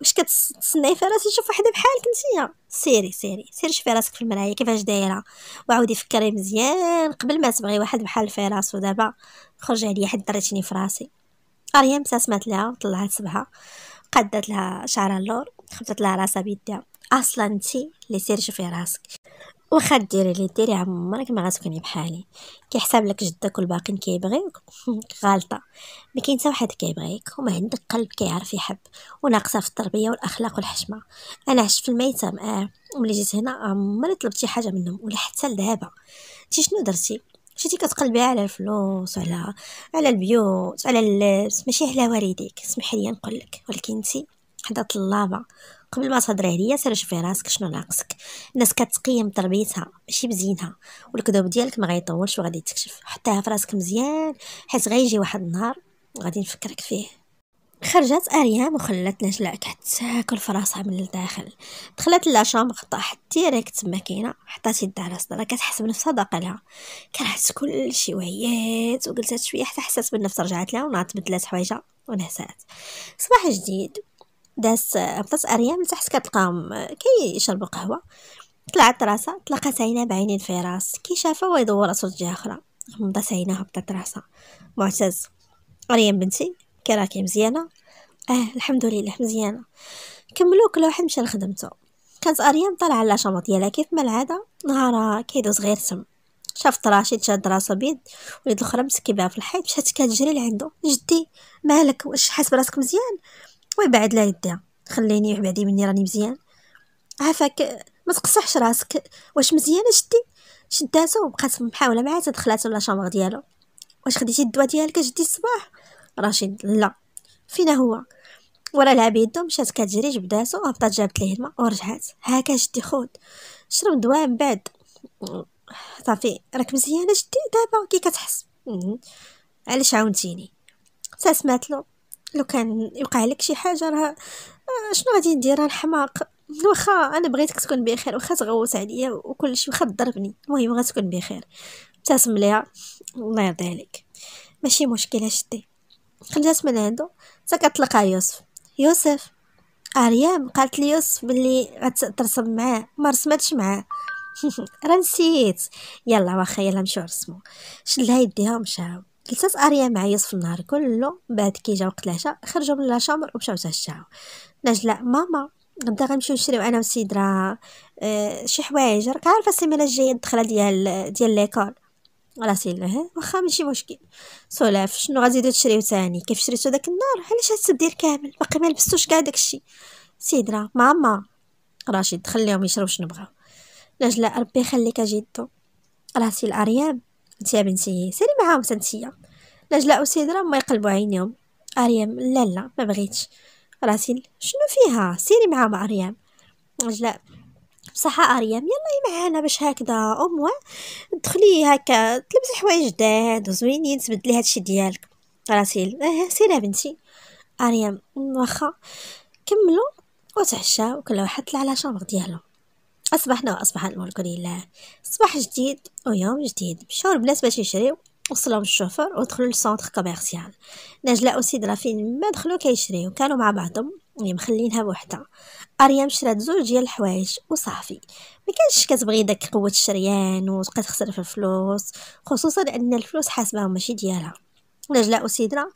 واش كتسناي في راسك تشوف وحده بحالك انت سيري سيري سيري شوفي راسك في المرايه كيفاش دايره وعاودي فكري مزيان قبل ما تبغي واحد بحال في راسو دابا خرج عليا حد درتني في راسي مريم ابتسمت لها وطلعت صبعها قدت لها شعرها اللور خبطت لها راسها بيدها اصلا انت اللي سيري شوفي راسك واخا ديري اللي ديري عمرك ما غتكوني بحالي كيحسب لك جدك والباقين كيبغيوك غالطه ما كاين حتى واحد كيبغيك وما عندك قلب كيعرف يحب وناقصه في التربيه والاخلاق والحشمه انا عشت في الميتم اه ملي جيت هنا عمري طلبت شي حاجه منهم ولا حتى لدابا انت شنو درتي شتي كتقلبي على الفلوس على على البيوت على اللبس ماشي على والديك اسمح لي نقول لك ولكن انت حدا طلابه قبل ما تهضري عليا سير شوفي راسك شنو ناقصك الناس كتقيم تربيتها ماشي بزينها والكذوب ديالك ما غيطولش وغادي تكشف حطيها في راسك مزيان حيت غيجي واحد النهار غادي نفكرك فيه خرجت اريام وخلات نجلاء كتاكل في راسها من الداخل دخلت غطا حتى ديريكت تما كاينه حطات يدها على صدرها كتحس بنفسها داقلها كرهت كلشي وعيات وجلست شويه حتى حسات بالنفس رجعت لها ونعت بدلات حوايجها ونهسات صباح جديد داس بدات اريم لتحت كتلقاهم كيشربوا قهوه طلعت راسها تلاقات عينا بعينين في راس كي شافها ويدور راسو لجهه اخرى غمضات عينها هبطات راسها معتز اريام بنتي كي راكي مزيانه اه الحمد لله مزيانه كملوا كل واحد مشى لخدمته كانت اريم طالعه على شامط ديالها كيف ما العاده نهارها كيدوز غير تم شافت راشد شاد راسو بيد وليد الاخرى مسكي بها في الحيط مشات كتجري لعندو جدي مالك واش حاسب راسك مزيان ويبعد لا يديها خليني بعدي مني راني مزيان عافاك ما تقصحش راسك واش مزيانه جدي شداتو وبقات محاوله معاه تدخلات ولا شامغ ديالو واش خديتي الدواء ديالك جدي الصباح رشيد لا فينا هو ورا لعب يدو مشات كتجري جبداتو هبطات جابت ليه الماء ورجعات هاكا جدي خود شرب دواء من بعد صافي راك مزيانه جدي دابا كي كتحس علاش عاونتيني سمعت له لو كان يوقع لك شي حاجه راه آه، شنو غادي ندير الحماق واخا انا بغيتك تكون بخير واخا تغوت عليا وكلشي واخا تضربني المهم غتكون بخير ابتسم ليها الله يرضي عليك ماشي مشكله شتي خرجت من عنده تا كتلقى يوسف يوسف اريام قالت لي يوسف بلي غترسم معاه ما رسمتش معاه راه نسيت يلا واخا يلا نمشيو نرسمو شد لها يديها ومشاو ثلاثة اريا معيط في النهار كله بعد كي جا وقت العشاء خرجوا من لاشامبر ومشاو تعشاو نجلاء ماما غدا غنمشيو نشريو انا وسيدرا اه شي حوايج راك عارفه السيمانه الجايه الدخله ديال ديال ليكول راسي ها اه، واخا ماشي مشكل سولاف شنو غتزيدو تشريو تاني كيف شريتو داك النار علاش هاد السدير كامل باقي ما لبستوش كاع داكشي سيدرا ماما راشد خليهم يشربوا شنو بغاو نجلاء ربي يخليك جدو راسي الاريام انت يا بنتي سيري معاهم تنتيا نجلاء وسيدرا ما يقلبوا عينيهم اريم لا لا ما بغيتش راسل شنو فيها سيري معاهم اريم نجلاء بصحة اريم يلا معانا باش هكذا اموا دخلي هكا تلبسي حوايج جداد وزوينين تبدلي هادشي ديالك راسيل اه سيري بنتي اريم واخا كملوا وتعشاو كل واحد طلع على شامغ ديالو أصبحنا وأصبح الملك لله صباح جديد ويوم جديد مشاو البنات باش يشريو وصلهم الشوفر ودخلوا للسونتر كوميرسيال نجلاء وسيد رافين ما دخلوا كيشريو كانوا مع بعضهم مخلينها بوحدها اريام شرات زوج ديال الحوايج وصافي ما كانش كتبغي داك قوه الشريان وتبقى تخسر في الفلوس خصوصا ان الفلوس حاسبه ماشي ديالها نجلاء وسيدرا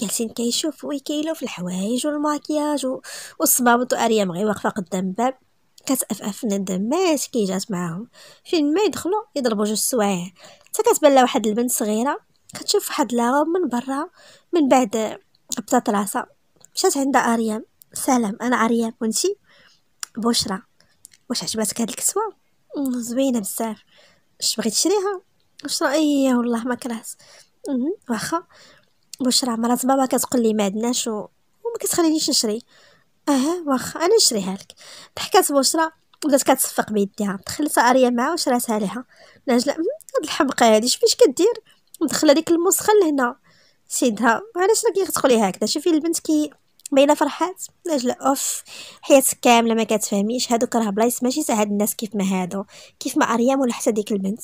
جالسين كيشوفوا ويكيلو في الحوايج والماكياج والصبابط واريام غير واقفه قدام باب كتأفأف ندم الدمات كي جات معاهم فين ما يدخلوا يضربوا جوج سوايع حتى كتبان لها واحد البنت صغيره كتشوف واحد لاغوم من برا من بعد هبطات راسها مشات عند اريام سلام انا اريام وانتي بشرى واش عجباتك هاد الكسوه أمم، زوينه بزاف اش بغيت تشريها واش رايي والله ما كرهت أمم، واخا بشرى مرات بابا كتقول لي ما عندناش و... وما كتخلينيش نشري اه واخا انا نشريها لك ضحكات بشرى ولات كتصفق بيديها دخلتها اريا معها وشراتها ليها نجلة هاد الحمقى هادي شوفي كدير مدخله ديك المسخه لهنا سيدها علاش راكي تدخلي هكذا شوفي البنت كي باينه فرحات نجلة اوف حياتك كامله ما كتفهميش هادوك راه بلايص ماشي تاع هاد الناس كيف ما هادو كيف ما اريام ولا حتى ديك البنت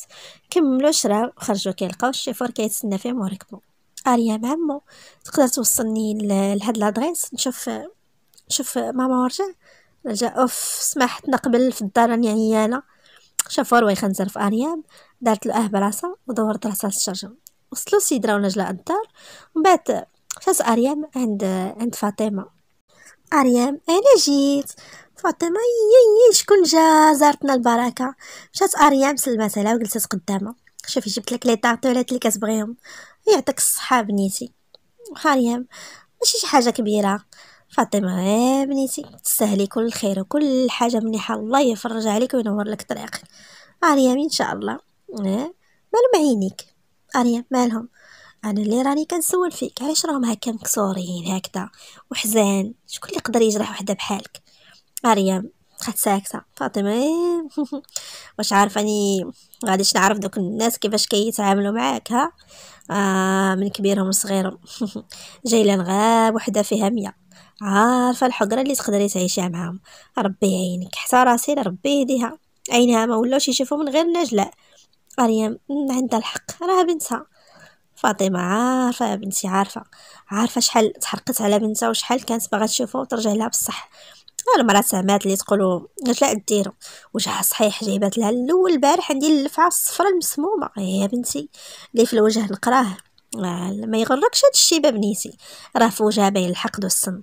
كملوا شراو خرجوا كيلقاو الشيفور كيتسنى فيهم وركبوا اريام عمو تقدر توصلني لهاد لادريس نشوف شوف ماما ورجع رجع اوف سمحتنا قبل في الدار راني عيانه يعني شافو رواي خنزر في ارياب دارت له أه براسها ودورت راسها الشجر وصلو سيد راه نجلا الدار ومن بعد فاز اريام عند عند فاطمه اريام انا جيت فاطمه يي شكون جا زارتنا البركه مشات اريام سلمات عليها وجلست قدامها شوفي جبت لك لي طارطولات اللي كتبغيهم يعطيك الصحه بنيتي اريام ماشي شي حاجه كبيره فاطمه يا بنيتي تستاهلي كل الخير وكل حاجه مليحه الله يفرج عليك وينور لك طريقك اريم ان شاء الله مالهم عينيك اريم مالهم انا اللي راني كنسول فيك علاش راهم هكا مكسورين هكذا وحزان شكون اللي يقدر يجرح وحده بحالك مريم بقات ساكته فاطمه واش عارفه اني غاديش نعرف دوك الناس كيفاش كيتعاملوا معاك ها آه من كبيرهم لصغيرهم جايلان غاب وحده فيها مياه عارفة الحقرة اللي تقدري تعيشيها معاهم ربي يعينك حتى راسي ربي يهديها عينها ما ولاوش يشوفوا من غير نجلاء مريم عندها الحق راه بنتها فاطمة عارفة بنتي عارفة عارفة شحال تحرقت على بنتها وشحال كانت باغا تشوفها وترجع لها بالصح المرا سمات اللي تقولوا نجلاء لا وجهها صحيح جايبات لها الاول البارح عندي اللفعة الصفراء المسمومة إيه يا بنتي اللي في الوجه نقراه ما يغركش هاد الشيء بابنيتي راه في وجهها باين الحقد والسن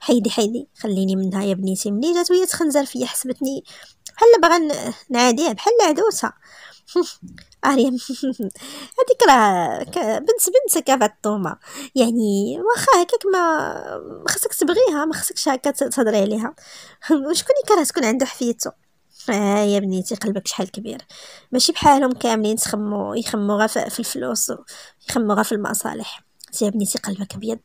حيدي حيدي خليني منها يا بنيتي ملي جات وهي تخنزر فيا حسبتني بحال باغا نعاديها بحال عدوسها اريم هذيك راه بنت بنت كافا الطومه يعني واخا هكاك ما خصك تبغيها ما خصكش هكا تهضري عليها وشكون اللي كره تكون عنده حفيته اه يا بنيتي قلبك شحال كبير ماشي بحالهم كاملين تخمو يخمو غا في الفلوس يخمو غا في المصالح يا بنيتي قلبك ابيض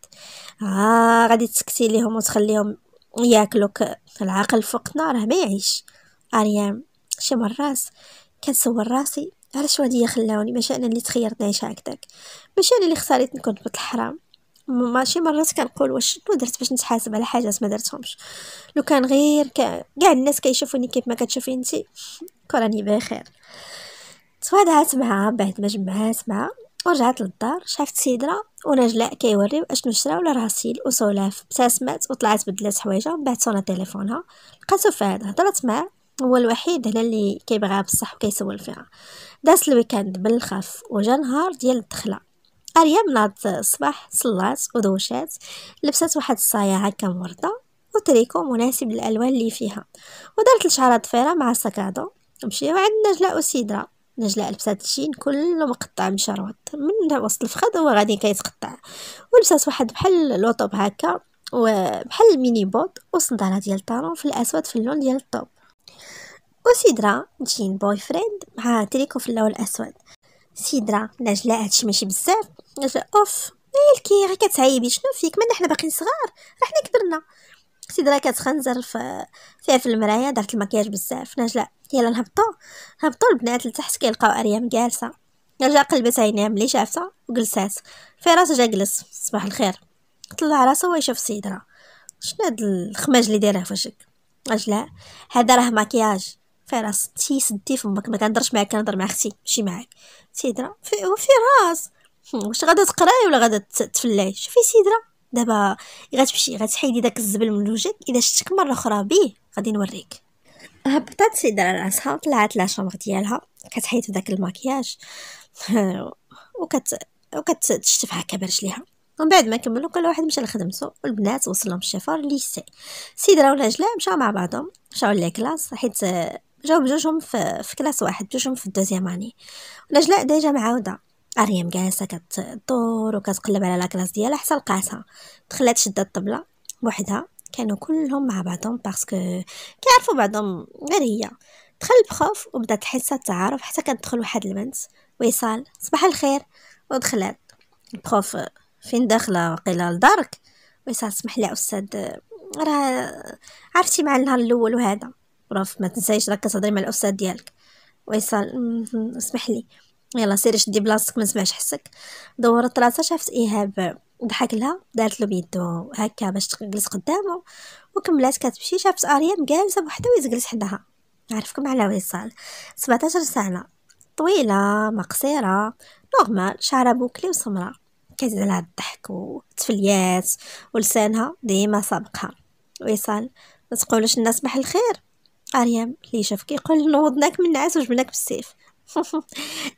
اه غادي تسكتي ليهم وتخليهم ياكلوك العقل فوق راه ما يعيش اريام شي مرات كنسول راسي علاش غادي خلاوني ماشي انا اللي تخيرت نعيش هكداك ماشي انا اللي اختاريت نكون بنت الحرام ماشي مرات كنقول واش شنو درت باش نتحاسب على حاجات ما درتهمش لو كان غير كاع الناس كيشوفوني كيف ما كتشوفي انت كراني بخير تواضعت معها بعد ما جمعات معها ورجعت للدار شافت سيدرا ونجلاء كيوريو اشنو شرا ولا راسيل وسولاف ابتسمت وطلعت بدلات حوايجها من بعد صونا تليفونها لقاتو فهد هضرت معاه هو الوحيد هنا اللي كيبغيها بصح وكيسول فيها داس الويكاند بالخف وجا نهار ديال الدخله أريم ناضت الصباح صلات ودوشات لبست واحد الصايع هكا موردة وتريكو مناسب للألوان اللي فيها ودارت لشعرها ضفيرة مع ساكادو مشيو عند نجلاء وسيدرا نجلاء لبسات الجين كله مقطع مشروط من وسط الفخذ هو غادي كيتقطع ولبسات واحد بحال لوطوب هكا وبحال الميني بوط وصندالة ديال الطالون في الأسود في اللون ديال الطوب وسيدرا جين بوي فريند مع تريكو في اللون الأسود سيدرا درا هادشي ماشي بزاف اوف مالكي إيه، غير كتعيبي شنو فيك مالنا حنا باقيين صغار راه حنا كبرنا سيدرا كتخنزر في فيها في المرايا دارت المكياج بزاف نجلاء يلا نهبطو هبطو البنات لتحت كيلقاو اريام جالسه نجلاء قلبت عينيها ملي شافتها وجلسات فراس جا جلس صباح الخير طلع راسو ويشوف يشوف سيدرا شنو هاد الخماج اللي دايره في وجهك نجلاء هذا راه مكياج فيها تي سدي فمك ما كنهضرش معاك كنهضر مع اختي ماشي معاك سيدرا في وفي راس واش غادا تقراي ولا غادا تفلاي شوفي سيدرا دابا غتمشي غتحيدي داك الزبل من وجهك الا شتك مره اخرى بيه غادي نوريك هبطات سيدرا راسها طلعت شومغ ديالها كتحيد في داك الماكياج وكت وكتشتف هكا برجليها ومن بعد ما كملوا كل واحد مشى لخدمته والبنات وصلهم الشفار سي سيدرا ولا جلا مشاو مع بعضهم مشاو لي كلاس حيت جاوب جوجهم في, في كلاس واحد جوجهم في الدوزيام اني ونجلاء ديجا معاوده اريم جالسه كتدور وكتقلب على لاكلاس ديالها حتى لقاتها دخلات شدات الطبله بوحدها كانوا كلهم مع بعضهم باسكو كيعرفوا بعضهم غير هي دخل بخوف وبدات الحصه التعارف حتى كتدخل واحد البنت ويصال صباح الخير ودخلت البخوف فين داخله وقيله لدارك ويصال سمح لي استاذ راه عرفتي مع النهار الاول وهذا برافو ما تنسايش ركز هضري مع الاستاذ ديالك ويصل اسمح لي يلا سيري شدي بلاصتك ما نسمعش حسك دورت راسها شافت ايهاب ضحك لها دارت له بيدو هكا باش تجلس قدامه وكملات كتمشي شافت اريام جالسه بوحدها ويجلس حداها نعرفكم على ويصال 17 سنه طويله ما قصيره نورمال شعرها بوكلي وسمراء كتزيد على الضحك وتفليات ولسانها ديما سابقها ويصال ما تقولوش الناس بحال الخير اريام اللي شاف كيقول نوضناك من النعاس وجبناك بالسيف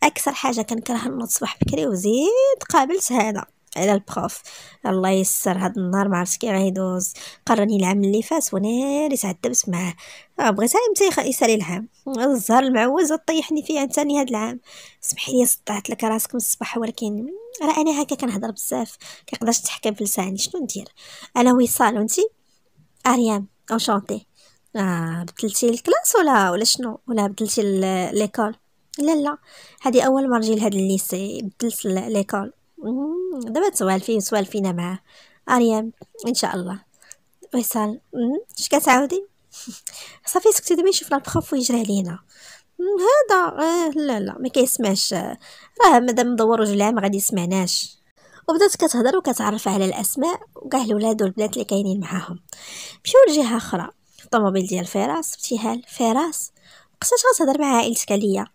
أكثر حاجة كنكره نوض صباح بكري وزيد قابلت هذا على البروف الله يسر هاد النهار ما عرفتش كي غيدوز قرني العام اللي فات وناري تعذبت معاه آه، بغيتها امتى يسالي العام الزهر المعوز طيحني فيها ثاني هاد العام سمحي لي صدعت لك راسك من الصباح ولكن راه انا هكا كنهضر بزاف كيقدرش تحكم في لساني شنو ندير انا وصال وانتي اريام انشانتي اه بدلتي الكلاس ولا ولا شنو ولا بدلتي ليكول لا لا هذه اول مره نجي لهاد الليسي بدلت ليكول دابا تسوالفي سوالفينا معاه اريام ان شاء الله ويسال اش كتعاودي صافي سكتي دابا يشوفنا البخوف ويجري علينا هذا آه لا لا ما كيسمعش راه مادام مدور رجلها ما غادي يسمعناش وبدات كتهضر وكتعرف على الاسماء وكاع الولاد والبنات اللي كاينين معاهم مشيو لجهه اخرى الطوموبيل ديال فراس ابتهال فراس قصاش غتهضر مع عائلتك عليا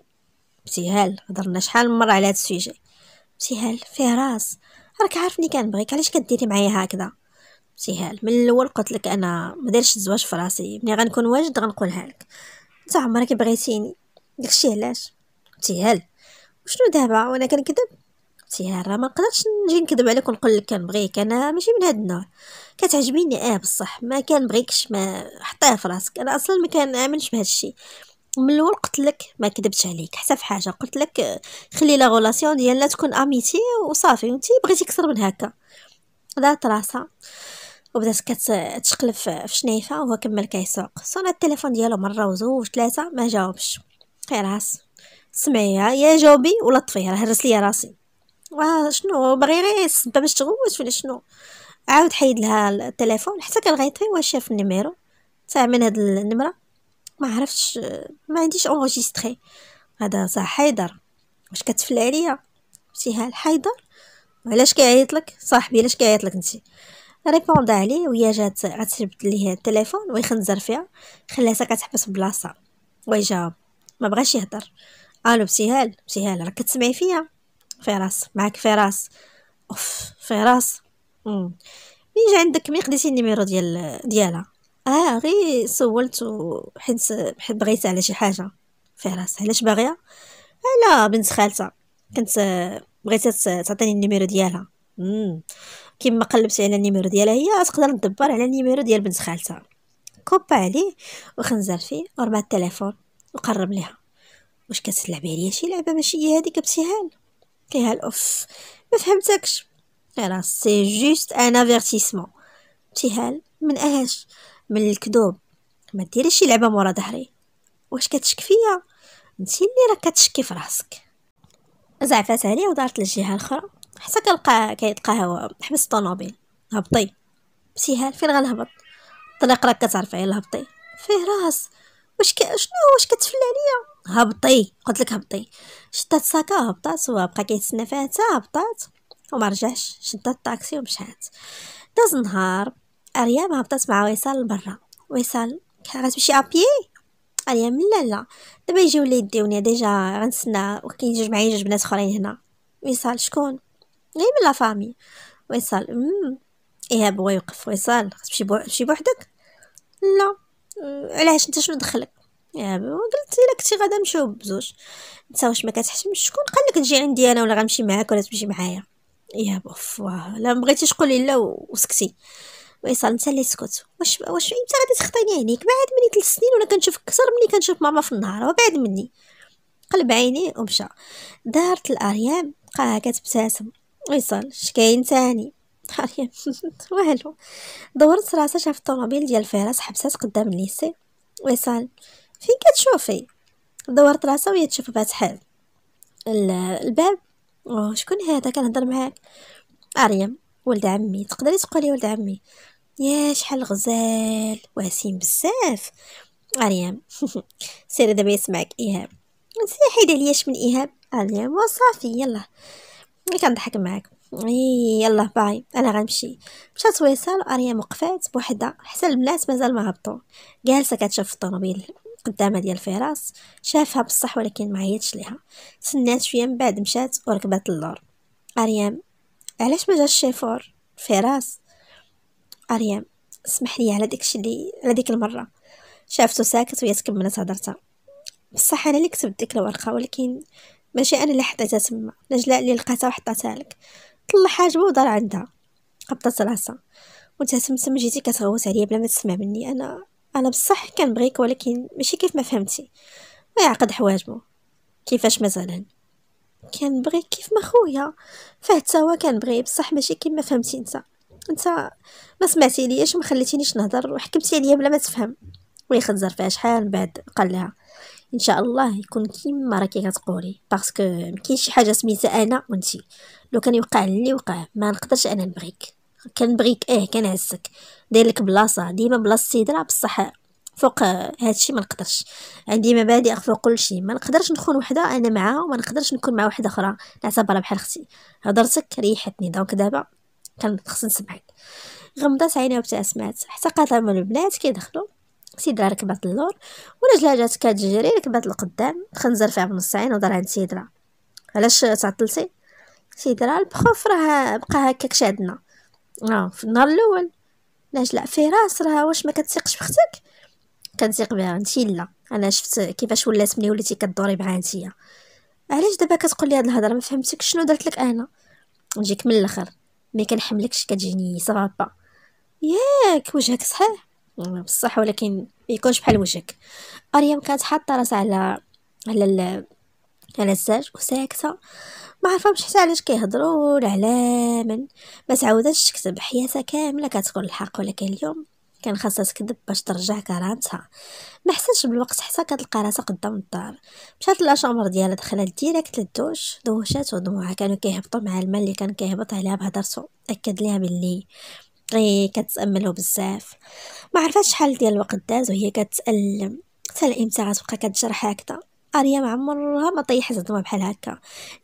ابتهال هضرنا شحال من مره على هاد السوجي ابتهال فراس راك عارفني كنبغيك علاش كديري معايا هكذا ابتهال من الاول قلت لك انا ما دايرش الزواج في راسي ملي غنكون واجد غنقولها لك انت عمرك بغيتيني داكشي علاش ابتهال وشنو دابا وانا كنكذب اختي راه ما نقدرش نجي نكذب عليك ونقول لك كنبغيك انا ماشي من هاد النوع كتعجبيني اه بصح ما كنبغيكش ما حطيها في راسك انا اصلا ما كنعملش بهذا الشيء من الاول قلت لك ما كذبتش عليك حتى في حاجه قلت لك آه، خلي لا غولاسيون ديالنا تكون اميتي وصافي وانت بغيتي اكثر من هكا دارت راسها وبدات كتشقلب في شنيفه وهو كمل كيسوق صونا التليفون ديالو مره وزوج ثلاثه ما جاوبش خير راس سمعيها يا جاوبي ولا طفيها راه هرس لي راسي شنو بغي غير السبه باش تغوت ولا شنو عاود حيد لها التليفون حتى غيطي واش شاف النيميرو تاع من هاد النمره ما عرفتش ما عنديش اونغيستري هذا صح حيدر واش كتفلع عليا ها الحيدر علاش كيعيط لك صاحبي علاش كيعيط لك انت ريبوندا عليه وهي جات غتربد ليه التليفون ويخنزر فيها خلاتها كتحبس بلاصه ويجا ما بغاش يهضر الو بسهال بسهال راك كتسمعي فيا فراس معك فراس اوف فراس مم. مين جا عندك مين خديتي النيميرو ديال ديالها اه غير سولت حيت حيت بغيت على شي حاجه فراس علاش باغيه على بنت خالتها كنت بغيت تعطيني النيميرو ديالها كيما قلبت على النيميرو ديالها هي تقدر تدبر على النيميرو ديال بنت خالتها كوبا عليه وخنزر فيه ورمى التليفون وقرب ليها واش كتلعب عليا شي لعبه ماشي هي هذيك ابتهال قلت ليها الاف ما فهمتكش سي جوست ان افيرتيسمون تيهال من اش من الكذوب ما ديريش شي لعبه مورا ظهري واش كتشك فيا انت اللي راك كتشكي في راسك زعفات عليه ودارت للجهه الاخرى حتى كيلقى هو حبس الطوموبيل هبطي تيهال فين غنهبط الطريق راك كتعرفي الهبطي فيه راس واش شنو واش كتفلى عليا هبطي قلت لك هبطي شدات ساكا هبطات وبقى كيتسنى فيها حتى هبطات وما رجعش شدات الطاكسي ومشات داز نهار اريام هبطات مع ويصال لبرا ويصال غتمشي ابيي اريام لا لا دابا يجيو لي يديوني ديجا وكاين جوج معايا جوج بنات اخرين هنا ويصال شكون غير إيه، من لا فامي ويصال امم ايه بغا يوقف ويصال غتمشي بوحدك لا علاش انت شنو دخلك قلت الا كنتي غادا نمشيو بزوج انت واش ما كتحشمش شكون قال لك تجي عندي انا ولا غنمشي معاك ولا تمشي معايا يا بوفوا لا بغيتيش قولي لا وسكتي ويصل انت اللي سكت واش واش انت غادي تخطيني عينيك بعد مني ثلاث سنين وانا كنشوفك كثر مني كنشوف ماما في النهار وبعد مني قلب عيني ومشى دارت الاريام بقاها كتبتسم ويصل شكاين تاني اريام والو دورت راسها شافت الطوموبيل ديال فراس حبسات قدام الليسي ويصل فين كتشوفي دورت راسها وهي تشوف باتحال الباب شكون هذا كنهضر معاك مريم ولد عمي تقدري تقولي ولد عمي يا شحال غزال وهسيم بزاف مريم سيري دابا يسمعك ايهاب نسي حيد عليا من ايهاب مريم وصافي يلا كنضحك معاك اي يلا باي انا غنمشي مشات ويصال واريام وقفات بوحدها حتى البنات مازال ما هبطوا جالسه كتشوف الطوموبيل قدامها ديال الفراس شافها بصح ولكن ما عيطش ليها سنات شويه من بعد مشات وركبات اللور اريام علاش ما جاش الشيفور فراس اريام اسمح لي على داكشي اللي على ديك المره شافته ساكت وهي تكملت هضرتها بصح انا اللي كتبت ديك الورقه ولكن ماشي انا اللي حطيتها تما نجلاء اللي لقاتها وحطاتها لك طلع حاجبه ودار عندها قبضت راسها وانت تمتم جيتي كتغوت عليا بلا ما تسمع مني انا انا بصح كنبغيك ولكن ماشي كيف ما فهمتي ويعقد حواجبو كيفاش مثلا كنبغيك كيف ما خويا فيه حتى هو كنبغي بصح ماشي كيف ما فهمتي انت انت ما سمعتي ليش وما خليتينيش نهضر وحكمتي عليا بلا ما تفهم ويخزر فيها شحال من بعد قال لها ان شاء الله يكون كيما راكي كتقولي باسكو مكاينش شي حاجه سميتها انا وانتي لو كان يوقع اللي وقع ما نقدرش انا نبغيك كنبغيك اه كنعزك داير لك بلاصه ديما بلاصه سيدرا بصح فوق آه، هادشي ما نقدرش عندي مبادئ فوق كل شيء ما نقدرش نكون وحده انا معاها وما نقدرش نكون مع وحده اخرى نعتبرها بحال اختي هضرتك ريحتني دونك دابا كان نسمعك غمضات عينيها وابتسمات حتى قاطع من البنات كيدخلوا سيدرا ركبات اللور ورجلها جات كتجري ركبات القدام خنزر فيها بنص عين ودار عند سيدرا علاش تعطلتي سيدرا البخوف راه بقى هكاك شادنا اه في النهار الاول علاش لا فراس راه واش ما كتثقش في اختك بها انت لا انا شفت كيفاش ولات ملي وليتي كدوري معاها انتيا علاش دابا كتقول لي هاد الهضره ما فهمتك شنو درت لك انا نجيك من الاخر ما كنحملكش كتجيني صعبه ياك وجهك صحيح بصح ولكن ما يكونش بحال وجهك اريم كانت حاطه راسها على على على الزاج وساكته عرفهمش حتى علاش كيهضروا ولا على من ما تعودتش تكتب حياتها كامله كتقول الحق ولكن اليوم كان خاصها تكذب باش ترجع كرامتها ما حسنش بالوقت حتى كتلقى راسها قدام الدار مشات لاشامبر ديالها دخلت ديريكت للدوش دوشات ودموعها كانوا كيهبطوا مع الماء اللي كان كيهبط عليها بهضرته اكد ليها باللي غي إيه، كتاملو بزاف ما عرفات شحال ديال الوقت داز وهي كتالم حتى امتى غتبقى كتجرح هكذا قرية مع عمرها ما طيح زدمها بحال هكا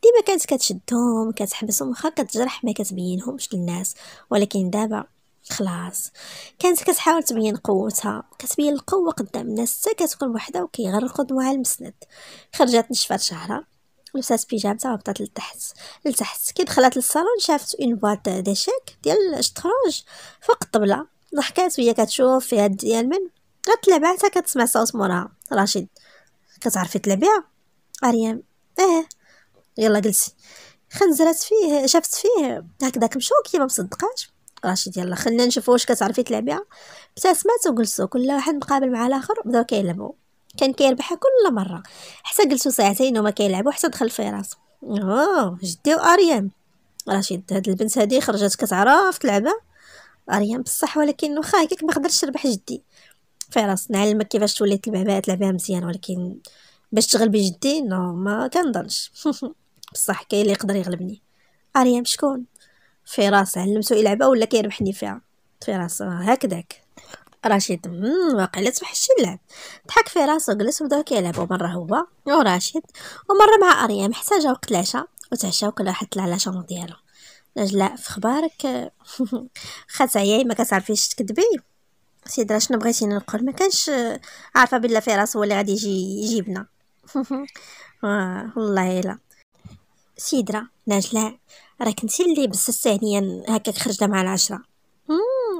ديما كانت كتشدهم كتحبسهم واخا كتجرح ما كتبينهمش للناس ولكن دابا خلاص كانت كتحاول تبين قوتها كتبين القوه قدام الناس حتى كتكون وحده وكيغرقوا دموعها المسند خرجت نشفات شعرها لبسات بيجامتها وهبطت لتحت لتحت كي دخلت للصالون شافت اون بواط ديشيك ديال الشطرنج فوق الطبله ضحكات وهي كتشوف فيها ديال من غتلعب حتى كتسمع صوت موراها رشيد كتعرفي تلعبيها اريام اه يلا جلسي خنزرات فيه شافت فيه هكذا كمشوكي ما مصدقاش رشيد يلا خلينا نشوف واش كتعرفي تلعبيها ابتسمات وجلسوا كل واحد مقابل مع الاخر بداو كيلعبوا كان كيربحها كل مره حتى جلسوا ساعتين وما كيلعبوا حتى دخل في راسه اوه جدي واريام رشيد هاد البنت هادي خرجت كتعرف تلعبها اريام بصح ولكن واخا هكاك ما قدرش تربح جدي فراس نعلمك كيفاش تولي البابات تلعبيها مزيان ولكن باش تغلبي جدي نو ما كنظنش بصح كاين اللي يقدر يغلبني اريام شكون فراس علمتو يلعبها ولا كيربحني فيها فراس هكذاك رشيد واقع لا اللعب ضحك فراس وجلس وبداو كيلعبوا مره هو وراشد ومره مع اريام حتى جا وقت العشاء وتعشاو وكل واحد طلع على شنو ديالو نجلاء في خبارك خات عياي ما كتعرفيش تكذبي سيدرا شنو بغيتيني نقول ما كانش عارفه بلي فراس هو اللي غادي يجي يجيبنا آه، والله الا سيدرا نجلاء راك انت اللي بس الثانيه هكاك خرجنا مع العشره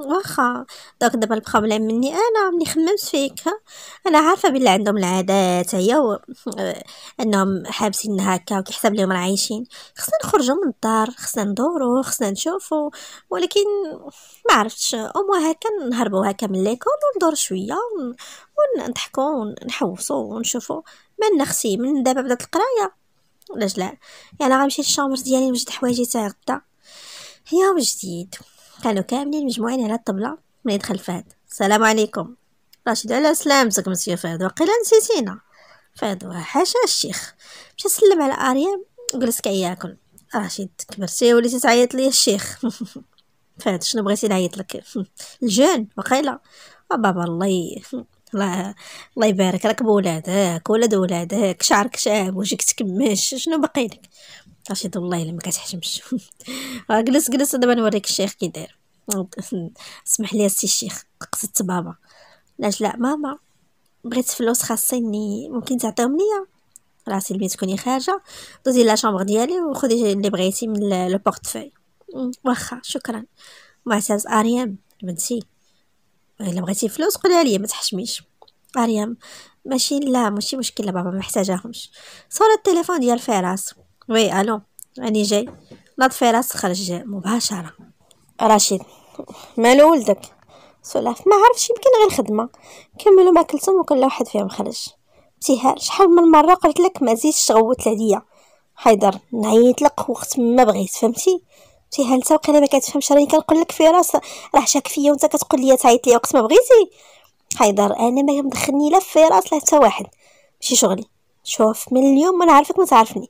واخا داك دابا البروبليم مني انا ملي خممت فيك انا عارفه بلي عندهم العادات هي و... آه، انهم حابسين هكا وكيحسب لهم راه عايشين خصنا نخرجوا من الدار خصنا ندورو خصنا نشوفو ولكن ما عرفتش موا هكا نهربو هكا من ليكول وندور شويه ون... ونضحكوا ونحوسوا ونشوفوا مالنا خصي من دابا بدات القرايه علاش لا يعني غنمشي للشامبر ديالي نوجد حوايجي تاع غدا يوم جديد كانوا كاملين مجموعين على الطبلة من يدخل فهد السلام عليكم راشد على سلامتك مسيو فهد وقيلا نسيتينا فهد حاشا الشيخ مشى سلم على اريم وجلس كياكل راشد كبرتي وليتي تعيط لي الشيخ فهد شنو بغيتي نعيط لك الجان وقيلا بابا الله الله الله يبارك راك بولادك ولاد ولادك شعرك شاب وجهك تكمش شنو باقي لك رشيد والله الا ما كتحشمش جلس جلس دابا نوريك الشيخ كي داير اسمح لي السي الشيخ قصدت بابا علاش لا ماما بغيت فلوس خاصني ممكن تعطيهم ليا راسي البنت تكوني خارجه دوزي لا شامبر ديالي وخدي اللي بغيتي من لو بورتفوي واخا شكرا معتز اريام بنتي الا بغيتي فلوس قولي ليا ما تحشميش اريام ماشي لا ماشي مشكله بابا ما محتاجاهمش صورة التليفون ديال فراس وي الو راني جاي نطفي راس راسك خرج مباشره رشيد مالو ولدك سلاف ما عرفش يمكن غير خدمه كملوا ماكلتهم وكل واحد فيهم خرج ابتهال شحال من مره قلت لك ما زيدش تغوت عليا حيدر نعيط لك وقت ما بغيت فهمتي ابتهال انت وقيلا ما كتفهمش راني كنقول لك في راس راه شاك فيا وانت كتقول لي تعيط لي وقت ما بغيتي حيدر انا ما مدخلني لا في راس لا حتى واحد ماشي شغلي شوف من اليوم ما نعرفك ما تعرفني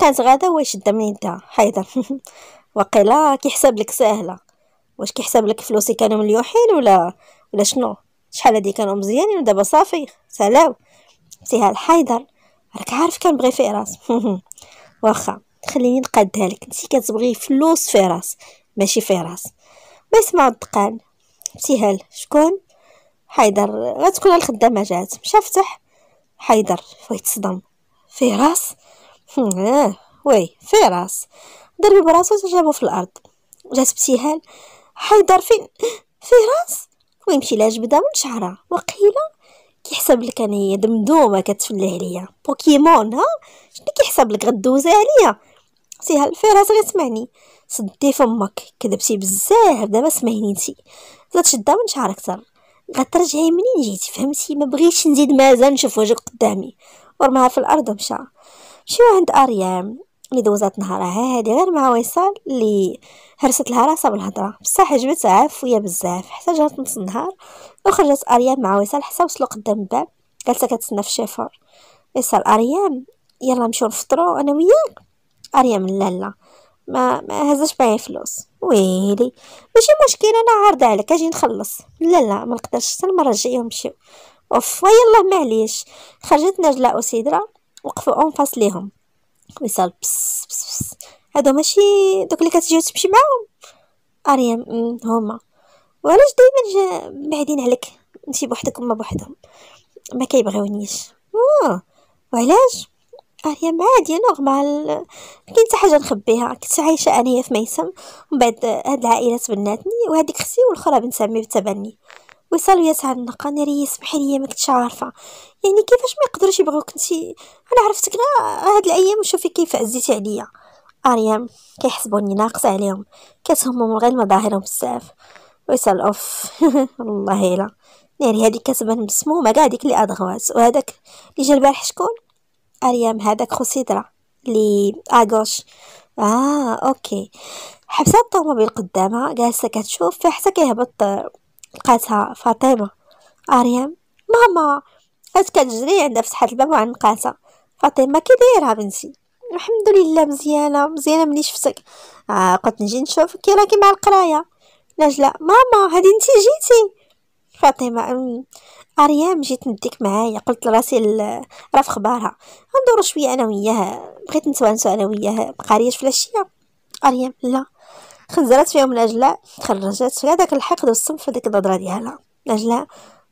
كانت غادا واش يشد من يدها حيدا وقيلا كيحسب لك ساهله واش كيحسب لك فلوسي كانوا مليوحين ولا ولا شنو شحال هادي كانوا مزيانين ودابا صافي سلاو سيها الحيدر راك عارف كنبغي فراس واخا خليني نقادها لك انت كتبغي فلوس فراس ماشي فراس ما يسمع الدقان ابتهال شكون حيدر غتكون الخدامه جات مشافتح فتح حيدر فيتصدم فراس اه وي في راس ضرب براسو جابو في الارض جات ابتهال حيدر فين في راس ويمشي لها جبده من شعرها وقيله كيحسب لك انا هي دمدومه كتفلى عليا بوكيمون ها شنو كيحسب لك غدوز عليا سي راس غتسمعني صدي فمك كذبتي بزاف دابا سمعيني نتي غتشدها من شعرك اكثر غترجعي منين جيتي فهمتي ما بغيتش نزيد مازال نشوف وجهك قدامي ورماها في الارض ومشى مشيو عند اريام اللي دوزات نهارها هادي غير مع وصال اللي هرست لها راسها بالهضره بصح عجبتها عفويه بزاف حتى جات نص النهار وخرجت اريام مع وصال حتى وصلوا قدام الباب جالسه كتسنى في الشيفور وصال اريام يلا نمشيو نفطرو انا وياك اريام لا لا ما ما هزاش معايا فلوس ويلي ماشي مشكل انا عارضه عليك اجي نخلص لا لا ما نقدرش حتى المره الجايه نمشيو اوف ويلا معليش خرجت نجلاء وسيدرا وقفوا اون فاس ليهم ويصال بس بس بس هادو ماشي دوك اللي كتجي تمشي معاهم اريم هما وعلاش دايما بعدين عليك انتي بوحدك وما بوحدهم ما كيبغيونيش وعلاش اريم عادي نورمال كاين حتى حاجه نخبيها كنت عايشه انايا في ميسم ومن بعد هاد العائلات بناتني وهاديك اختي والاخرى بنت عمي بتبني وصالو يا سعد النقا ناري ريا سمحي ليا ما كنتش عارفه يعني كيفاش ما يقدروش يبغوك انت انا عرفتك غير هاد الايام وشوفي كيف عزيتي عليا اريم كيحسبوني ناقصه عليهم كتهمهم غير مظاهرهم بزاف ويسال اوف والله الا ناري يعني هادي كتبان مسمومه كاع ديك اللي ادغواز وهذاك اللي جا البارح شكون اريم هذاك خو سيدرا لي اغوش اه اوكي حبسات الطوموبيل قدامها جالسه كتشوف فحسها كيهبط لقاتها فاطمه اريم ماما اش كتجري عندها فتحات الباب وعنقاتها فاطمه كي دايره بنتي الحمد لله مزيانه مزيانه ملي شفتك آه قلت نجي نشوفك كي راكي مع القرايه نجله ماما هادي نتي جيتي فاطمه اريام جيت نديك معايا قلت لراسي راه في خبارها غندورو شويه انا وياها بغيت نتوانسو انا وياها بقاريش في العشيه اريام لا خنزرات فيهم نجلاء تخرجت في هذاك الحقد والصنف ديك الهضره ديالها نجلاء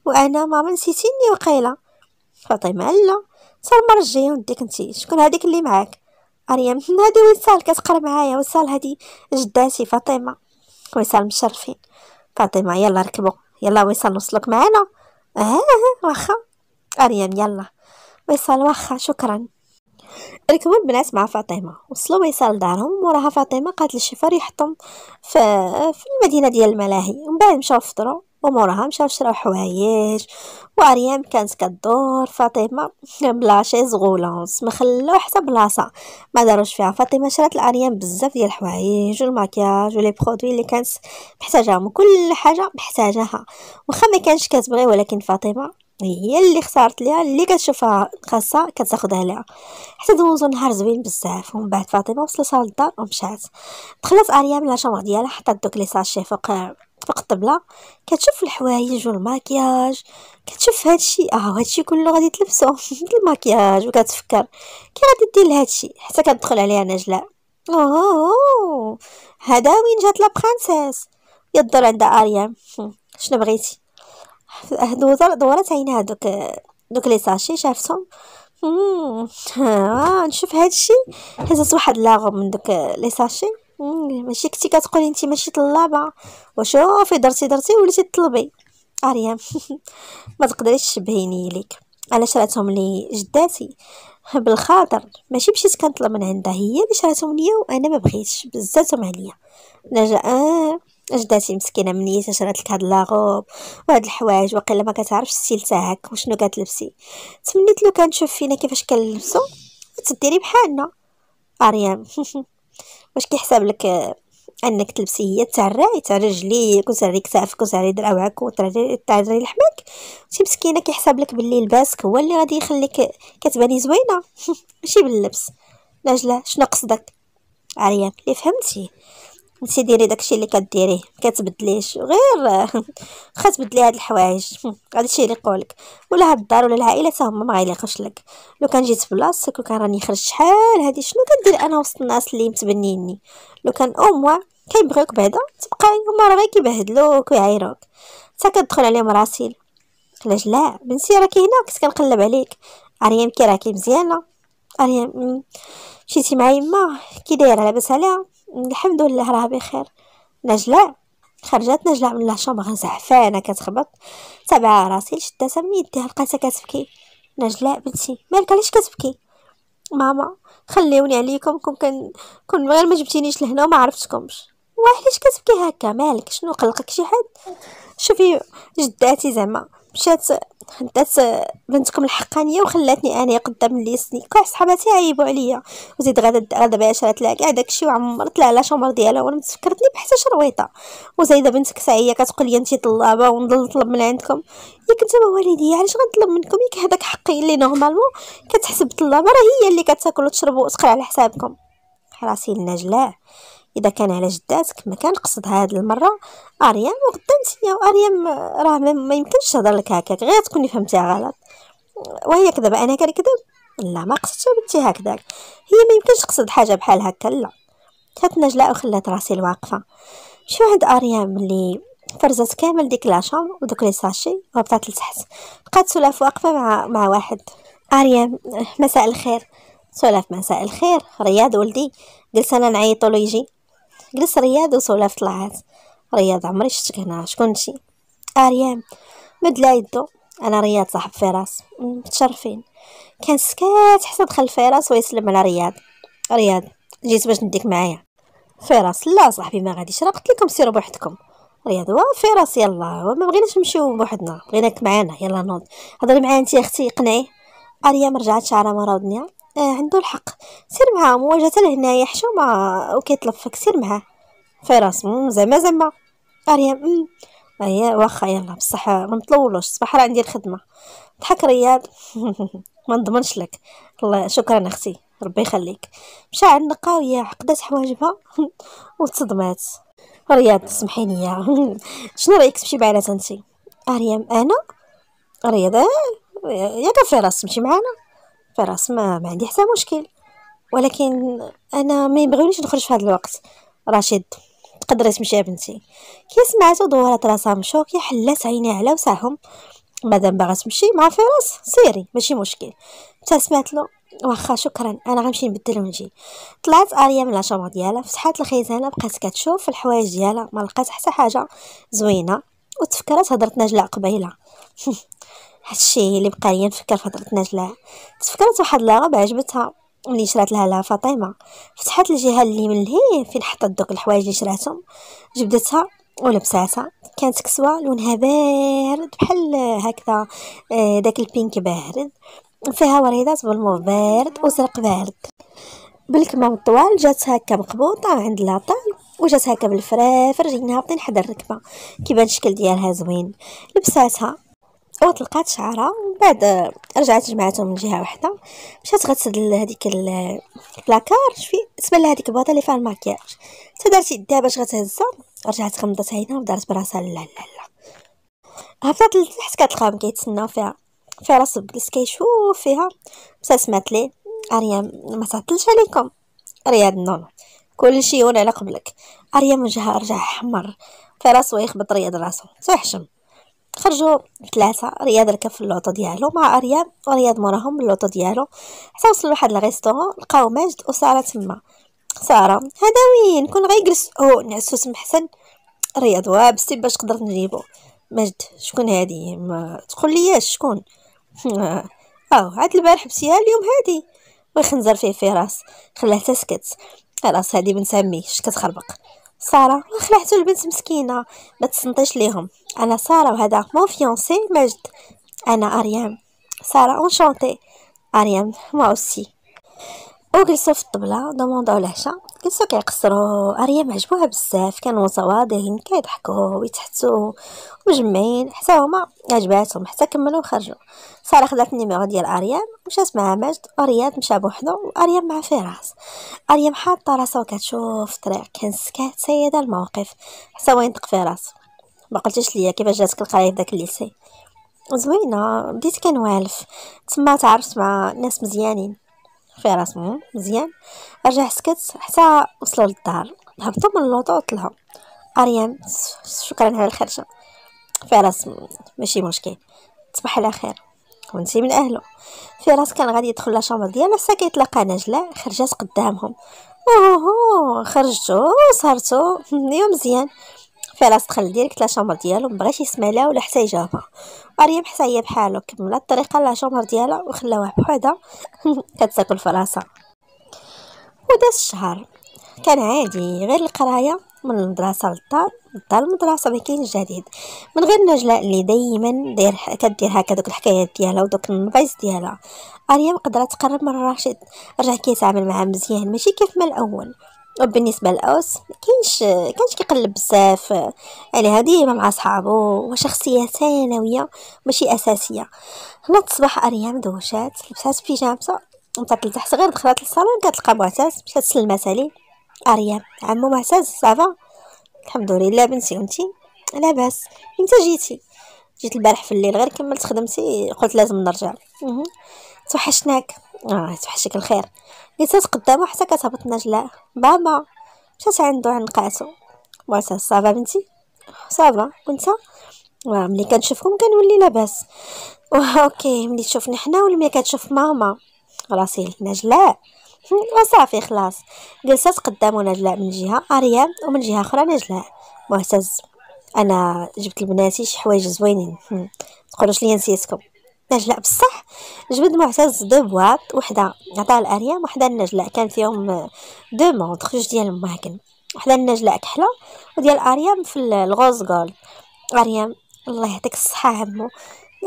وانا ماما نسيتيني وقيله فاطمه لا صار مرجي وديك انت شكون هذيك اللي معاك مريم هادي وصال كتقرا معايا وصال هادي جداتي فاطمه وصال مشرفين فاطمه يلا ركبوا يلا وصال نوصلك معانا اه, آه،, آه، واخا مريم يلا وصال واخا شكرا ركبوا البنات مع فاطمه وصلوا بيصال دارهم وراها فاطمه قالت للشيفار يحطهم في, في المدينه ديال الملاهي ومن بعد مشاو فطروا وموراها مشاو شراو حوايج واريام كانت كدور فاطمه بلا شيز غولونس ما خلاو حتى بلاصه ما داروش فيها فاطمه شرات لاريام بزاف ديال الحوايج والماكياج ولي برودوي اللي كانت محتاجاهم كل حاجه محتاجاها واخا ما كانش كتبغي ولكن فاطمه هي اللي اختارت ليها اللي كتشوفها خاصه كتاخذها ليها حتى دوزو نهار زوين بزاف ومن بعد فاطمه وصلتها للدار ومشات دخلت اريا من لاشومبر ديالها حطات دوك لي ساشي فوق فوق الطبله كتشوف الحوايج والماكياج كتشوف هادشي اه هادشي كله غادي تلبسو الماكياج وكتفكر كي غادي دير لهادشي حتى كتدخل عليها نجلاء اوه هذا وين جات لا برينسيس يضر عندها اريام شنو بغيتي هاد دورة عين هادوك دوك لي ساشي شافتهم آه نشوف هادشي هزت واحد لاغوم من دوك لي ساشي ماشي كنتي كتقولي انت ماشي طلابه وشوفي درتي درتي وليتي طلبي اريم ما تقدريش تشبهيني ليك انا شراتهم لي جداتي بالخاطر ماشي مشيت كنطلب من عندها هي اللي شراتهم ليا وانا ما بغيتش بزاتهم عليا نجا آه جداتي مسكينه مني تشرات لك هاد لاغوب وهاد الحوايج واقيلا ما كتعرفش السيل تاعك وشنو كتلبسي تمنيت لو كان تشوف فينا كيفاش كنلبسو وتديري بحالنا اريان واش كيحسب لك انك تلبسي هي تعري تعري رجليك وتعري كتافك وتعري دراوعك وتعري تعري لحمك شي مسكينه كيحسب لك باللي لباسك هو اللي غادي يخليك كتباني زوينه ماشي باللبس نجله شنو قصدك عريان اللي فهمتي نسي ديري داكشي اللي كديريه كتبدليش غير خا تبدلي هاد الحوايج الشيء اللي قولك ولا هاد الدار ولا العائله حتى هما ما غيليقوش لك لو كان جيت بلاصتك لو كان راني خرج شحال هادي شنو كدير انا وسط الناس اللي متبنيني لو كان اوموا كيبغيوك بعدا تبقاي هما راه غير كيبهدلوك ويعايروك حتى كتدخل عليهم راسي علاش لا بنتي راكي هنا كنت كنقلب عليك مريم كي راكي مزيانه مريم مشيتي مع يما كي دايره لاباس عليها الحمد لله راه بخير نجلاء خرجت نجلاء من لاشومغ زعفانه كتخبط تبع راسي شداتها من يديها لقاتها كتبكي نجلاء بنتي مالك علاش كتبكي ماما خليوني عليكم كون كان كون غير ما جبتينيش لهنا وما عرفتكمش وعلاش كتبكي هكا مالك شنو قلقك شي حد شوفي جداتي زعما مشات دات بنتكم الحقانيه وخلاتني أنا قدام سني كاع صحاباتي عيبوا عليا وزيد غادا غادا شرات تلاقي كاع داكشي وعمرت لا لا شمر ديالها وانا تفكرتني بحتى شرويطه وزايده بنتك ساعيه كتقول لي انتي طلابه ونضل نطلب من عندكم يا كنت ما علاش غنطلب منكم ياك هداك حقي اللي نورمالمون كتحسب طلابه راه هي اللي كتاكل وتشرب وتقرا على حسابكم راسي النجلاء اذا كان على جداتك ما كان قصد هاد المره اريم وغدا نسيا واريم راه ما يمكنش تهضر لك هكاك غير تكوني فهمتيها غلط وهي كذب انا كنكذب لا ما قصدتش بنتي هكذاك هي ما يمكنش تقصد حاجه بحال هكا لا جات نجلاء وخلات راسي الواقفه شو عند اريام اللي فرزت كامل ديك لاشام ودوك لي ساشي وهبطات لتحت بقات سلاف واقفه مع مع واحد اريام مساء الخير سولف مساء الخير رياض ولدي انا نعيط له يجي جلس رياض وسولف طلعت رياض عمري شفتك هنا شكون نتي اريام مد لا يدو انا رياض صاحب فراس متشرفين كان سكات حتى دخل فراس ويسلم على رياض رياض جيت باش نديك معايا فراس لا صاحبي ما غاديش راه قلت لكم سيروا بوحدكم رياض وا فراس يلا ما بغيناش نمشيو بوحدنا بغيناك معانا يلا نوض هضري معايا انت اختي اقنعي اريام رجعت شعرها مره ودنيا آه عنده الحق سير معاه مواجهة لهنايا حشا وكيطلب وكيتلفك سير معاه فراس زعما زعما زعما مريم ايا واخا يلا بصح ما نطولوش راه عندي الخدمه ضحك رياض ما نضمنش لك الله شكرا اختي ربي يخليك مشى عند النقاويه عقدات حواجبها وتصدمات رياض سمحي ليا شنو رايك تمشي معانا انت مريم انا رياض آه. ياك فراس تمشي معانا فراس ما, ما عندي حتى مشكل ولكن انا ما يبغيونيش نخرج في هذا الوقت رشيد تقدري تمشي يا بنتي كي سمعتو دورات راسها مشوكي حلات عينيها على وسعهم مادام باغا تمشي مع فراس سيري ماشي مشكل ابتسمت له واخا شكرا انا غنمشي نبدل ونجي طلعت اريا من لاشامبر ديالها فتحات الخزانه بقات كتشوف الحوايج ديالها ما لقات حتى حاجه زوينه وتفكرت هضرت نجلاء قبيله هادشي اللي بقى ليا نفكر في هضره نجلاء تفكرت واحد لاغب عجبتها ملي شرات لها لها فاطمه فتحت الجهه اللي من لهيه فين حطت دوك الحوايج اللي شراتهم جبدتها ولبساتها كانت كسوه لونها بارد بحال هكذا آه، داك البينك بارد فيها وريدات بالموف بارد وزرق بارد بالكمام الطوال جات هكا مقبوطه عند لاطال وجات هكا بالفرافر جايين هابطين حدا الركبه كيبان الشكل ديالها زوين لبساتها أو لقات شعرها من بعد رجعت جمعتهم من جهه واحده مشات غتسدل هذيك البلاكار شفي تبان لها هذيك الباطه اللي فيها الماكياج حتى دارت يدها باش غتهزها رجعت غمضت عينها ودارت براسها لا لا لا هبطت لتحت كتلقاهم كيتسناو فيها في راس بلس كيشوف فيها بصح سمعت ليه اريم ما تعطلش عليكم رياض نونو كلشي يولي على قبلك اريم وجهها رجع احمر في راسو يخبط رياض راسو تحشم خرجوا ثلاثه رياض ركب في اللوطو ديالو مع اريام ورياض موراهم باللوطو ديالو حتى وصلوا لواحد الريستورون لقاو ماجد وساره تما ساره هذا وين كون غيجلس او نعسو تم حسن رياض وابستي باش قدرت نجيبو ماجد شكون هادي ما تقول لي شكون او عاد البارح بسيها اليوم هادي ويخنزر فيه في راس خلاه تسكت خلاص هادي بنسميه اش كتخربق ساره خلعتو البنت مسكينه ما تصنطيش ليهم انا ساره وهذا مون فيونسي مجد انا اريام ساره اونشونتي اريام ما اوسي وجلسوا في الطبله دوموندو العشاء كنسو كيقصروا اريا عجبوها بزاف كانوا صوادين كيضحكوا ويتحتوا مجمعين حتى هما عجباتهم حتى كملوا وخرجوا ساره خدات النيميرو ديال اريا مشات مع مجد ورياض مشى بوحدو واريا مع فراس اريا حاطه راسها وكتشوف الطريق كان سكات سيده الموقف حتى وين تقفي فراس ما قلتيش ليا كيفاش جاتك القرايه داك الليسي زوينه بديت كنوالف تما تعرفت مع ناس مزيانين في راسهم مزيان رجع سكت حتى وصلوا للدار هبطوا من اللوطو وطلعوا اريان شكرا على الخرجه فراس ماشي مشكل تصبح على خير وانتي من اهله فراس كان غادي يدخل لاشامبر ديالو حتى كيتلاقى نجله خرجات قدامهم اوهو خرجتو وسهرتو يوم مزيان فراس دخل ديريكت لا شامبر ديالو مبغاش يسمع لها ولا حتى يجاوبها مريم حتى هي بحالو كملها الطريقه لا شامبر ديالها وخلاوها بحدها كتاكل في راسها وداز الشهر كان عادي غير القرايه من المدرسه للدار الدار المدرسه ما كاين جديد من غير نجلاء اللي دائما داير كدير هكا دوك الحكايات ديالها ودوك النفايس ديالها اريم قدرت تقرب من راشد رجع كيتعامل معاه مزيان ماشي كيف ما الاول وبالنسبه للاوس ما كاينش كانش كيقلب بزاف عليها ديما مع صحابو وشخصيه ثانويه ماشي اساسيه هنا الصباح اريام دوشات لبسات بيجامتها متى لتحت غير دخلت للصالون كتلقى معتز مشات تسلم سالي اريام عمو معتز صافا الحمد لله بنتي ونتي لاباس امتى جيتي جيت البارح في الليل غير كملت خدمتي قلت لازم نرجع توحشناك اه توحشك الخير جلست قدامه حتى كتهبط نجلاء بابا مشات عندو عنقاتو واسا صافا بنتي صافا وانت ملي كنشوفكم كنولي لاباس اوكي ملي تشوفني حنا ولا ملي كتشوف ماما راسي نجلاء وصافي خلاص جلست قدامه نجلاء من جهه اريام ومن جهه اخرى نجلاء معتز انا جبت لبناتي شي حوايج زوينين تقولوش لي نسيتكم نجلاء بصح جبد معتز دو بواط وحده عطاها لاريام وحده لنجلاء كان فيهم آه، دو مونطخ جوج ديال الماكن وحده لنجلاء كحله وديال اريام في الغوز جولد اريام الله يعطيك الصحه عمو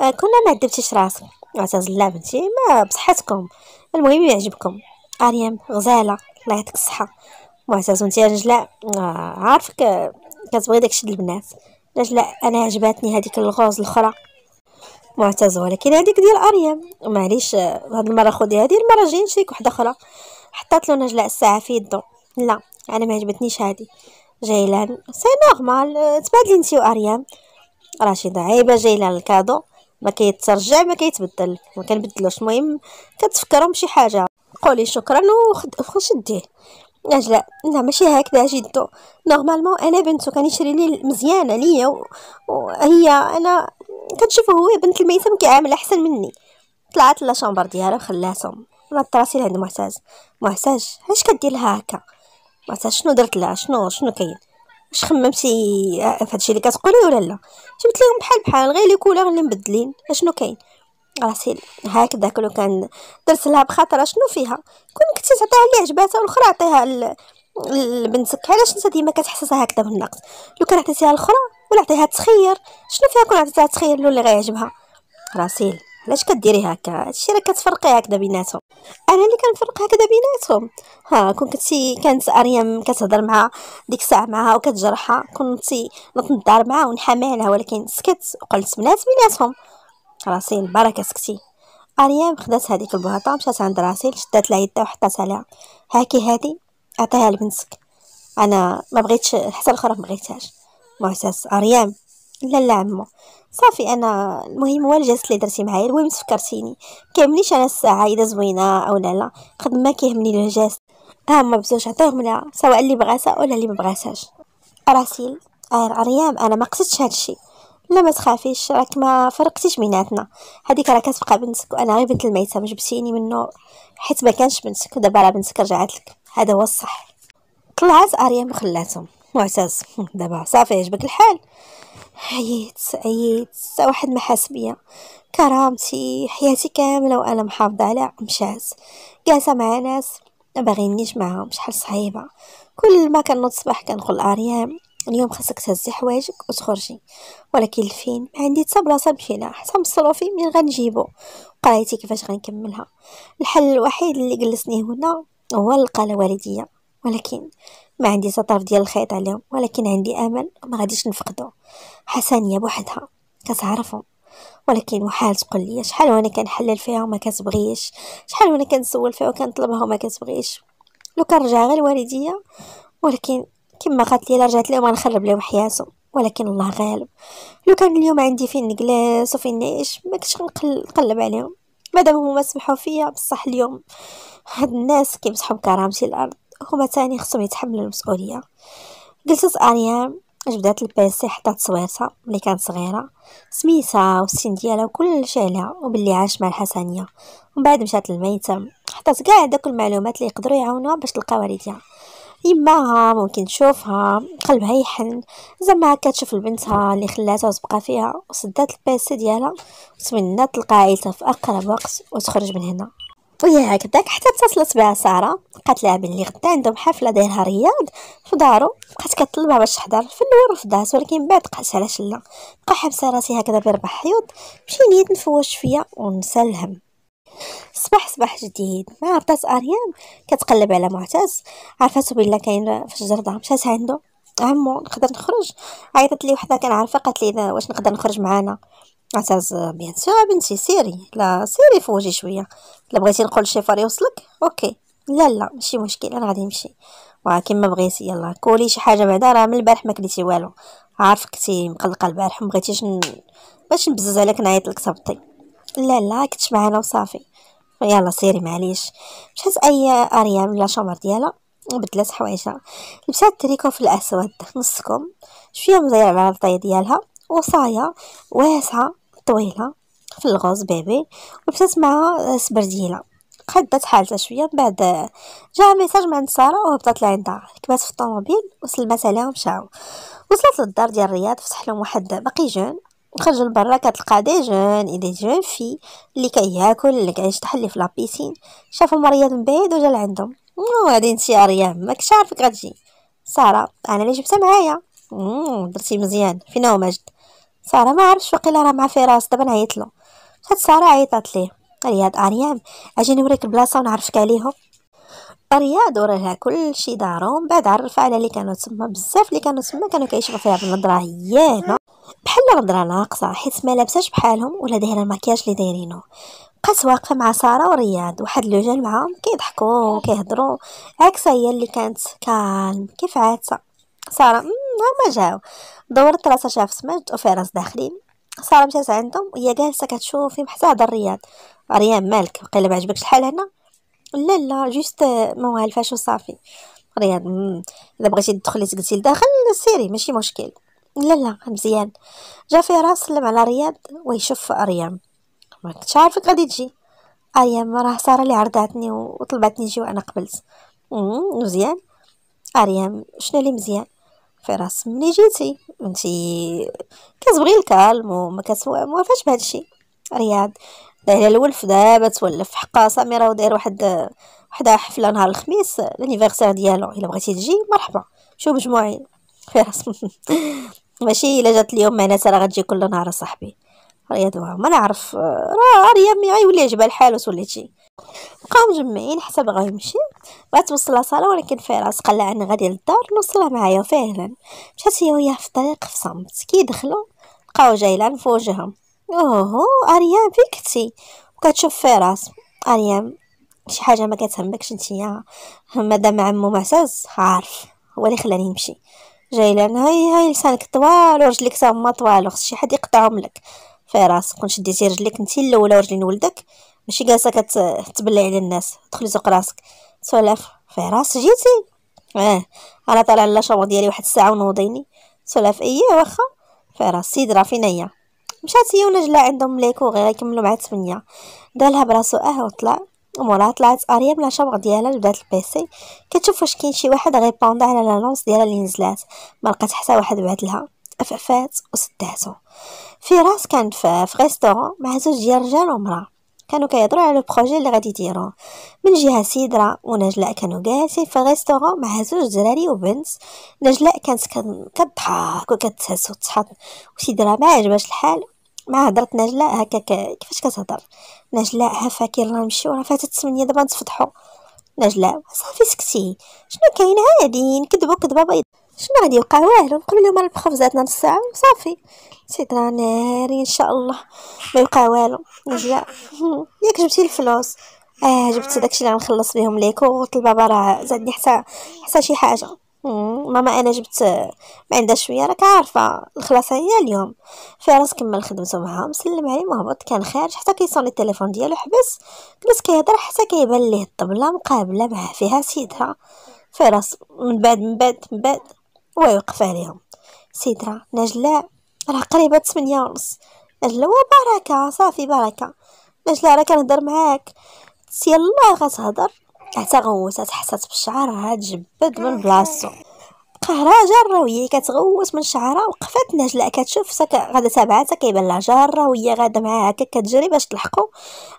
آه، كنا ما دبتيش راسك معتز لا بنتي ما بصحتكم المهم يعجبكم اريام غزاله الله يعطيك الصحه معتز وانت يا نجلاء آه، عارفك كتبغي داكشي البنات نجلاء انا عجباتني هذيك الغوز الاخرى معتز ولكن هذيك ديال اريام معليش هاد المره خدي هذه المره جاي نشريك وحده اخرى حطات له نجلاء الساعه في يدو لا انا ما عجبتنيش هذه جيلان سي نورمال تبادلي انت واريام رشيده عيبه جيلان الكادو ما كيترجع ما كيتبدل ما كنبدلوش المهم كتفكرهم بشي حاجه قولي شكرا وشديه نجلاء لا ماشي هكذا جدو نورمالمون انا بنتو كان يشري لي مزيان عليا وهي انا كتشوف هو يا بنت الميسم كيعامل احسن مني طلعت لا شامبر ديالها وخلاتهم نط راسي لعند معتز معتز علاش كدير لها هكا معتز شنو درت لها شنو شنو كاين واش خممتي في هادشي اللي كتقولي ولا لا جبت لهم بحال بحال غير لي كولور اللي مبدلين اشنو كاين راسي هكذا كلو كان درت لها بخاطر شنو فيها كون كنتي تعطيها اللي عجباتها والاخرى عطيها لبنتك علاش انت ديما كتحسسها هكذا بالنقص لو كان عطيتيها الاخرى عطيها تخير شنو فيها كون عطيتها تخير له اللي غيعجبها راسيل علاش كديري هكا هادشي راه كتفرقي هكذا بيناتهم انا اللي كنفرق هكذا بيناتهم ها كون كنتي كانت اريام كتهضر مع ديك الساعه معها وكتجرحها كنتي نتنضر معها ونحاميها ولكن سكت وقلت بنات بيناتهم راسيل بركه سكتي اريام خدات هذيك البهطه مشات عند راسيل شدات لها يدها وحطاتها لها هاكي هادي عطيها لبنتك انا ما بغيتش حتى الاخرى ما بغيتهاش معتز اريام لا لا عمو صافي انا المهم هو الجلسه اللي درتي معايا المهم تفكرتيني كيهمنيش انا الساعه اذا زوينه او لا لا قد ما كيهمني ها هما بزوج عطيهم لها طيب، سواء اللي بغاتها ولا اللي ما بغاتهاش راسيل اريام انا ما قصدتش هادشي لا ما تخافيش راك ما فرقتيش بيناتنا هذيك راه كتبقى بنتك وانا غير بنت ما جبتيني منه حيت ما كانش بنتك ودابا راه بنتك رجعت لك هذا هو الصح طلعت اريام وخلاتهم معتز دابا صافي عجبك الحال عييت عييت حتى واحد ما حاس بيا كرامتي حياتي كامله وانا محافظه على مشات جالسه مع ناس ما باغينيش معاهم شحال صعيبه كل ما كنوض الصباح كنقول اريام اليوم خاصك تهزي حوايجك وتخرجي ولكن الفين ما عندي حتى بلاصه نمشي لها حتى مصروفي مين غنجيبو قرايتي كيفاش غنكملها الحل الوحيد اللي جلسني هنا هو نلقى والديا ولكن ما عندي سطر ديال الخيط عليهم ولكن عندي امل ما غاديش نفقدو حسنيه بوحدها كتعرفهم ولكن وحال تقول لي شحال وانا كنحلل فيها وما كتبغيش شحال وانا كنسول فيها وكنطلبها وما كتبغيش لو رجع غير الوالديه ولكن كما قالت لي رجعت لهم غنخرب لهم حياتهم ولكن الله غالب لو كان اليوم عندي فين نجلس وفين نعيش ما كنتش نقلب عليهم مادام هما سمحوا فيا بصح اليوم هاد الناس كيمسحوا بكرامتي الارض هما تاني خصهم يتحملوا المسؤوليه جلست انيام جبدات البيسي حطات تصويرتها ملي كانت صغيره سميتها والسن ديالها وكل شيء عليها وباللي عاش مع الحسنيه ومن بعد مشات للميتم حطات كاع داك المعلومات اللي يقدروا يعاونوها باش تلقى والديها يماها ممكن تشوفها قلبها يحن زعما هكا تشوف اللي خلاتها وتبقى فيها وصدات البيسي ديالها وتمنى تلقى عائلتها في اقرب وقت وتخرج من هنا وهي هكذاك حتى اتصلت بها ساره قالت لها بلي غدا عندهم حفله دايرها رياض في دارو بقات كطلبها باش تحضر في الاول رفضات ولكن من بعد قالت علاش لا بقى حبس راسي هكذا بربع حيوط مشي نيت نفوش شويه ونسى الهم صباح صباح جديد ما عرفت اريان كتقلب على معتز عرفاتو بلا كاين في الجرده مشات عندو عمو نقدر نخرج عيطت لي وحده كنعرفها قالت لي واش نقدر نخرج معانا عساس بيان سور بنتي سيري لا سيري فوجي شويه لا بغيتي نقول فار يوصلك اوكي لا لا ماشي مشكل انا غادي نمشي واه كيما بغيتي يلا كولي شي حاجه بعدا راه من البارح ما كليتي والو عارف كنتي مقلقه البارح ما بغيتيش ن... باش نبزز عليك نعيط لك صبطي لا لا كنت معانا وصافي يلا سيري معليش مشات اي اريام لا شومر ديالها بدلات حوايجها لبسات تريكو في الاسود نصكم شويه مزيره على الطي ديالها وصايه واسعه طويله في الغوز بيبي ولبست معها سبرديله خدات حالتها شويه من بعد جا ميساج من عند ساره وهبطت لعندها ركبات في الطوموبيل وسلمات عليها ومشاو وصلت للدار ديال الرياض فتح لهم واحد باقي جون خرجو لبرا كتلقى دي جون اي دي جون في اللي كياكل اللي كيعيش تحلي في لابيسين شافهم مريض من بعيد وجا لعندهم غادي أمم، انت يا ريم ما عارفك غتجي ساره انا اللي جبتها معايا أمم، درتي مزيان فينا هو ماجد ساره ما عرفتش واقيلا راه مع فراس دابا نعيط له خد ساره عيطات ليه رياض اريام اجي نوريك البلاصه ونعرفك عليهم رياض وراها كلشي دارو من بعد عرف على اللي كانوا تما بزاف اللي كانوا تما كانوا كيشوفوا فيها هي هنا بحال نظره ناقصه حيت ما لابساش بحالهم ولا دايره المكياج اللي دايرينه بقات واقفه مع ساره ورياض واحد لوجال معاهم كيضحكوا وكيهضروا عكس هي اللي كانت كالم كيف عادتها ساره هما جاو دورت راسها في سماج اوفيرانس داخلين ساره مشات عندهم هي جالسه كتشوف فيلم حتى هذا ريان مالك قال ما عجبكش الحال هنا لا لا جوست ما والفاش وصافي رياض اذا بغيتي تدخلي تجلسي لداخل سيري ماشي مشكل لا لا مزيان جا في راس سلم على رياض ويشوف اريام ما كنتش عارفك غادي تجي اريام راه ساره اللي عرضاتني وطلبتني نجي وانا قبلت مزيان اريام شنو اللي مزيان فراس ملي جيتي انت كتبغي الكالم وما كتوافاش بهذا الشيء رياض دايره الولف دابا تولف حقا سميره وداير واحد واحد حفله نهار الخميس لانيفيرسير ديالو الا بغيتي تجي مرحبا شو مجموعين فراس ماشي الا جات اليوم معناتها راه غتجي كل نهار صاحبي رياض ما نعرف راه رياض مي غيولي عجبها الحال وتولي شي بقاو مجمعين حتى بغا يمشي بغات توصل لصاله ولكن فراس قال لها انا غادي للدار نوصلها معايا فعلا مشات هي وياه في الطريق في صمت كي دخلوا لقاو جايلان في وجههم اوهو اريام فين كنتي وكتشوف فراس اريام شي حاجه ما كتهمكش انتيا مادام عمو معتز عارف هو اللي خلاني نمشي جايلان هاي هاي لسانك طوال ورجليك تما طوال خص شي حد يقطعهم لك رفعي راسك كون شديتي رجليك نتي الاولى ورجلين ولدك ماشي جالسه كتبلعي على الناس دخلي سوق راسك سولف رفعي راس جيتي اه انا طالع على شابور ديالي واحد الساعه ونوضيني سولف ايه واخا رفعي راس سيد راه فين هي مشات هي ونجلا عندهم ليكو غير يكملوا مع 8 دالها براسو اه وطلع وموراها طلعت اريا من شبغ ديالها لبدات البيسي كتشوف واش كاين شي واحد غيبوند على لانونس ديالها اللي نزلات ما لقات حتى واحد بعد لها عفعفات وسداتو فراس كان في ريستورون مع زوج ديال رجال ومراه كانوا كيهضروا على البروجي اللي غادي يديروه من جهه سيدرا ونجلاء كانوا جالسين في ريستورون مع زوج دراري وبنت نجلاء كانت كضحك وكتهز وتحط وسيدرا ما عجبهاش الحال مع هضرت نجلاء هكا كيفاش كتهضر نجلاء ها فاكر راه نمشيو راه فاتت 8 دابا نتفضحوا نجلاء صافي سكتي شنو كاين عادي نكذبوا كذبه بيض شنو غادي يوقع والو نقول لهم راه بخبزاتنا نص ساعه وصافي سيد راه ناري ان شاء الله ما يوقع والو نجيا ياك جبتي الفلوس اه جبت داكشي اللي غنخلص بهم ليكو البابا راه زادني حتى حتى شي حاجه ماما انا جبت ما عندها شويه راك عارفه الخلاصه هي اليوم فارس كمل خدمته معاهم سلم عليه مهبط كان خارج حتى كيصوني التليفون ديالو حبس جلس كيهضر حتى كيبان ليه الطبله مقابله معاه فيها سيدها فارس من بعد من بعد من بعد ويوقف عليهم سيدرا نجلاء راه قريبة تمنية ونص نجلاء وبركة صافي بركة نجلاء راه كنهضر معاك يلا غتهضر حتى غوتات حسات بالشعر راه تجبد من بلاصتو قهرة جارة وهي كتغوت من شعرها وقفات نجلاء كتشوف سك... غادا تابعاتها كيبان لها جارة وهي غادا معاها هكا كتجري باش تلحقو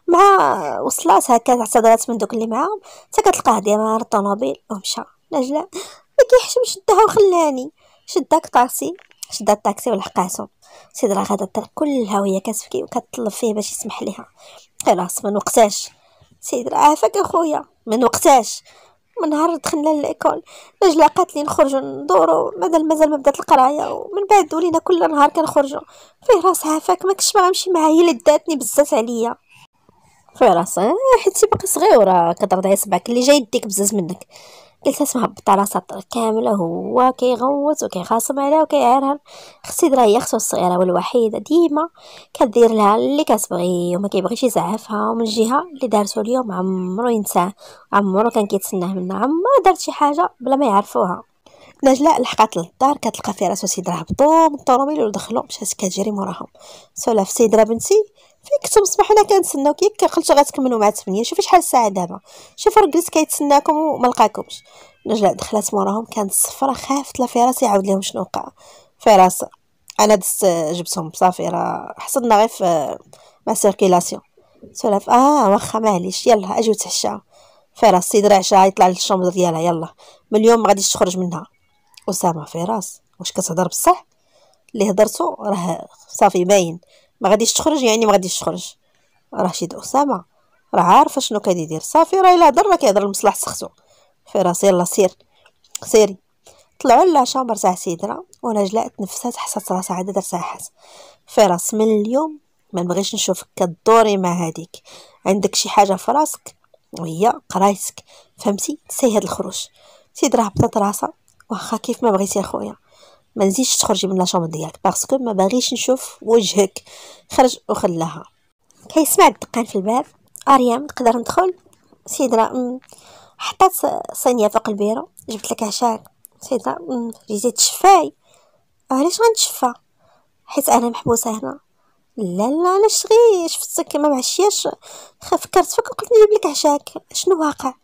مع وصلات هكا اعتذرات من دوك اللي معاهم تا كتلقاه ديما الطونوبيل ومشى نجلاء ما هشام شدها وخلاني شدها طاكسي شدها الطاكسي ولحقاتو سيد راه غادا الطريق كلها وهي كتبكي وكتطلب فيه باش يسمح ليها خلاص من وقتاش سيد راه عافاك اخويا من وقتاش من نهار دخلنا للايكول نجلا قالت لي نخرجوا ندورو مازال مازال ما بدات القرايه ومن بعد ولينا كل نهار كنخرجوا فيه راس عافاك ما كنتش باغا نمشي معاها هي اللي داتني بزاف عليا فيه راس حيت باقي صغيره كترضعي على صبعك اللي جاي يديك بزاف منك قلت اسمع على سطر كامله هو كيغوت وكيخاصم عليها وكيعيرها اختي دراهي اختو الصغيره والوحيده ديما كدير لها اللي كتبغي وما كيبغيش يزعفها ومن جهه اللي دارتو اليوم عمرو ينساه عمرو كان كيتسناه منها عمرها دارت شي حاجه بلا ما يعرفوها نجلاء لحقات للدار كتلقى في راسو سيدرا هبطو من الطوموبيل ودخلو مشات كتجري موراهم سولف سيدرا بنتي فين كنتم صباح انا كنتسناوك ياك كنخلت غتكملو مع تمنية شوفي شحال الساعه دابا شوفو رجلت كيتسناكم وما لقاكمش نجلع دخلت موراهم كانت الصفرة خافت لا في راسي عاود لهم شنو وقع في راسها انا دست جبتهم صافي راه حصلنا غير في مع سيركيلاسيون سولف اه واخا معليش يلا اجيو في فراس سيد عشا يطلع للشمبر ديالها يلا من اليوم ما غاديش تخرج منها اسامه فراس واش كتهضر بصح اللي هضرتو راه صافي باين ما غاديش تخرج يعني ما غاديش تخرج راه اسامه راه عارفه شنو كيدير صافي راه الا هضر راه كيهضر لمصلحه سختو في راسي يلا سير سيري طلعوا لاشامبر تاع سيدرا وانا تنفسات حسات راسها عاد درت حس في راس من اليوم ما نبغيش نشوفك كدوري مع هذيك عندك شي حاجه في راسك وهي قرايتك فهمتي تسي هاد الخروج سيدرا هبطت راسها واخا كيف ما بغيتي اخويا ما نزيدش تخرجي من لاشومبر ديالك باسكو ما باغيش نشوف وجهك خرج وخلاها كيسمع الدقان في الباب اريام نقدر ندخل سيدرا حطات صينيه فوق البيرو جبت لك عشاك سيدرا جيتي تشفاي علاش غنتشفى حيت انا محبوسه هنا لا لا انا شغي شفتك ما معشياش فكرت فيك وقلت نجيب لك عشاك شنو واقع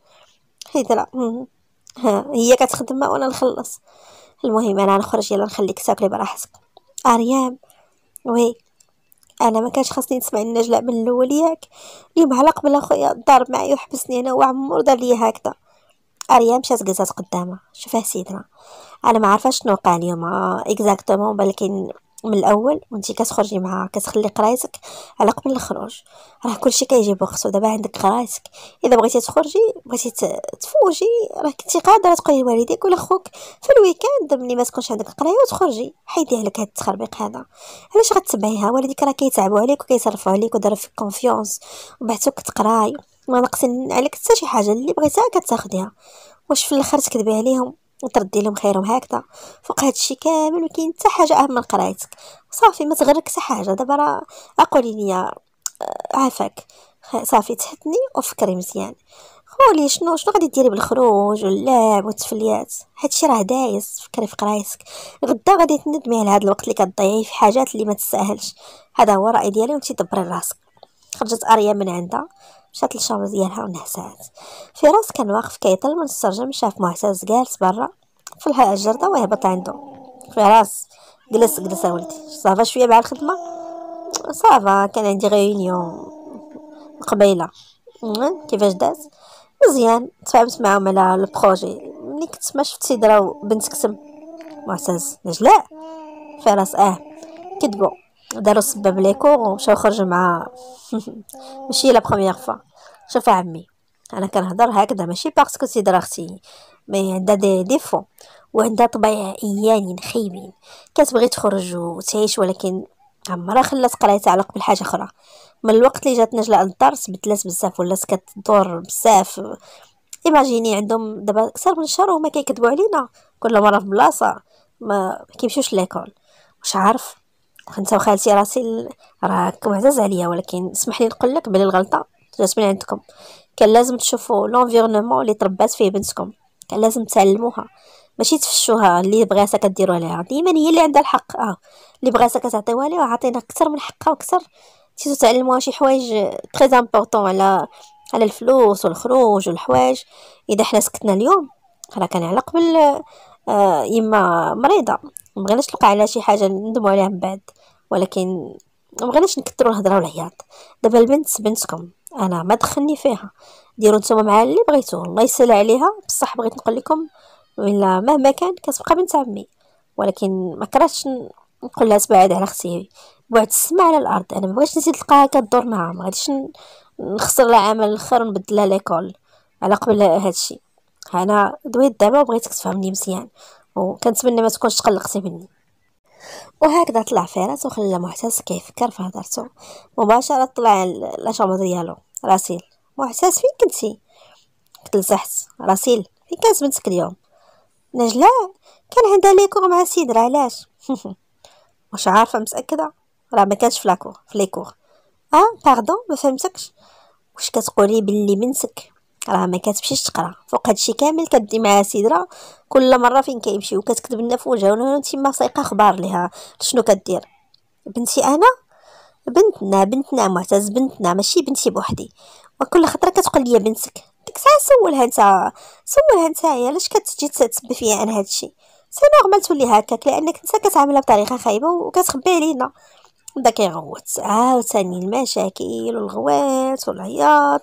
ها هي كتخدم وانا نخلص المهم انا نخرج يلا نخليك تاكلي براحتك اريام وي انا ما كانش خاصني نسمع النجلاء من الاول ياك اليوم على قبل اخويا ضرب معايا وحبسني انا وعمر دار ليا هكذا اريام مشات جلسات قدامها شوفها سيدنا انا ما عارفه شنو وقع اليوم اكزاكتومون آه، بلكن من الاول وانت كتخرجي معها كتخلي قرايتك على قبل الخروج راه كلشي كيجي وقت دابا عندك قرايتك اذا بغيتي تخرجي بغيتي تفوجي راه كنتي قادره تقولي لوالديك ولا خوك في الويكاند ملي ما تكونش عندك قرايه وتخرجي حيدي عليك هاد التخربيق هذا علاش غتبعيها والديك راه كيتعبوا عليك وكيصرفوا عليك ودار فيك كونفيونس وبعثوك تقراي ما نقصن عليك حتى شي حاجه اللي بغيتها كتاخديها واش في الاخر تكذبي عليهم وتردي لهم خيرهم هكذا فوق هذا الشيء كامل وكاين حتى حاجه اهم من قرايتك صافي ما تغرك حتى حاجه دابا راه اقولي لي آه، عافاك صافي تحتني وفكري مزيان قولي شنو شنو غادي ديري بالخروج واللعب والتفليات هادشي راه دايز فكري في قرايتك غدا غادي تندمي على هذا الوقت اللي كتضيعيه في حاجات اللي ما تستاهلش هذا هو الراي ديالي وانت دبري راسك خرجت اريا من عندها مشات للشامبو ديالها يعني ونهسات فراس كان واقف كيطل من السرجم شاف معتز جالس برا في الجرده وهبط عنده فراس جلس جلس ولدي صافا شويه مع الخدمه صافا كان عندي غيونيون قبيله كيفاش داز مزيان تفاهمت معاهم على البروجي ملي كنت ما شفت سيدرا وبنت كسم معتز نجلاء فراس اه كذبوا داروا سباب ليكو ومشاو خرجوا مع ماشي لا بروميير فوا شوف عمي انا كنهضر هكذا ماشي باسكو سي دراختي مي عندها دي ديفو وعندها طبايع ايانين خايبين كتبغي تخرج وتعيش ولكن عمرها خلات قرايتها على قبل حاجه اخرى من الوقت اللي جات نجله للدار تبدلات بزاف ولات كتدور بزاف ايماجيني عندهم دابا اكثر من شهر وهما كيكذبوا علينا كل مره في بلاصه ما كيمشيوش ليكول واش عارف انت وخالتي راسي راكم عزاز عليا ولكن اسمح لي نقول لك بلي الغلطه جات من عندكم كان لازم تشوفوا لونفيرنمون اللي تربات فيه بنتكم كان لازم تعلموها ماشي تفشوها اللي بغاتها كديروا عليها ديما هي اللي عندها الحق اه اللي بغاتها كتعطيوها ليها وعطينا اكثر من حقها واكثر تيتو تعلموها شي حوايج تري امبورطون على على الفلوس والخروج والحوايج اذا حنا سكتنا اليوم راه على قبل آه يما مريضه مبغيناش نوقع على شي حاجه ندموا عليها من بعد ولكن مبغيناش نكثروا الهضره والعياط دابا البنت بنتكم انا ما دخلني فيها ديروا نتوما مع اللي بغيتو الله يسهل عليها بصح بغيت نقول لكم ولا مهما كان كتبقى بنت عمي ولكن ما كرهتش نقول لها تبعد على اختي بعد السما على الارض انا ما بغيتش نزيد نلقاها كدور معها ما غاديش نخسر لها عمل الاخر ونبدلها ليكول على قبل هادشي انا دويت دابا وبغيتك تفهمني مزيان وكنتمنى ما تكونش تقلقتي مني وهكذا طلع فراس وخلى محتاس كيفكر في هضرته مباشره طلع لاشامبر ديالو راسيل محتاس فين كنتي قلت لصحت راسيل فين كانت بنتك اليوم نجلاء كان عندها ليكور مع سيدرا علاش واش عارفه متاكده راه ما كانش في فليكور اه باردون ما فهمتكش واش كتقولي بلي بنتك راه ما كتمشيش تقرا فوق هادشي كامل كدي معاها سدره كل مره فين كيمشي وكتكتب لنا في وجهها وانا تما سايقه اخبار ليها شنو كدير بنتي انا بنتنا بنتنا معتز بنتنا ماشي بنتي بوحدي وكل خطره كتقول لي بنتك ديك الساعه سولها نتا سولها انت هي علاش كتجي تسب فيا انا هادشي سي نورمال تولي هكاك لانك نتا كتعاملها بطريقه خايبه وكتخبي علينا بدا كيغوت عاوتاني المشاكل والغوات والعياط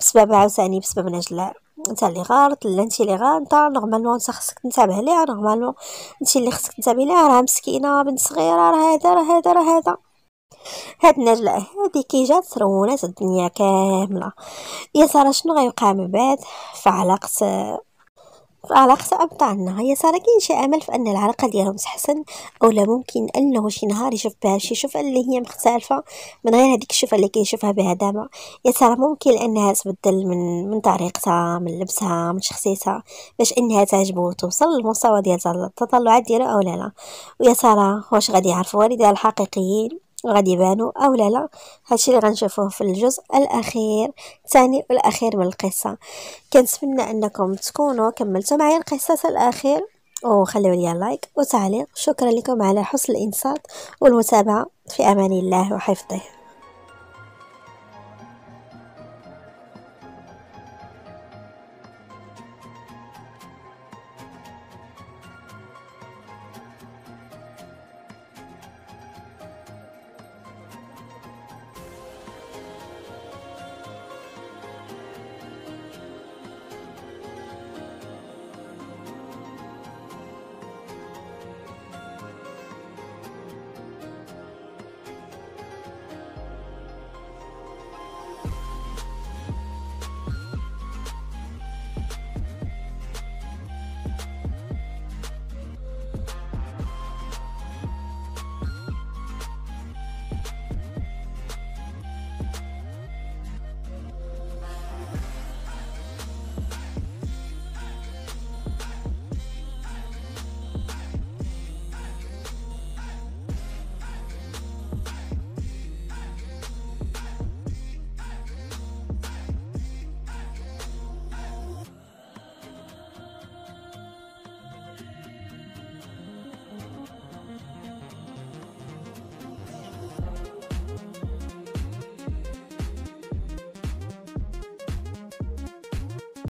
بسبب عاوتاني بسبب نجلاء انت اللي غلط لا انت اللي غلط نورمالمون انت خصك تنتبه ليها نورمالمون انت اللي خصك تنتبه ليها راه مسكينه بنت صغيره راه هذا راه هذا راه هذا هاد نجلاء هادي كي جات رونات الدنيا كامله يا ترى شنو غيوقع من بعد في علاقه فعلى حساب تاع النهايه سارة كاين شي أمل في أن العلاقة ديالهم تحسن لا ممكن أنه شي نهار يشوف بها شي شوف اللي هي مختلفة من غير هذيك الشوفة اللي كيشوفها بها دابا يا سارة ممكن أنها تبدل من من طريقتها من لبسها من شخصيتها باش أنها تعجبو وتوصل للمستوى ديال التطلعات ديالو أو لا لا ويا سارة واش غادي يعرف والدها الحقيقيين غادي يبانو او لا لا هادشي اللي غنشوفوه في الجزء الاخير الثاني والاخير من القصه كنتمنى انكم تكونوا كملتوا معايا القصه الاخير وخليوا لي لايك وتعليق شكرا لكم على حسن الانصات والمتابعه في امان الله وحفظه